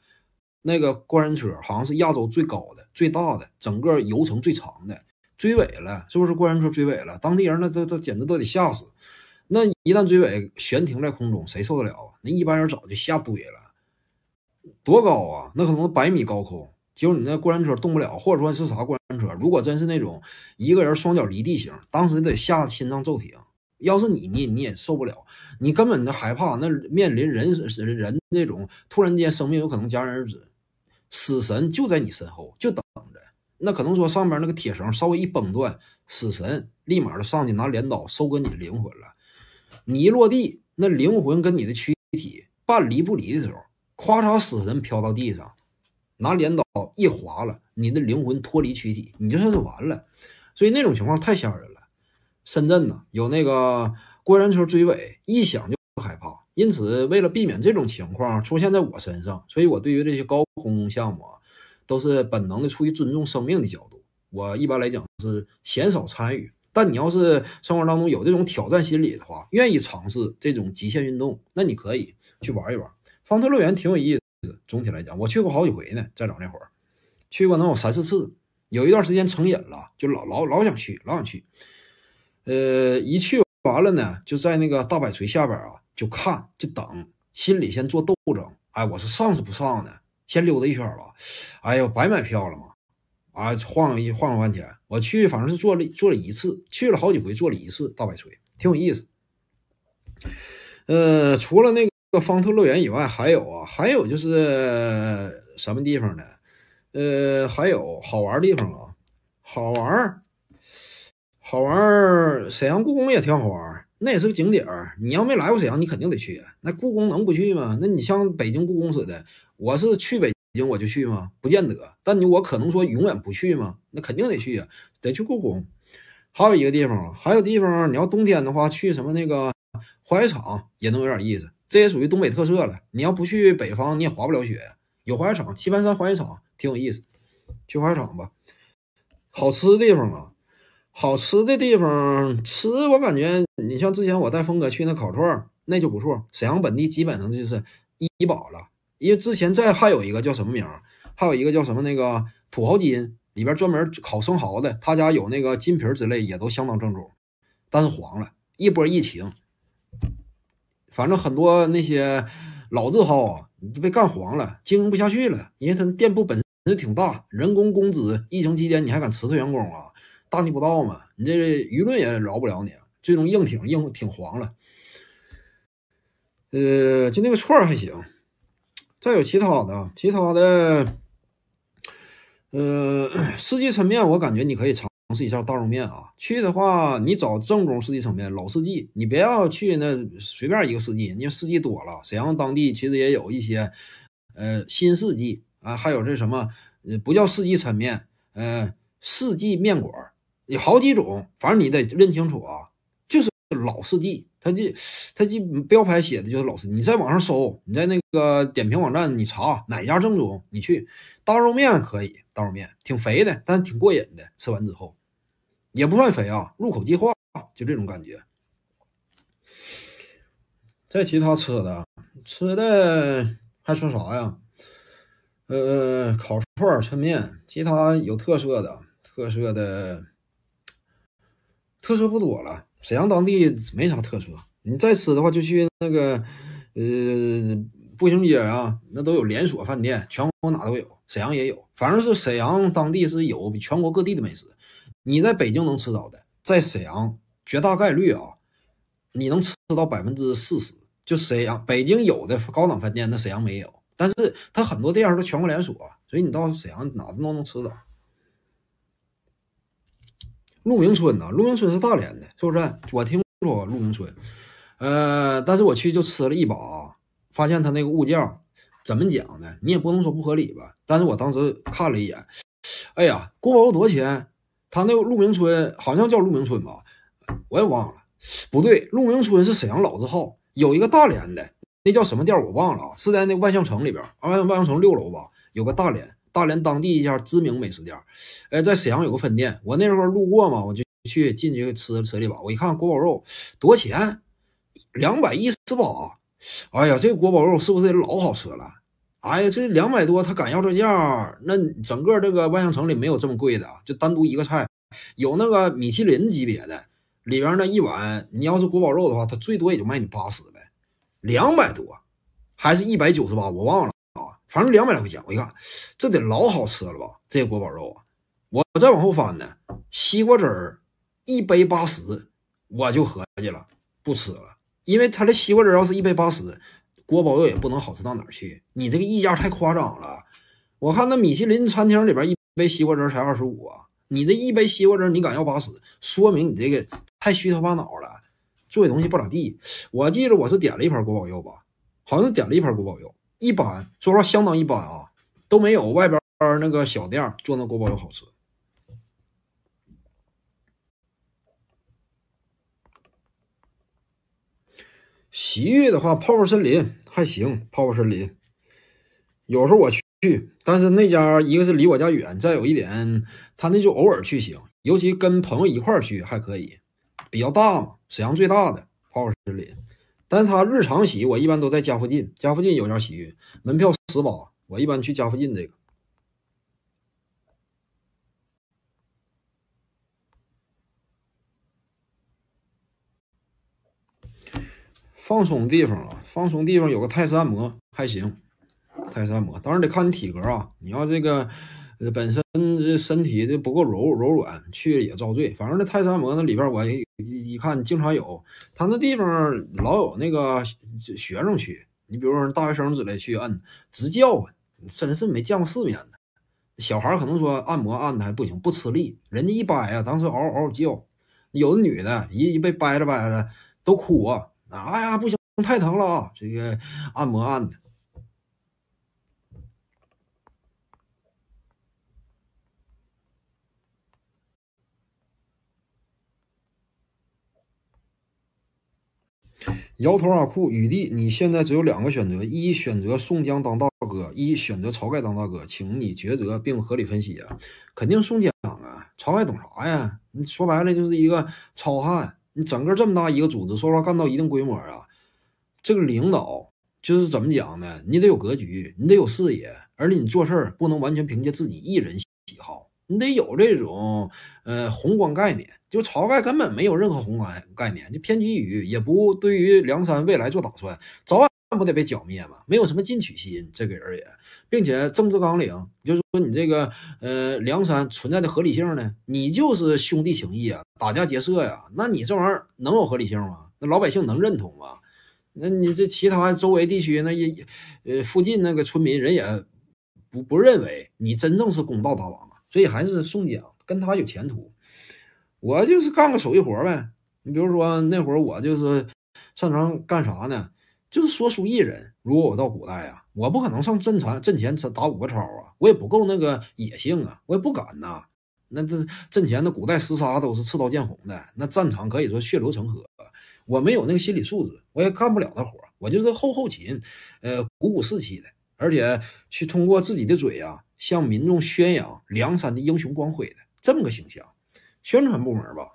那个过山车好像是亚洲最高的、最大的，整个游程最长的，追尾了，是不是过山车追尾了？当地人那都都简直都得吓死，那一旦追尾悬停在空中，谁受得了啊？那一般人早就吓堆了。多高啊！那可能百米高空，就是你那过山车动不了，或者说是啥过山车。如果真是那种一个人双脚离地型，当时得吓得心脏骤停。要是你呢，你也受不了，你根本就害怕。那面临人人那种突然间生命有可能戛然而止，死神就在你身后，就等着。那可能说上面那个铁绳稍微一崩断，死神立马就上去拿镰刀收割你灵魂了。你一落地，那灵魂跟你的躯体半离不离的时候。咔嚓，死神飘到地上，拿镰刀一划了，你的灵魂脱离躯体，你就算是完了。所以那种情况太吓人了。深圳呢，有那个过山车追尾，一想就害怕。因此，为了避免这种情况出现在我身上，所以我对于这些高空项目，都是本能的出于尊重生命的角度，我一般来讲是鲜少参与。但你要是生活当中有这种挑战心理的话，愿意尝试这种极限运动，那你可以去玩一玩。方特乐园挺有意思，总体来讲我去过好几回呢。再早那会儿，去过能有三四次，有一段时间成瘾了，就老老老想去，老想去。呃，一去完了呢，就在那个大摆锤下边啊，就看就等，心里先做斗争。哎，我是上是不上呢？先溜达一圈吧。哎呦，白买票了嘛。啊，晃一晃了半天。我去，反正是坐了坐了一次，去了好几回，坐了一次大摆锤，挺有意思。呃，除了那个。方特乐园以外还有啊，还有就是什么地方呢？呃，还有好玩地方啊，好玩儿，好玩儿。沈阳故宫也挺好玩儿，那也是个景点儿。你要没来过沈阳，你肯定得去。那故宫能不去吗？那你像北京故宫似的，我是去北京我就去吗？不见得。但你我可能说永远不去吗？那肯定得去啊，得去故宫。还有一个地方还有地方，你要冬天的话去什么那个滑雪场也能有点意思。这也属于东北特色了。你要不去北方，你也滑不了雪。有滑雪场，棋盘山滑雪场挺有意思。去滑雪场吧。好吃的地方啊，好吃的地方吃，我感觉你像之前我带峰哥去那烤串，那就不错。沈阳本地基本上就是一保了，因为之前在还有一个叫什么名，还有一个叫什么那个土豪金，里边专门烤生蚝的，他家有那个金皮儿之类，也都相当正宗。但是黄了一波疫情。反正很多那些老字号啊，都被干黄了，经营不下去了。因为他店铺本身就挺大，人工工资，疫情期间你还敢辞退员工啊？大逆不道嘛！你这舆论也饶不了你，最终硬挺硬挺黄了。呃，就那个串儿还行，再有其他的，其他的，呃，四季抻面，我感觉你可以尝。尝试一下大肉面啊！去的话，你找正宗世纪抻面，老世纪，你不要去那随便一个世纪，因为四季多了。沈阳当地其实也有一些，呃，新世纪啊，还有这什么，呃，不叫世纪抻面，呃，四季面馆有好几种，反正你得认清楚啊，就是老世纪。他这，他这标牌写的就是老师。你在网上搜，你在那个点评网站，你查哪家正宗？你去刀肉面可以，刀肉面挺肥的，但是挺过瘾的。吃完之后也不算肥啊，入口即化，就这种感觉。再其他吃的，吃的还说啥呀？呃，烤串、抻面，其他有特色的，特色的特色不多了。沈阳当地没啥特色，你再吃的话就去那个，呃，步行街啊，那都有连锁饭店，全国哪都有，沈阳也有，反正是沈阳当地是有全国各地的美食。你在北京能吃到的，在沈阳绝大概率啊，你能吃到百分之四十。就沈阳北京有的高档饭店，那沈阳没有，但是它很多地方都全国连锁，所以你到沈阳哪都能吃到。鹿鸣村呐，鹿鸣村是大连的，是不是？我听说鹿鸣村，呃，但是我去就吃了一把，发现他那个物价怎么讲呢？你也不能说不合理吧。但是我当时看了一眼，哎呀，锅包肉多少钱？他那鹿鸣村好像叫鹿鸣村吧，我也忘了，不对，鹿鸣村是沈阳老字号，有一个大连的，那叫什么店我忘了啊，是在那万象城里边，万万象城六楼吧，有个大连。大连当地一家知名美食店，哎，在沈阳有个分店。我那时候路过嘛，我就去进去吃吃了一把。我一看国宝肉多钱？两百一十八。哎呀，这国宝肉是不是老好吃了？哎呀，这两百多他敢要这价，那整个这个万象城里没有这么贵的啊！就单独一个菜，有那个米其林级别的，里边那一碗，你要是国宝肉的话，他最多也就卖你八十呗。两百多，还是一百九十八？我忘了。反正两百来块钱，我一看，这得老好吃了吧？这个国宝肉啊，我再往后翻呢，西瓜汁儿一杯八十，我就合计了，不吃了，因为他这西瓜汁要是一杯八十，锅包肉也不能好吃到哪儿去。你这个溢价太夸张了，我看那米其林餐厅里边一杯西瓜汁才二十五啊，你这一杯西瓜汁你敢要八十，说明你这个太虚头巴脑了，做的东西不咋地。我记得我是点了一盘锅包肉吧，好像是点了一盘锅包肉。一般，说实话，相当一般啊，都没有外边那个小店做那锅包肉好吃。洗浴的话，泡泡森林还行，泡泡森林。有时候我去，但是那家一个是离我家远，再有一点，他那就偶尔去行，尤其跟朋友一块儿去还可以，比较大嘛，沈阳最大的泡泡森林。但是他日常洗，我一般都在家附近。家附近有家洗浴，门票十八，我一般去家附近这个放松地方啊。放松地方有个泰式按摩，还行。泰式按摩当然得看你体格啊，你要这个呃本身身体的不够柔柔软，去也遭罪。反正这泰式按摩那里边我也一看，经常有，他那地方老有那个学生去，你比如说大学生之类去摁，直叫唤，真是没见过世面的。小孩可能说按摩按的还不行，不吃力，人家一掰啊，当时嗷嗷叫。有的女的一一被掰着掰着都哭啊，哎呀，不行，太疼了啊，这个按摩按的。摇头阿库雨帝，你现在只有两个选择：一选择宋江当大哥，一选择晁盖当大哥，请你抉择并合理分析啊！肯定宋江啊，晁盖懂啥呀？你说白了就是一个糙汉，你整个这么大一个组织，说实话干到一定规模啊，这个领导就是怎么讲呢？你得有格局，你得有视野，而且你做事儿不能完全凭借自己一人。你得有这种呃宏观概念，就晁盖根本没有任何宏观概念，就偏激于也不对于梁山未来做打算，早晚不得被剿灭吗？没有什么进取心，这个人也，并且政治纲领就是说你这个呃梁山存在的合理性呢？你就是兄弟情义啊，打家劫舍呀，那你这玩意儿能有合理性吗？那老百姓能认同吗？那你这其他周围地区那也呃附近那个村民人也不不认为你真正是公道大王啊。所以还是宋江跟他有前途。我就是干个手艺活呗。你比如说那会儿我就是擅长干啥呢？就是说书艺人。如果我到古代啊，我不可能上阵前阵前打五个超啊，我也不够那个野性啊，我也不敢呐。那这阵前的古代厮杀都是刺刀见红的，那战场可以说血流成河，我没有那个心理素质，我也干不了那活我就是后后勤，呃，鼓舞士气的，而且去通过自己的嘴呀。向民众宣扬梁山的英雄光辉的这么个形象，宣传部门吧，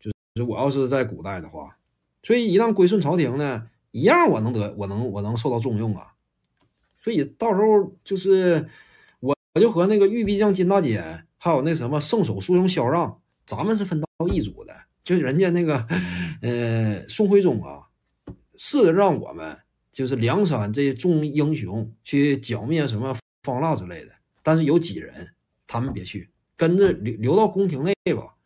就是我要是在古代的话，所以一旦归顺朝廷呢，一样我能得我能我能受到重用啊。所以到时候就是我我就和那个御笔将金大姐，还有那什么圣手书生萧让，咱们是分到一组的。就人家那个呃宋徽宗啊，是让我们就是梁山这些众英雄去剿灭什么方腊之类的。但是有几人，他们别去，跟着留留到宫廷内吧，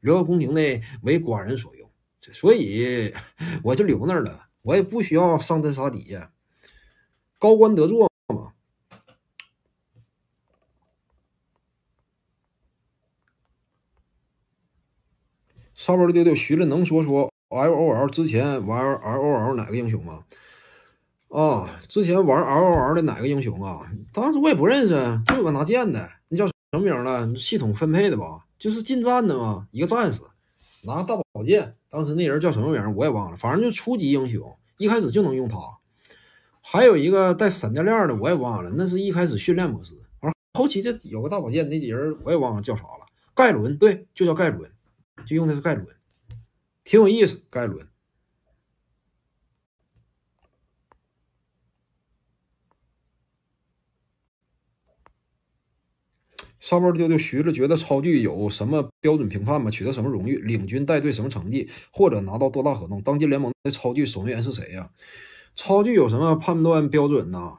留到宫廷内为寡人所用。所以我就留那儿了，我也不需要上阵杀底下。高官得做嘛。沙面的丢丢，徐了能说说 L O L 之前玩 L O L 哪个英雄吗？哦，之前玩 L O R 的哪个英雄啊？当时我也不认识，就有个拿剑的，那叫什么名了？系统分配的吧，就是近战的嘛，一个战士，拿大宝剑。当时那人叫什么名我也忘了，反正就初级英雄，一开始就能用他。还有一个带闪电链的，我也忘了，那是一开始训练模式。完后期这有个大宝剑，那人我也忘了叫啥了，盖伦，对，就叫盖伦，就用的是盖伦，挺有意思，盖伦。沙包丢丢徐着觉得超巨有什么标准评判吗？取得什么荣誉？领军带队什么成绩？或者拿到多大合同？当今联盟的超巨守门员是谁呀？超巨有什么判断标准呢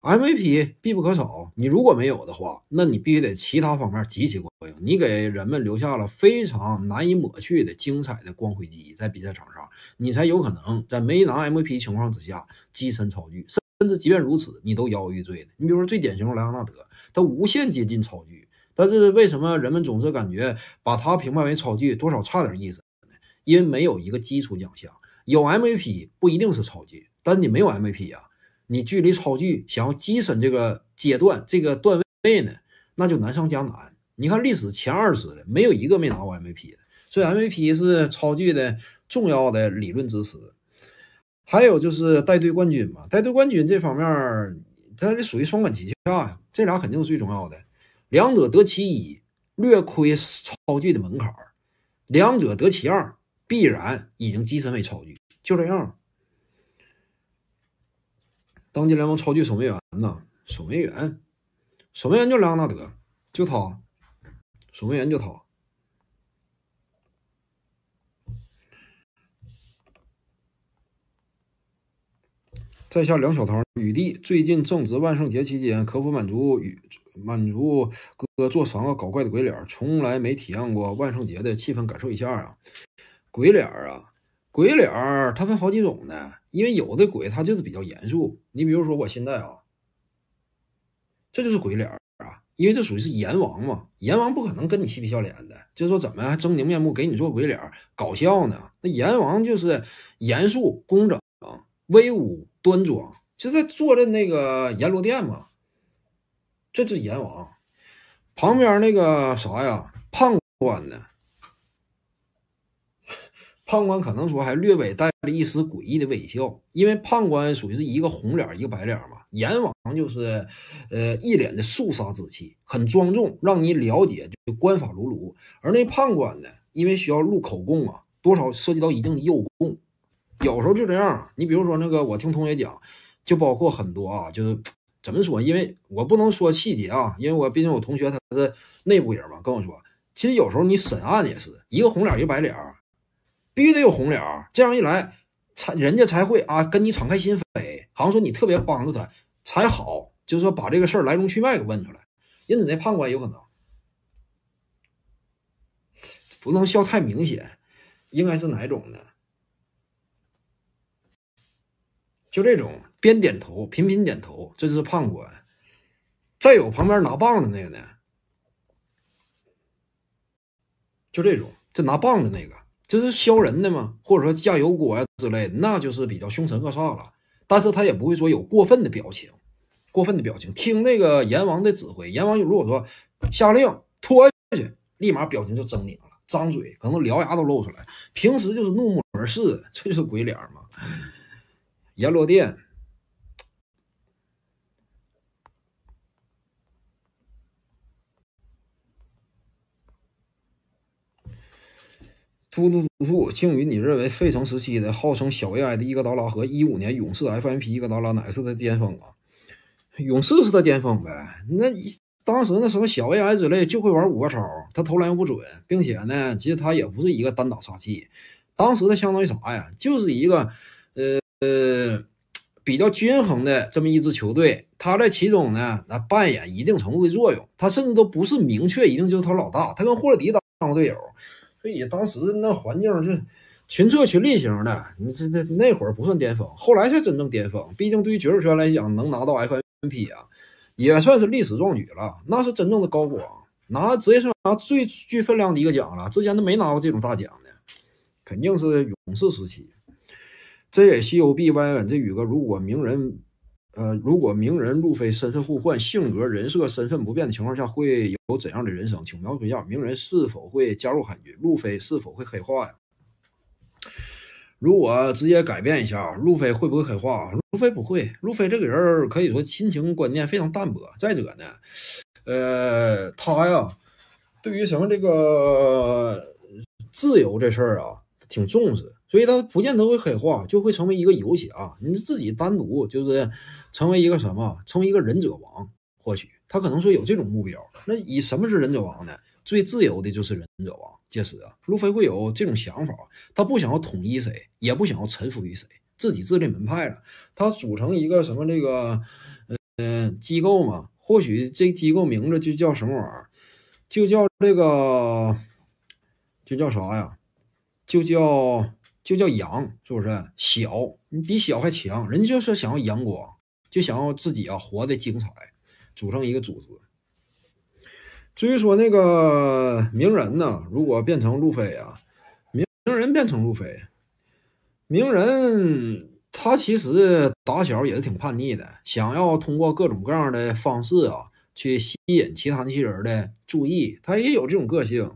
？MVP 必不可少，你如果没有的话，那你必须得其他方面极其过硬，你给人们留下了非常难以抹去的精彩的光辉记忆，在比赛场上，你才有可能在没拿 MVP 情况之下跻身超巨。甚至即便如此，你都摇摇欲坠的。你比如说最典型的莱昂纳德，他无限接近超巨，但是为什么人们总是感觉把他评判为超巨多少差点意思呢？因为没有一个基础奖项，有 MVP 不一定是超巨，但是你没有 MVP 啊，你距离超巨想要跻身这个阶段、这个段位位呢，那就难上加难。你看历史前二十的，没有一个没拿过 MVP 的，所以 MVP 是超巨的重要的理论支持。还有就是带队冠军嘛，带队冠军这方面，它是属于双管齐下呀。这俩肯定是最重要的，两者得其一，略亏超巨的门槛儿；两者得其二，必然已经跻身为超巨。就这样。当今联盟超巨守门员呢？守门员，守门员就莱昂纳德，就他。守门员就他。在下梁小棠雨帝，最近正值万圣节期间，可否满足雨满足哥做三个搞怪的鬼脸？从来没体验过万圣节的气氛，感受一下啊！鬼脸啊，鬼脸，它分好几种的，因为有的鬼它就是比较严肃。你比如说我现在啊，这就是鬼脸啊，因为这属于是阎王嘛，阎王不可能跟你嬉皮笑脸的，就说怎么还狰狞面目给你做鬼脸搞笑呢？那阎王就是严肃工整啊，威武。端庄，就在坐镇那个阎罗殿嘛，这是阎王，旁边那个啥呀，判官呢？判官可能说还略微带着一丝诡异的微笑，因为判官属于是一个红脸一个白脸嘛，阎王就是呃一脸的肃杀之气，很庄重，让你了解就官法如炉，而那判官呢，因为需要录口供啊，多少涉及到一定的诱供。有时候就这样，你比如说那个，我听同学讲，就包括很多啊，就是怎么说？因为我不能说细节啊，因为我毕竟我同学他是内部人嘛，跟我说，其实有时候你审案也是一个红脸一个白脸必须得有红脸这样一来，才人家才会啊跟你敞开心扉，好像说你特别帮助他才好，就是说把这个事儿来龙去脉给问出来。因此，那判官有可能不能笑太明显，应该是哪种呢？就这种，边点头，频频点头，这是判官。再有旁边拿棒子那个呢，就这种，这拿棒子那个，这是削人的嘛，或者说架油锅啊之类的，那就是比较凶神恶煞了。但是他也不会说有过分的表情，过分的表情，听那个阎王的指挥，阎王如果说下令拖下去，立马表情就狰狞了，张嘴，可能獠牙都露出来。平时就是怒目而视，这是鬼脸嘛？阎罗殿，嘟嘟嘟嘟，庆宇，你认为费城时期的号称小 AI 的伊戈达拉和一五年勇士 FMP 伊戈达拉哪个是他巅峰啊？勇士是他巅峰呗。那当时那什么小 AI 之类就会玩五个超，他投篮又不准，并且呢，其实他也不是一个单打杀器。当时的相当于啥呀？就是一个。呃，比较均衡的这么一支球队，他在其中呢，那扮演一定程度的作用。他甚至都不是明确一定就是他老大，他跟霍勒迪当队友。所以当时那环境就是群策群力型的。你这那那会儿不算巅峰，后来才真正巅峰。毕竟对于爵士圈来讲，能拿到 FMVP 啊，也算是历史壮举了。那是真正的高光，拿职业生涯最具分量的一个奖了。之前都没拿过这种大奖的，肯定是勇士时期。j c o b y 这宇哥，如果鸣人，呃，如果鸣人路飞身份互换，性格人设身份不变的情况下，会有怎样的人生？请描述一下鸣人是否会加入海军？路飞是否会黑化呀？如果直接改变一下，路飞会不会黑化？路飞不会，路飞这个人可以说亲情观念非常淡薄。再者呢，呃，他呀，对于什么这个自由这事儿啊，挺重视。所以，他不见得会黑化，就会成为一个游戏啊！你自己单独就是成为一个什么，成为一个忍者王，或许他可能说有这种目标。那以什么是忍者王呢？最自由的就是忍者王。届时啊，路飞会有这种想法，他不想要统一谁，也不想要臣服于谁，自己自立门派了。他组成一个什么那个呃机构嘛？或许这机构名字就叫什么玩意儿？就叫这个，就叫啥呀？就叫。就叫阳，是不是？小你比小还强，人就是想要阳光，就想要自己啊活得精彩，组成一个组织。至于说那个鸣人呢，如果变成路飞啊，鸣鸣人变成路飞，鸣人他其实打小也是挺叛逆的，想要通过各种各样的方式啊去吸引其他那些人的注意，他也有这种个性。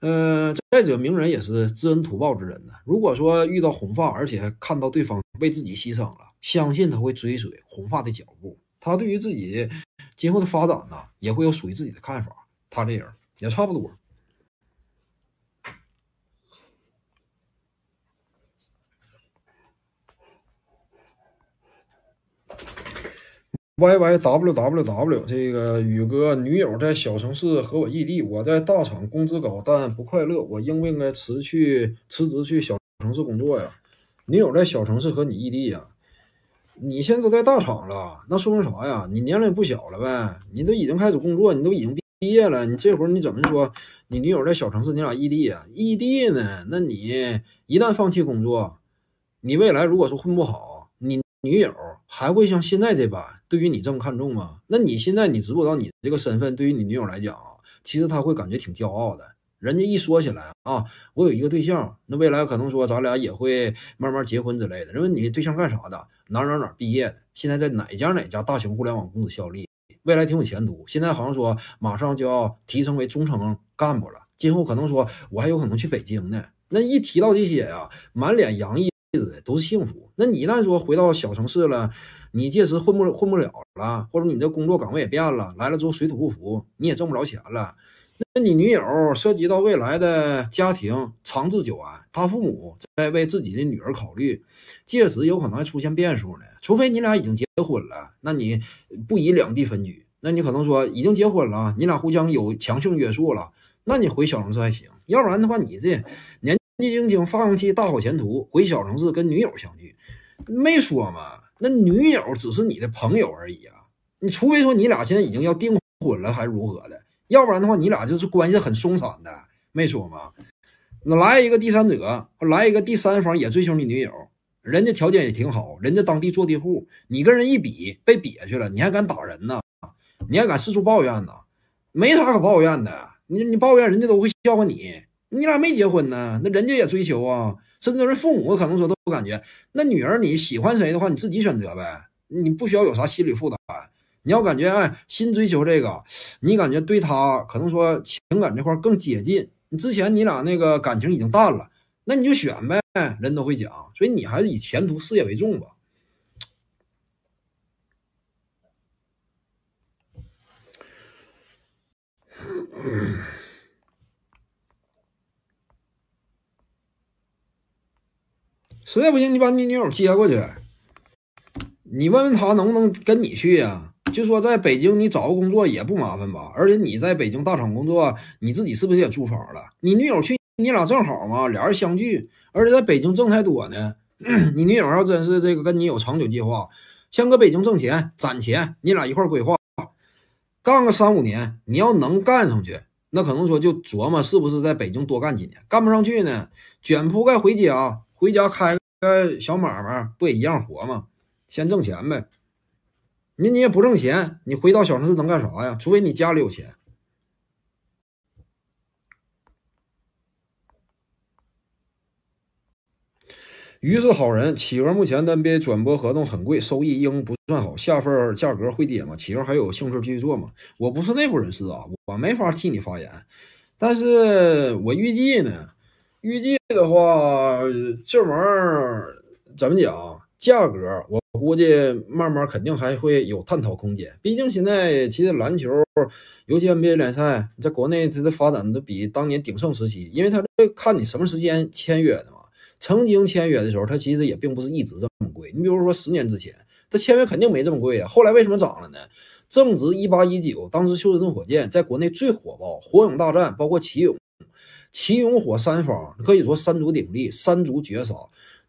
呃，再者，鸣人也是知恩图报之人呢。如果说遇到红发，而且看到对方为自己牺牲了，相信他会追随红发的脚步。他对于自己今后的发展呢，也会有属于自己的看法。他这人也差不多。y y w w w，这个宇哥女友在小城市和我异地，我在大厂工资高但不快乐，我应不应该辞去辞职去小城市工作呀？女友在小城市和你异地呀？你现在在大厂了，那说明啥呀？你年龄不小了呗？你都已经开始工作，你都已经毕业了，你这会儿你怎么说？你女友在小城市，你俩异地呀？异地呢？那你一旦放弃工作，你未来如果说混不好，你女友。还会像现在这般对于你这么看重吗？那你现在你知不知道你这个身份，对于你女友来讲啊，其实她会感觉挺骄傲的。人家一说起来啊，我有一个对象，那未来可能说咱俩也会慢慢结婚之类的。人问你对象干啥的，哪哪哪毕业的，现在在哪家哪家大型互联网公司效力，未来挺有前途。现在好像说马上就要提升为中层干部了，今后可能说我还有可能去北京呢。那一提到这些啊，满脸洋溢。日子都是幸福。那你一旦说回到小城市了，你届时混不混不了了，或者你的工作岗位也变了，来了之后水土不服，你也挣不着钱了。那你女友涉及到未来的家庭长治久安，他父母在为自己的女儿考虑，届时有可能还出现变数呢。除非你俩已经结婚了，那你不宜两地分居。那你可能说已经结婚了，你俩互相有强性约束了，那你回小城市还行。要不然的话，你这年。聂晶晶放弃大好前途，回小城市跟女友相聚，没说嘛？那女友只是你的朋友而已啊！你除非说你俩现在已经要订婚了，还是如何的？要不然的话，你俩就是关系很松散的，没说嘛？来一个第三者，来一个第三方也追求你女友，人家条件也挺好，人家当地坐地户，你跟人一比，被瘪去了，你还敢打人呢？你还敢四处抱怨呢？没啥可抱怨的，你你抱怨人家都会笑话你。你俩没结婚呢，那人家也追求啊，甚至人父母可能说都感觉。那女儿你喜欢谁的话，你自己选择呗，你不需要有啥心理负担。你要感觉哎，新追求这个，你感觉对他可能说情感这块更接近。你之前你俩那个感情已经淡了，那你就选呗，人都会讲。所以你还是以前途事业为重吧。实在不行，你把你女友接过去，你问问他能不能跟你去呀？就说在北京，你找个工作也不麻烦吧？而且你在北京大厂工作，你自己是不是也住房了？你女友去，你俩正好嘛，俩人相聚，而且在北京挣太多呢。你女友要真是这个跟你有长久计划，先搁北京挣钱攒钱，你俩一块规划，干个三五年，你要能干上去，那可能说就琢磨是不是在北京多干几年。干不上去呢，卷铺盖回家、啊！回家开个小买卖不也一样活吗？先挣钱呗。你你也不挣钱，你回到小城市能干啥呀？除非你家里有钱。于是好人企鹅目前 NBA 转播合同很贵，收益应不算好。下份价格会跌吗？企鹅还有兴趣继续做吗？我不是内部人士啊，我没法替你发言。但是我预计呢？预计的话，这玩意儿怎么讲？价格我估计慢慢肯定还会有探讨空间。毕竟现在其实篮球，尤其 NBA 联赛，在国内它的发展都比当年鼎盛时期，因为它这看你什么时间签约的嘛。曾经签约的时候，它其实也并不是一直这么贵。你比如说十年之前，它签约肯定没这么贵啊。后来为什么涨了呢？正值一八一九，当时休斯顿火箭在国内最火爆，火影大战，包括奇勇。齐永火三方可以说三足鼎立，三足绝杀。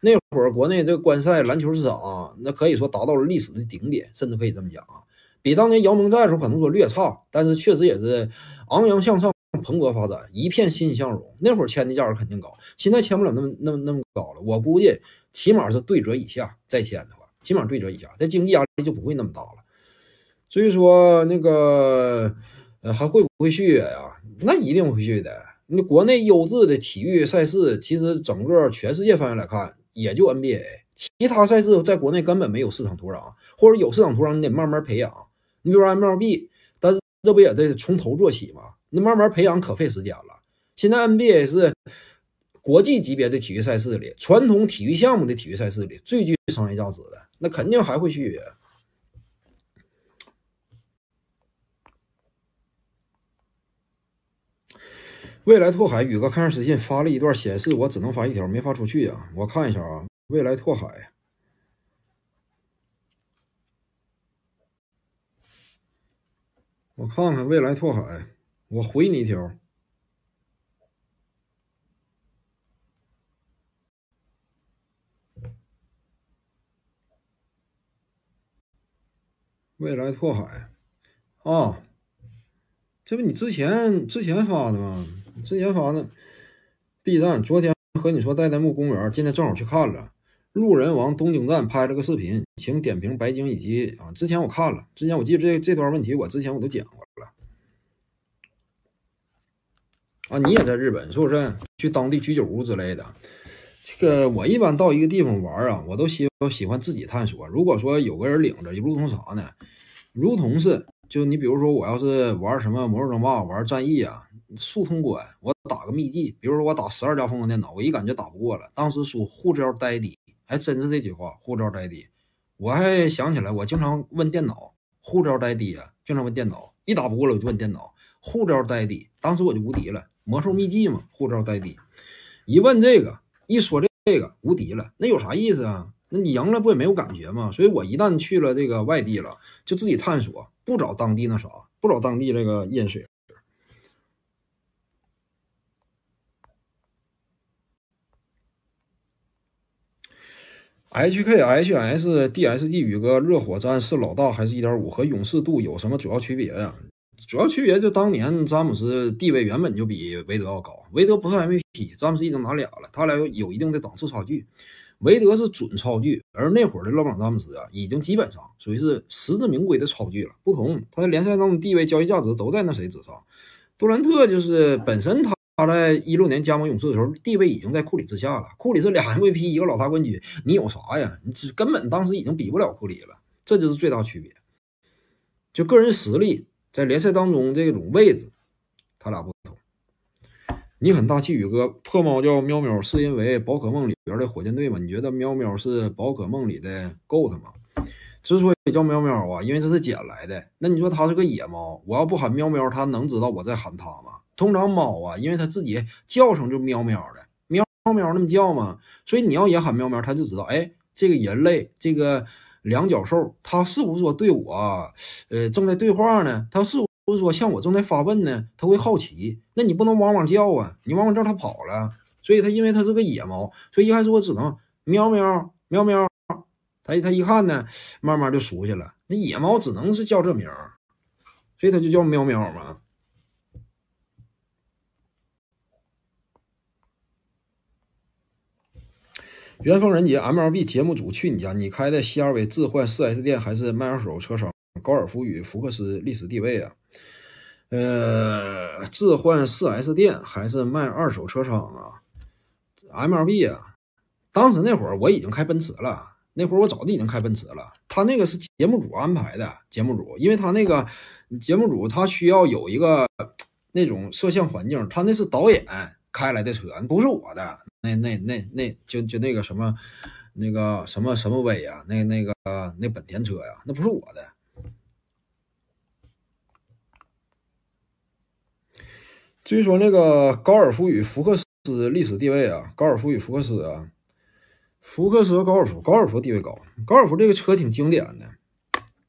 那会儿国内这观赛篮球市场啊，那可以说达到了历史的顶点，甚至可以这么讲啊！比当年姚明在的时候可能说略差，但是确实也是昂扬向上、蓬勃发展，一片欣欣向荣。那会儿签的价格肯定高，现在签不了那么那么那么高了。我估计起码是对折以下再签的话，起码对折以下，这经济压力就不会那么大了。所以说，那个呃还会不会续约呀？那一定会续的。你国内优质的体育赛事，其实整个全世界范围来看，也就 NBA，其他赛事在国内根本没有市场土壤，或者有市场土壤，你得慢慢培养。你比如说 m b 但是这不也得从头做起吗？那慢慢培养可费时间了。现在 NBA 是国际级别的体育赛事里，传统体育项目的体育赛事里最具商业价值的，那肯定还会去。未来拓海，宇哥看上私信，发了一段显示我只能发一条，没发出去呀。我看一下啊，未来拓海，我看看未来拓海，我回你一条。未来拓海，啊，这不你之前之前发的吗？之前发的 B 站，昨天和你说代代木公园，今天正好去看了。路人王东京站拍了个视频，请点评白鲸以及啊，之前我看了，之前我记得这这段问题我之前我都讲过了。啊，你也在日本是不是？去当地居酒屋之类的。这个我一般到一个地方玩啊，我都喜都喜欢自己探索。如果说有个人领着，如同啥呢？如同是，就你比如说我要是玩什么魔兽争霸，玩战役啊。速通关！我打个秘籍，比如说我打十二家风的电脑，我一感觉打不过了，当时说护照呆底，还真是这句话，护照呆底。我还想起来，我经常问电脑，护照呆底啊，经常问电脑，一打不过了我就问电脑，护照呆底，当时我就无敌了，魔兽秘籍嘛，护照呆底。一问这个，一说这这个无敌了，那有啥意思啊？那你赢了不也没有感觉吗？所以我一旦去了这个外地了，就自己探索，不找当地那啥，不找当地这个认水。H K H S D S D 与个热火战是老大还是1.5？和勇士度有什么主要区别呀？主要区别就当年詹姆斯地位原本就比韦德要高，韦德不算 MVP，詹姆斯已经拿俩了，他俩有有一定的档次差距。韦德是准超巨，而那会儿的布朗詹姆斯啊，已经基本上属于是实至名归的超巨了。不同，他在联赛当中地位、交易价值都在那谁之上。杜兰特就是本身他。他在一六年加盟勇士的时候，地位已经在库里之下了。库里是俩 MVP，一个老大冠军，你有啥呀？你只根本当时已经比不了库里了，这就是最大区别。就个人实力，在联赛当中这种位置，他俩不同。你很大气宇哥，破猫叫喵喵，是因为宝可梦里边的火箭队吗？你觉得喵喵是宝可梦里的 Goat 吗？之所以叫喵喵啊，因为这是捡来的。那你说它是个野猫，我要不喊喵喵，它能知道我在喊它吗？通常猫啊，因为它自己叫声就喵喵的、喵喵那么叫嘛，所以你要也喊喵喵，它就知道，哎，这个人类这个两脚兽，它是不是说对我，呃，正在对话呢？它是不是说向我正在发问呢？它会好奇。那你不能汪汪叫啊，你汪汪叫它跑了，所以它因为它是个野猫，所以一开始我只能喵喵喵喵，它它一看呢，慢慢就熟悉了。那野猫只能是叫这名儿，所以它就叫喵喵嘛。元丰人杰 MLB 节目组去你家，你开的 CRV 置换 4S 店还是卖二手车商？高尔夫与福克斯历史地位啊？呃，置换 4S 店还是卖二手车商啊？MLB 啊，当时那会儿我已经开奔驰了，那会儿我早就已经开奔驰了。他那个是节目组安排的，节目组，因为他那个节目组他需要有一个那种摄像环境，他那是导演开来的车，不是我的。那那那那就就那个什么，那个什么什么威呀，那那个那本田车呀，那不是我的。据说那个高尔夫与福克斯历史地位啊，高尔夫与福克斯啊，福克斯和高尔夫，高尔夫地位高。高尔夫这个车挺经典的，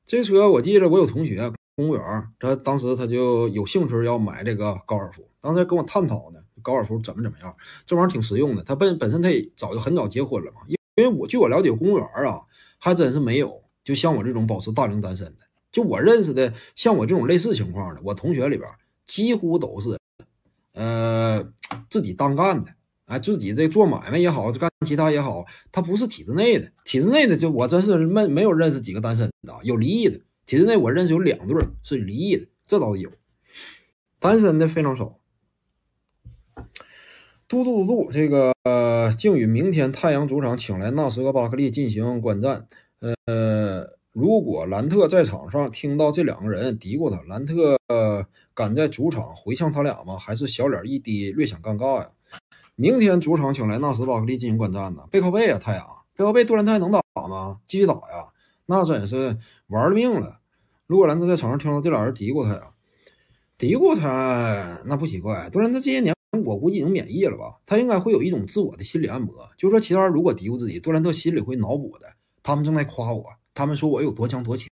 这车我记得我有同学公务员，他当时他就有兴趣要买这个高尔夫，刚才跟我探讨呢。高尔夫怎么怎么样？这玩意儿挺实用的。他本本身他也早就很早结婚了嘛，因为，我据我了解，公务员啊，还真是没有。就像我这种保持大龄单身的，就我认识的，像我这种类似情况的，我同学里边几乎都是，呃，自己单干的，哎，自己这做买卖也好，干其他也好，他不是体制内的。体制内的，就我真是没没有认识几个单身的，有离异的。体制内我认识有两对是离异的，这倒有，单身的非常少。嘟嘟嘟这个靖宇，明天太阳主场请来纳什和巴克利进行观战。呃，如果兰特在场上听到这两个人嘀咕他，兰特敢在主场回呛他俩吗？还是小脸一低，略显尴尬呀？明天主场请来纳什、巴克利进行观战呢，背靠背啊！太阳背靠背，杜兰特能打吗？继续打呀，那真是玩命了。如果兰特在场上听到这俩人嘀咕他呀，嘀咕他，那不奇怪。杜兰特这些年。我估计已经免疫了吧，他应该会有一种自我的心理按摩。就说其他人如果嘀咕自己，杜兰特心里会脑补的。他们正在夸我，他们说我有多强多强。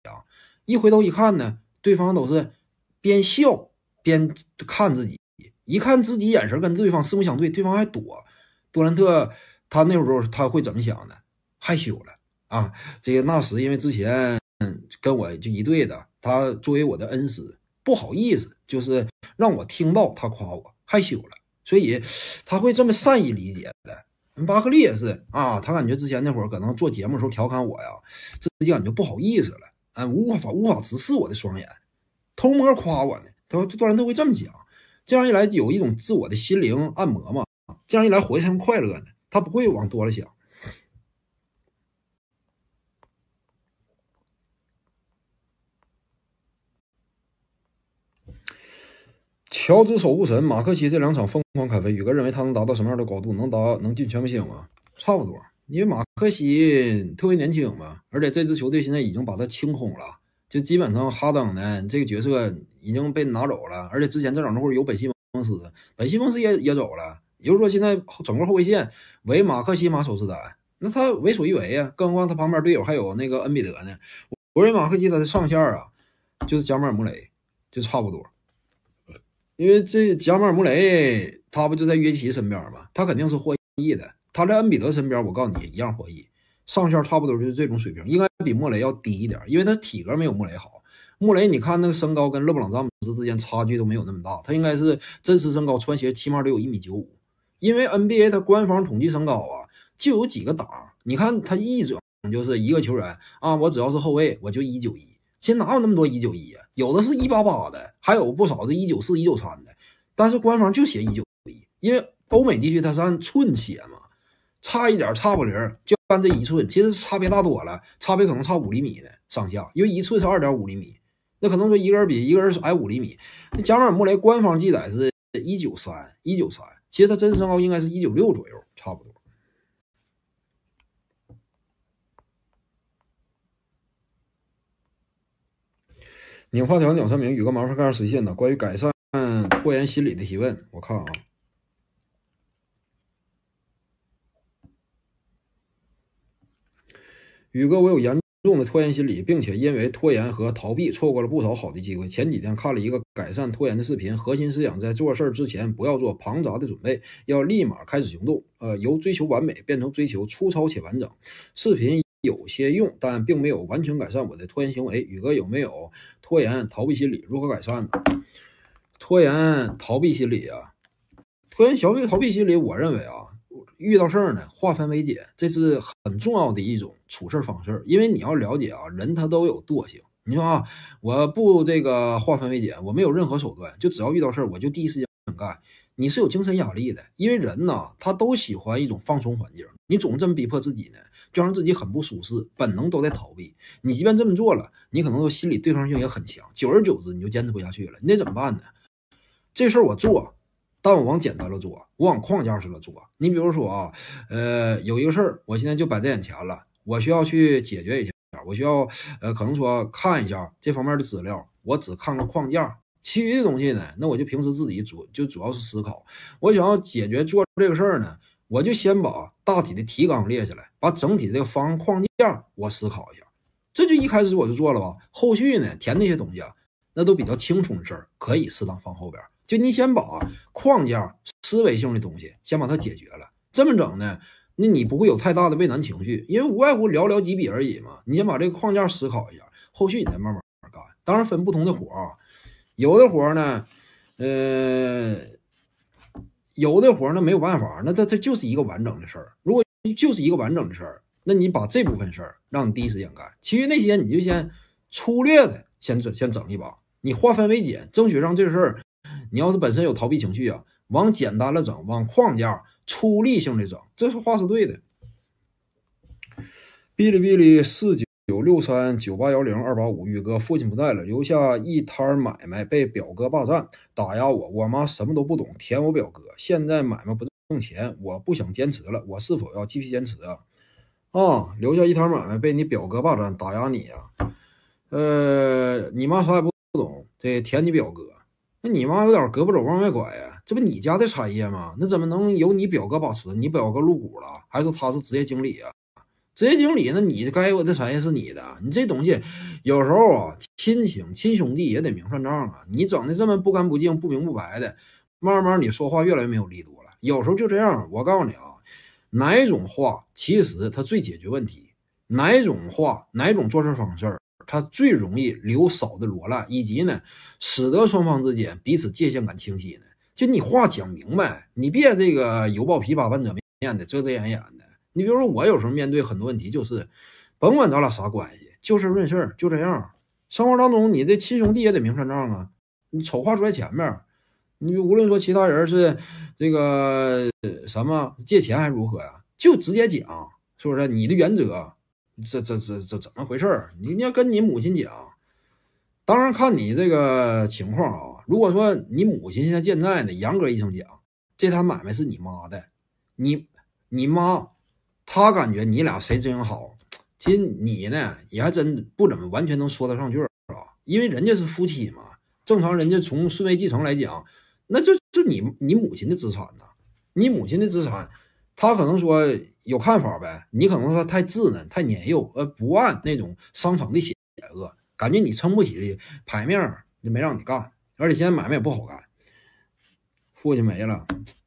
一回头一看呢，对方都是边笑边看自己。一看自己眼神跟对方四目相对，对方还躲。杜兰特他那时候他会怎么想的？害羞了啊！这个纳什因为之前跟我就一队的，他作为我的恩师，不好意思，就是让我听到他夸我害羞了。所以他会这么善意理解的，巴克利也是啊，他感觉之前那会儿可能做节目的时候调侃我呀，自己感觉不好意思了，啊，无法无法直视我的双眼，偷摸夸我呢，他说杜兰特会这么讲，这样一来就有一种自我的心灵按摩嘛，这样一来活得才快乐呢，他不会往多了想。乔治守护神马克西这两场疯狂砍飞，宇哥认为他能达到什么样的高度？能达能进全明星吗？差不多，因为马克西特别年轻嘛，而且这支球队现在已经把他清空了，就基本上哈登呢这个角色已经被拿走了，而且之前这场那会有本西蒙斯，本西蒙斯也也走了，也就是说现在整个后卫线为马克西马首是瞻，那他为所欲为呀，更何况他旁边队友还有那个恩比德呢。我认为马克西他的上限啊，就是加尔穆雷，就差不多。因为这贾马尔·穆雷，他不就在约奇身边吗？他肯定是获益的。他在恩比德身边，我告诉你一样获益。上限差不多就是这种水平，应该比莫雷要低一点，因为他体格没有穆雷好。穆雷，你看那个身高跟勒布朗·詹姆斯之间差距都没有那么大，他应该是真实身高，穿鞋起码得有一米九五。因为 NBA 他官方统计身高啊，就有几个档。你看他一整就是一个球员啊，我只要是后卫，我就一九一。其实哪有那么多一九一啊？有的是一八八的，还有不少是一九四、一九三的。但是官方就写一九一，因为欧美地区它是按寸写嘛，差一点差不离就按这一寸。其实差别大多了，差别可能差五厘米的上下，因为一寸是二点五厘米。那可能说一个人比一个人矮五厘米。那贾马尔·穆雷官方记载是一九三一九三，其实他真实身高应该是一九六左右。拧发条鸟三明宇哥麻烦看下实现的关于改善拖延心理的提问。我看啊，宇哥，我有严重的拖延心理，并且因为拖延和逃避错过了不少好的机会。前几天看了一个改善拖延的视频，核心思想在做事儿之前不要做庞杂的准备，要立马开始行动。呃，由追求完美变成追求粗糙且完整。视频有些用，但并没有完全改善我的拖延行为。宇哥有没有？拖延逃避心理如何改善呢？拖延逃避心理啊，拖延逃避逃避心理，我认为啊，遇到事儿呢，化繁为简，这是很重要的一种处事儿方式。因为你要了解啊，人他都有惰性。你说啊，我不这个化繁为简，我没有任何手段，就只要遇到事儿，我就第一时间能干。你是有精神压力的，因为人呢，他都喜欢一种放松环境。你总这么逼迫自己呢？就让自己很不舒适，本能都在逃避。你即便这么做了，你可能说心理对抗性也很强。久而久之，你就坚持不下去了。你得怎么办呢？这事儿我做，但我往简单了做，我往框架式了做。你比如说啊，呃，有一个事儿，我现在就摆在眼前了，我需要去解决一下。我需要呃，可能说看一下这方面的资料，我只看个框架，其余的东西呢，那我就平时自己主就主要是思考。我想要解决做这个事儿呢，我就先把。大体的提纲列下来，把整体的这个方框架我思考一下，这就一开始我就做了吧。后续呢填那些东西啊，那都比较轻松的事儿，可以适当放后边。就你先把框架、思维性的东西先把它解决了，这么整呢，那你不会有太大的畏难情绪，因为无外乎寥寥几笔而已嘛。你先把这个框架思考一下，后续你再慢慢干。当然分不同的活儿，有的活儿呢，呃。有的活儿那没有办法，那它它就是一个完整的事儿。如果就是一个完整的事儿，那你把这部分事儿让你第一时间干。其余那些你就先粗略的先整，先整一把，你化繁为简，争取让这事儿你要是本身有逃避情绪啊，往简单了整，往框架粗粒性的整，这是话是对的。哔哩哔哩四九。九六三九八幺零二八五，宇哥，父亲不在了，留下一摊买卖被表哥霸占打压我。我妈什么都不懂，舔我表哥。现在买卖不挣钱，我不想坚持了。我是否要继续坚持啊？啊，留下一摊买卖被你表哥霸占打压你呀？呃，你妈啥也不懂，得舔你表哥。那你妈有点胳膊肘往外拐呀？这不你家的产业吗？那怎么能由你表哥把持？你表哥入股了，还是他是职业经理啊？职业经理，那你该有的产业是你的。你这东西有时候啊，亲情、亲兄弟也得明算账啊。你整的这么不干不净、不明不白的，慢慢你说话越来越没有力度了。有时候就这样，我告诉你啊，哪种话其实它最解决问题，哪种话、哪种做事方式它最容易留少的罗烂，以及呢，使得双方之间彼此界限感清晰呢。就你话讲明白，你别这个油抱琵琶半遮面的遮遮掩掩的。你比如说，我有时候面对很多问题，就是甭管咱俩啥关系，就事论事，就这样。生活当中，你这亲兄弟也得明算账啊。你丑话说在前面，你无论说其他人是这个什么借钱还是如何呀，就直接讲，是不是？你的原则，这这这这怎么回事？你要跟你母亲讲，当然看你这个情况啊。如果说你母亲现在健在严格意义上讲，这摊买卖是你妈的，你你妈。他感觉你俩谁经营好？其实你呢，也还真不怎么完全能说得上句儿，因为人家是夫妻嘛，正常人家从顺位继承来讲，那就是你你母亲的资产呐，你母亲的资产，他可能说有看法呗，你可能说太稚嫩、太年幼，呃，不按那种商场的险恶，感觉你撑不起牌面，就没让你干。而且现在买卖也不好干，父亲没了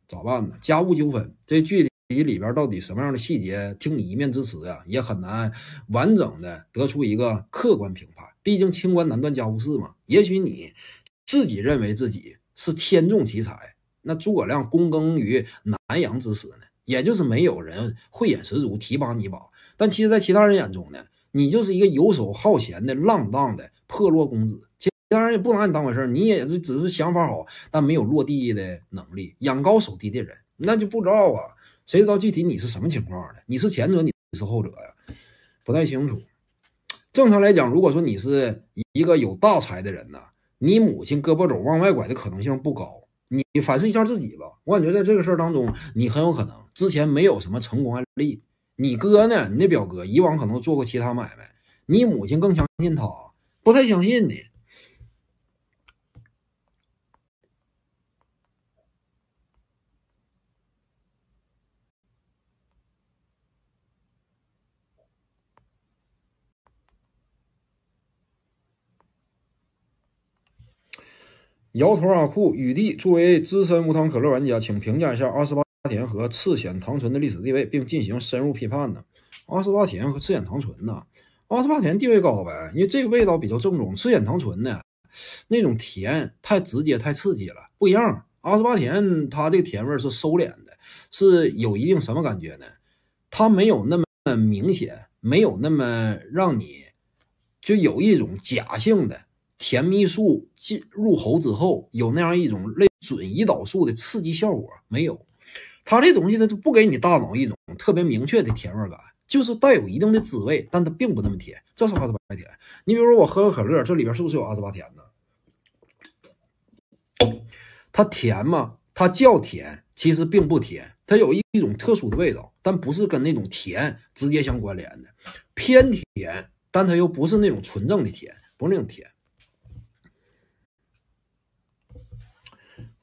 咋办呢？家务纠纷这距离。里边到底什么样的细节？听你一面之词呀，也很难完整的得出一个客观评判。毕竟清官难断家务事嘛。也许你自己认为自己是天纵奇才，那诸葛亮躬耕于南阳之时呢，也就是没有人慧眼识足提拔你吧。但其实，在其他人眼中呢，你就是一个游手好闲的浪荡的破落公子。其他人也不拿你当回事你也是只是想法好，但没有落地的能力，眼高手低的人，那就不知道啊。谁知道具体你是什么情况的？你是前者，你是后者呀？不太清楚。正常来讲，如果说你是一个有大财的人呢，你母亲胳膊肘往外拐的可能性不高。你反思一下自己吧，我感觉在这个事儿当中，你很有可能之前没有什么成功案例。你哥呢？你那表哥以往可能做过其他买卖，你母亲更相信他，不太相信你。摇头阿库雨帝作为资深无糖可乐玩家，请评价一下阿斯巴甜和赤藓糖醇的历史地位，并进行深入批判呢？阿斯巴甜和赤藓糖醇呢？阿斯巴甜地位高呗，因为这个味道比较正宗。赤藓糖醇呢，那种甜太直接、太刺激了，不一样。阿斯巴甜它这个甜味是收敛的，是有一定什么感觉呢？它没有那么明显，没有那么让你就有一种假性的。甜蜜素进入喉之后，有那样一种类准胰岛素的刺激效果没有？它这东西它就不给你大脑一种特别明确的甜味感，就是带有一定的滋味，但它并不那么甜，这是阿斯巴甜。你比如说我喝个可乐，这里边是不是有阿斯巴甜呢？它甜吗？它叫甜，其实并不甜，它有一一种特殊的味道，但不是跟那种甜直接相关联的，偏甜，但它又不是那种纯正的甜，不是那种甜。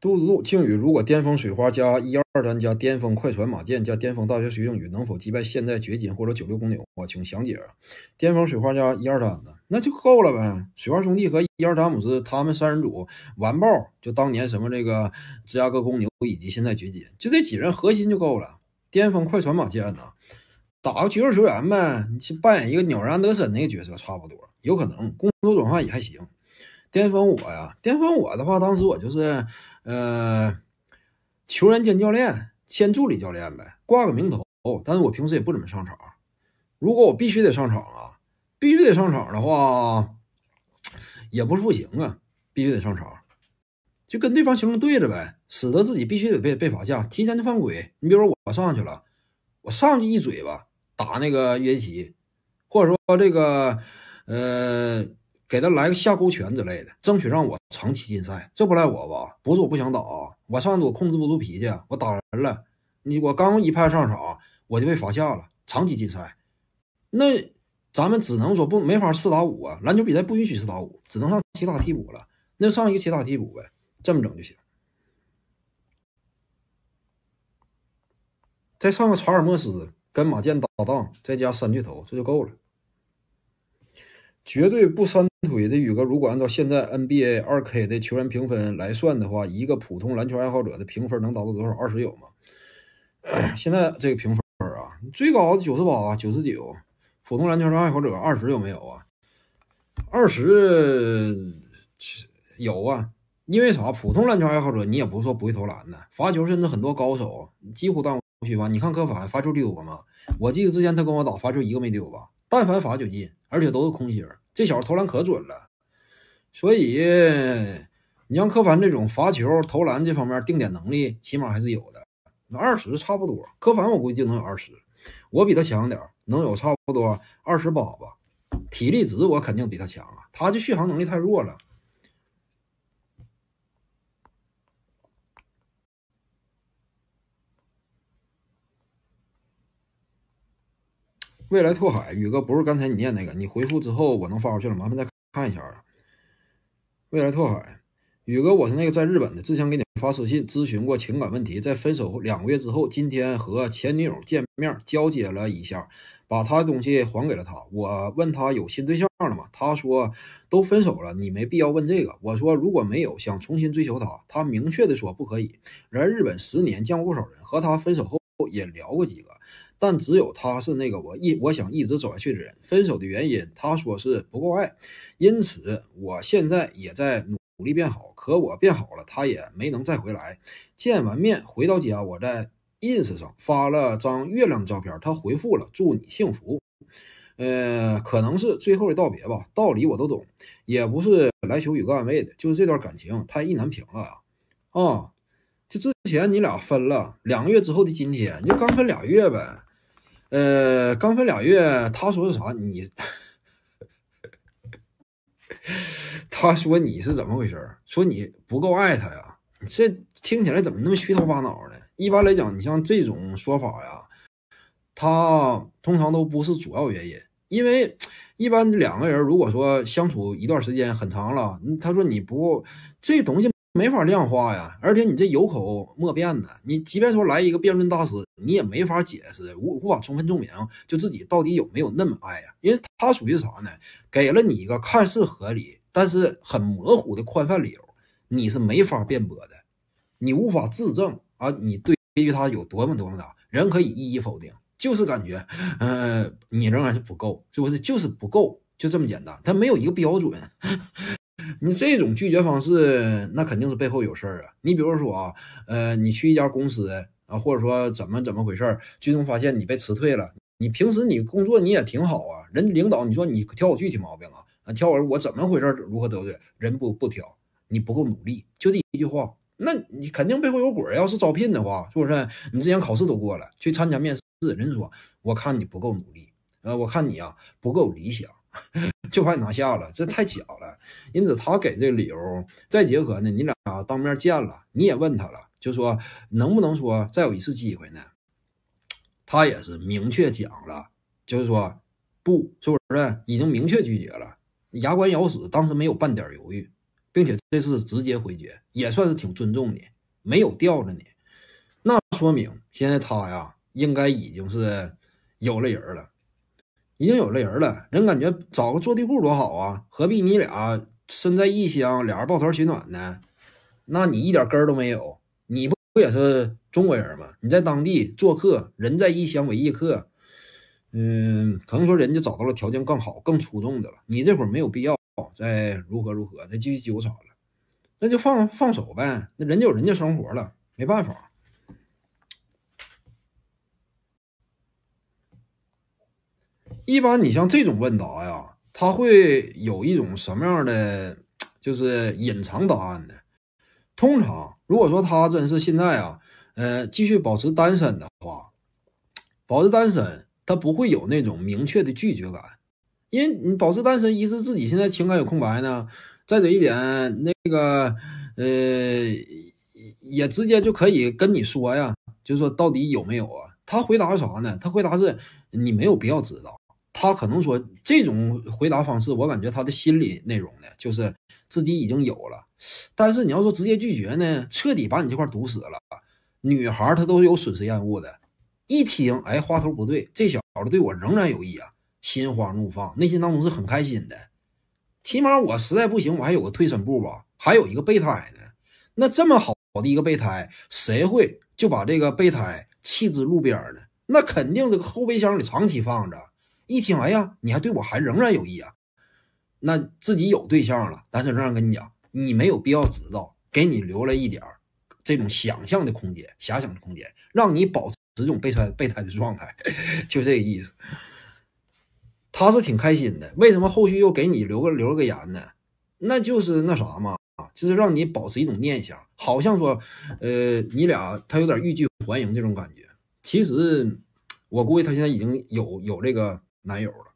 杜杜靖宇，如果巅峰水花加一二三加巅峰快船马健加巅峰大学水靖宇，能否击败现在掘金或者九六公牛？我请详解啊！巅峰水花加一二三呢，那就够了呗。水花兄弟和一二詹姆斯，他们三人组完爆就当年什么那个芝加哥公牛以及现在掘金，就这几人核心就够了。巅峰快船马健呢，打个角色球员呗，你去扮演一个鸟人得神那个角色，差不多有可能。工作转换也还行。巅峰我呀，巅峰我的话，当时我就是。呃，球员兼教练，兼助理教练呗，挂个名头。但是我平时也不怎么上场。如果我必须得上场啊，必须得上场的话，也不是不行啊。必须得上场，就跟对方形成对着呗，使得自己必须得被被罚下，提前就犯规。你比如说我上去了，我上去一嘴巴打那个约基奇，或者说这个，呃。给他来个下勾拳之类的，争取让我长期禁赛。这不赖我吧？不是我不想打，我上我控制不住脾气，我打人了。你我刚一派上场，我就被罚下了，长期禁赛。那咱们只能说不，没法四打五啊。篮球比赛不允许四打五，只能上其他替补了。那上一个其他替补呗，这么整就行。再上个查尔莫斯跟马健搭档，再加三巨头，这就够了。绝对不三腿的宇哥，如果按照现在 NBA 二 k 的球员评分来算的话，一个普通篮球爱好者的评分能达到多少？二十有吗？现在这个评分啊，最高的九十八、九十九，普通篮球爱好者二十有没有啊？二十有啊，因为啥？普通篮球爱好者你也不是说不会投篮的，罚球甚至很多高手几乎当不去罚。你看科凡罚球丢过吗？我记得之前他跟我打，罚球一个没丢吧？但凡罚球进。而且都是空心儿，这小子投篮可准了。所以你像柯凡这种罚球、投篮这方面定点能力，起码还是有的。那二十差不多，柯凡我估计能有二十，我比他强点能有差不多二十八吧。体力值我肯定比他强啊，他这续航能力太弱了。未来拓海，宇哥不是刚才你念那个，你回复之后我能发出去了，麻烦再看一下。啊。未来拓海，宇哥，我是那个在日本的，之前给你发私信咨询过情感问题，在分手两个月之后，今天和前女友见面交接了一下，把她的东西还给了她。我问她有新对象了吗？她说都分手了，你没必要问这个。我说如果没有想重新追求她，她明确的说不可以。来日本十年见过不少人，和她分手后也聊过几个。但只有他是那个我一我想一直走下去的人。分手的原因，他说是不够爱，因此我现在也在努力变好。可我变好了，他也没能再回来。见完面回到家，我在 ins 上发了张月亮照片，他回复了“祝你幸福”。呃，可能是最后的道别吧。道理我都懂，也不是来求一个安慰的，就是这段感情太意难平了。啊，就之前你俩分了两个月之后的今天，就刚分俩月呗。呃，刚分俩月，他说是啥？你，他说你是怎么回事儿？说你不够爱他呀？这听起来怎么那么虚头巴脑的？一般来讲，你像这种说法呀，他通常都不是主要原因。因为一般两个人如果说相处一段时间很长了，他说你不这东西。没法量化呀，而且你这有口莫辩的，你即便说来一个辩论大师，你也没法解释，无无法充分证明，就自己到底有没有那么爱呀？因为他属于啥呢？给了你一个看似合理，但是很模糊的宽泛理由，你是没法辩驳的，你无法自证啊！你对于他有多么多么的，人可以一一否定，就是感觉，嗯，你仍然是不够，是不是？就是不够，就这么简单，他没有一个标准。你这种拒绝方式，那肯定是背后有事儿啊！你比如说啊，呃，你去一家公司啊，或者说怎么怎么回事儿，最终发现你被辞退了。你平时你工作你也挺好啊，人领导你说你挑我具体毛病啊？啊，挑我我怎么回事？如何得罪人不不挑，你不够努力，就这一句话。那你肯定背后有鬼。要是招聘的话，是不是你之前考试都过了，去参加面试，人说我看你不够努力，呃，我看你啊不够理想。就把你拿下了，这太巧了。因此，他给这个理由，再结合呢，你俩当面见了，你也问他了，就说能不能说再有一次机会呢？他也是明确讲了，就是说不，是不是已经明确拒绝了？牙关咬死，当时没有半点犹豫，并且这次直接回绝，也算是挺尊重你，没有吊着你。那说明现在他呀，应该已经是有了人了。已经有了人了，人感觉找个坐地户多好啊，何必你俩身在异乡，俩人抱团取暖呢？那你一点根儿都没有，你不也是中国人吗？你在当地做客，人在异乡为异客，嗯，可能说人家找到了条件更好、更出众的了，你这会儿没有必要再如何如何再继续纠缠了，那就放放手呗，那人就人家生活了，没办法。一般你像这种问答呀，他会有一种什么样的就是隐藏答案呢？通常如果说他真是现在啊，呃，继续保持单身的话，保持单身，他不会有那种明确的拒绝感，因为你保持单身，一是自己现在情感有空白呢，再者一点，那个呃，也直接就可以跟你说呀，就是说到底有没有啊？他回答啥呢？他回答是你没有必要知道。他可能说这种回答方式，我感觉他的心理内容呢，就是自己已经有了。但是你要说直接拒绝呢，彻底把你这块堵死了。女孩她都有损失厌恶的，一听哎花头不对，这小子对我仍然有意啊，心花怒放，内心当中是很开心的。起码我实在不行，我还有个退身步吧，还有一个备胎呢。那这么好的一个备胎，谁会就把这个备胎弃之路边呢？那肯定这个后备箱里长期放着。一听，哎呀，你还对我还仍然有意啊？那自己有对象了，但是这样跟你讲，你没有必要知道，给你留了一点儿这种想象的空间、遐想的空间，让你保持这种备胎备胎的状态，就这个意思。他是挺开心的，为什么后续又给你留个留了个言呢？那就是那啥嘛，就是让你保持一种念想，好像说，呃，你俩他有点欲拒还迎这种感觉。其实我估计他现在已经有有这个。男友了，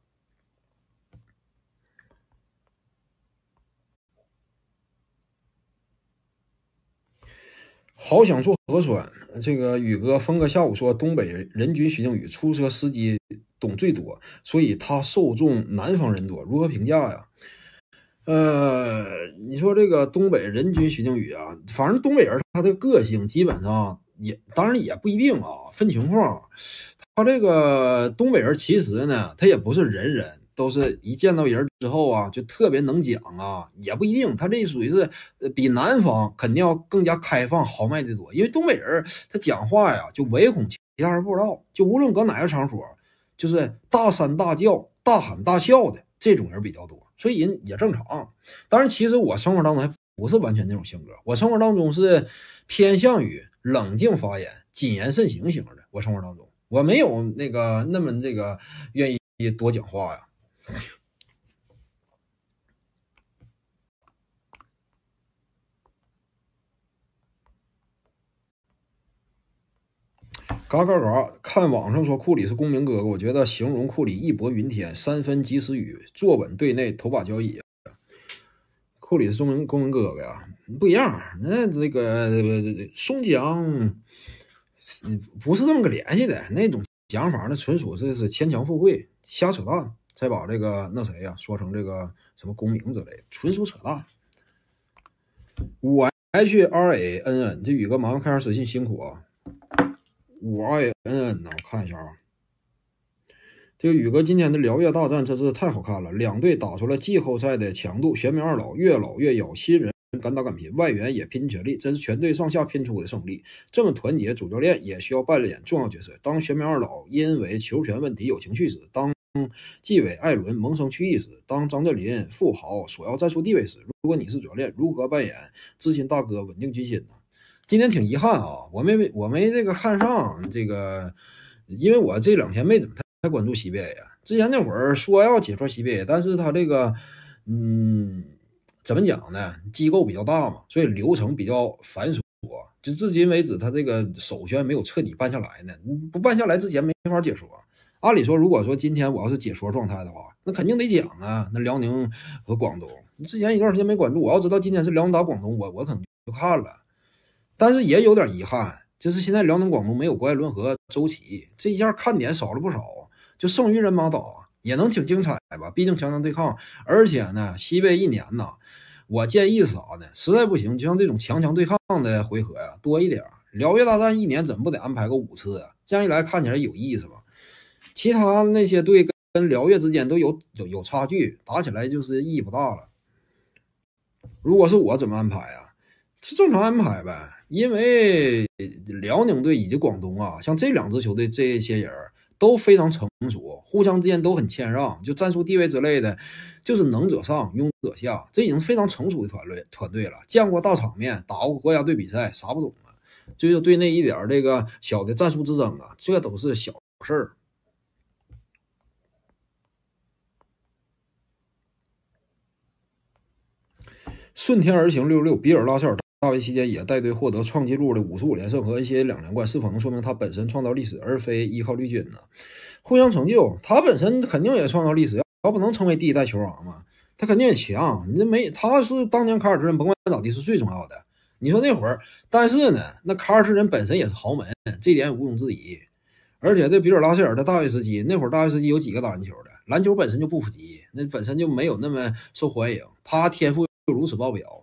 好想做核酸。这个宇哥、峰哥下午说，东北人均徐静宇，出租车司机懂最多，所以他受众南方人多，如何评价呀？呃，你说这个东北人均徐静宇啊，反正东北人他的个性基本上也，当然也不一定啊，分情况。他这个东北人，其实呢，他也不是人人都是一见到人之后啊，就特别能讲啊，也不一定。他这属于是，比南方肯定要更加开放、豪迈的多。因为东北人他讲话呀，就唯恐其他人不知道，就无论搁哪个场所，就是大山大叫、大喊大笑的这种人比较多，所以人也正常。当然，其实我生活当中还不是完全那种性格，我生活当中是偏向于冷静发言、谨言慎行型的。我生活当中。我没有那个那么这个愿意多讲话呀。嘎嘎嘎！看网上说库里是公明哥哥，我觉得形容库里义薄云天，三分及时雨，坐稳队内头把交椅。库里是公民公明哥哥呀，不一样。那那个松江。嗯，不是这么个联系的那种想法，那纯属是是牵强附会、瞎扯淡，才把这个那谁呀说成这个什么公名之类，纯属扯淡。五 h r a n n，这宇哥忙烦看下私信，辛苦啊。五 a n n 呢？我看一下啊。这个宇哥今天的辽越大战真是太好看了，两队打出了季后赛的强度，玄冥二老越老越有新人。敢打敢拼，外援也拼全力，这是全队上下拼出的胜利。这么团结，主教练也需要扮演重要角色。当玄冥二老因为球权问题有情绪时，当纪委艾伦萌生去意时，当张泽林富豪索要战术地位时，如果你是主教练，如何扮演知心大哥稳定军心呢？今天挺遗憾啊，我没我没这个看上这个，因为我这两天没怎么太关注 CBA。啊。之前那会儿说要解说 CBA，但是他这个，嗯。怎么讲呢？机构比较大嘛，所以流程比较繁琐，就至今为止他这个手续还没有彻底办下来呢。不办下来之前没法解说。按理说，如果说今天我要是解说状态的话，那肯定得讲啊。那辽宁和广东，之前一段时间没关注，我要知道今天是辽宁打广东，我我可能就看了。但是也有点遗憾，就是现在辽宁广东没有郭艾伦和周琦，这一下看点少了不少。就剩余人马岛。啊，也能挺精彩吧？毕竟强强对抗，而且呢，西北一年呐。我建议是啥呢？实在不行，就像这种强强对抗的回合呀，多一点。辽越大战一年怎么不得安排个五次啊？这样一来看起来有意思。其他那些队跟辽越之间都有有有差距，打起来就是意义不大了。如果是我怎么安排啊？是正常安排呗，因为辽宁队以及广东啊，像这两支球队这些人都非常成熟，互相之间都很谦让，就战术地位之类的，就是能者上，庸者下，这已经非常成熟的团队团队了。见过大场面，打过国家队比赛，啥不懂啊？就是对那一点这个小的战术之争啊，这都是小事儿。顺天而行六六，比尔拉塞尔。大卫期间也带队获得创纪录的五十五连胜和一些两连冠，是否能说明他本身创造历史，而非依靠绿军呢？互相成就，他本身肯定也创造历史，要不能成为第一代球王嘛？他肯定也强。你这没，他是当年卡尔特人，甭管咋地是最重要的。你说那会儿，但是呢，那卡尔特人本身也是豪门，这点毋庸置疑。而且这比尔·拉塞尔的大卫·时期，那会儿大卫·时期有几个打篮球的？篮球本身就不普及，那本身就没有那么受欢迎。他天赋如此爆表。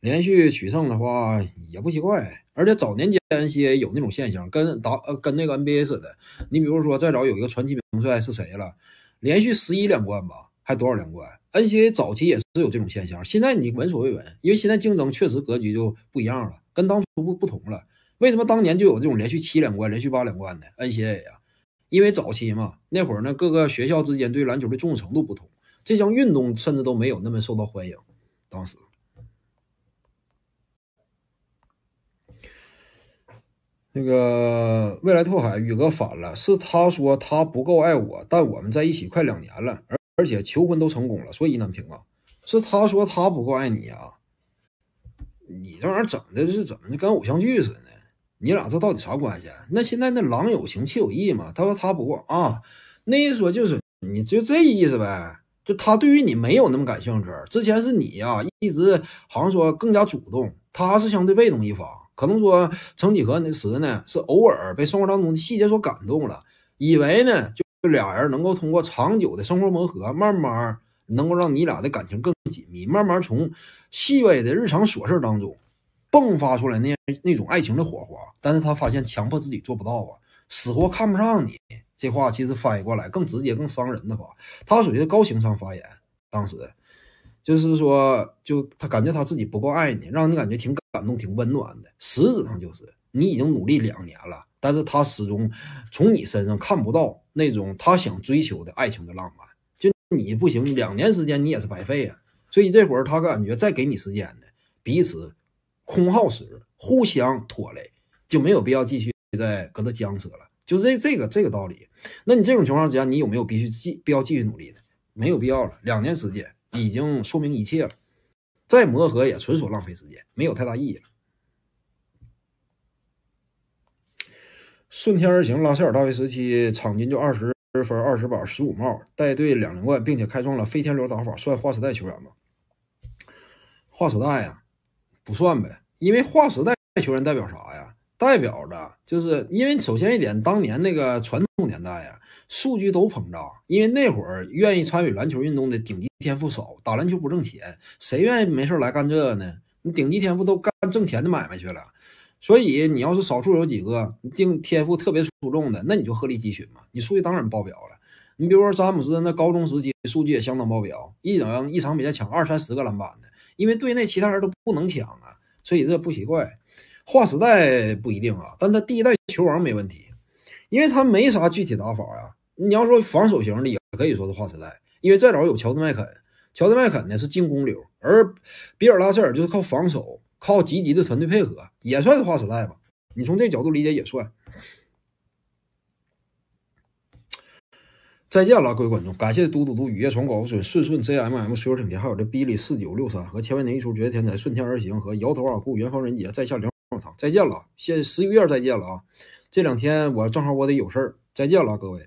连续取胜的话也不奇怪，而且早年间 N C A 有那种现象，跟打呃跟那个 N B A 似的。你比如说再早有一个传奇名帅是谁了？连续十一连冠吧，还多少连冠？N C A 早期也是有这种现象，现在你闻所未闻，因为现在竞争确实格局就不一样了，跟当初不不同了。为什么当年就有这种连续七连冠、连续八连冠的 N C A 啊？因为早期嘛，那会儿呢，各个学校之间对篮球的重视程度不同，这项运动甚至都没有那么受到欢迎，当时。那个未来拓海宇哥反了，是他说他不够爱我，但我们在一起快两年了，而而且求婚都成功了，所以难平啊。是他说他不够爱你啊？你这玩意儿整的是怎么的？跟偶像剧似的呢？你俩这到底啥关系啊？那现在那郎有情妾有意嘛？他说他不过啊，那思说就是你就这意思呗？就他对于你没有那么感兴趣，之前是你呀，一直好像说更加主动，他是相对被动一方。可能说曾几何那时呢，是偶尔被生活当中的细节所感动了，以为呢就俩人能够通过长久的生活磨合，慢慢能够让你俩的感情更紧密，慢慢从细微的日常琐事当中迸发出来那那种爱情的火花。但是他发现强迫自己做不到啊，死活看不上你。这话其实翻译过来更直接、更伤人的吧？他属于高情商发言，当时。就是说，就他感觉他自己不够爱你，让你感觉挺感动、挺温暖的。实质上就是你已经努力两年了，但是他始终从你身上看不到那种他想追求的爱情的浪漫。就你不行，两年时间你也是白费呀。所以这会儿他感觉再给你时间呢，彼此空耗时，互相拖累，就没有必要继续再搁这僵持了。就这这个这个道理。那你这种情况之下，你有没有必须继必要继续努力呢？没有必要了，两年时间。已经说明一切了，再磨合也纯属浪费时间，没有太大意义了。顺天而行，拉塞尔·大卫时期场均就二十分、二十板、十五帽，带队两连冠，并且开创了飞天流打法，算划时代球员吗？划时代呀，不算呗，因为划时代球员代表啥呀？代表的就是因为首先一点，当年那个传统年代呀。数据都膨胀，因为那会儿愿意参与篮球运动的顶级天赋少，打篮球不挣钱，谁愿意没事来干这个呢？你顶级天赋都干挣钱的买卖去了，所以你要是少数有几个，你定天赋特别出众的，那你就鹤立鸡群嘛。你数据当然爆表了。你比如说詹姆斯，那高中时期数据也相当爆表，一整一场比赛抢二三十个篮板的，因为队内其他人都不能抢啊，所以这不奇怪。划时代不一定啊，但他第一代球王没问题，因为他没啥具体打法呀。你要说防守型的，也可以说是划时代，因为最早有乔治麦肯，乔治麦肯呢是进攻流，而比尔拉塞尔就是靠防守，靠积极的团队配合，也算是划时代吧。你从这角度理解也算。再见了，各位观众，感谢嘟嘟嘟、雨夜闯高水顺顺 ZMM，水说挺甜，还有这比利四九六三和千万年一出绝世天才顺天而行和摇头阿顾元方人杰在下梁场再见了，谢十一月再见了啊！这两天我正好我得有事儿，再见了，各位。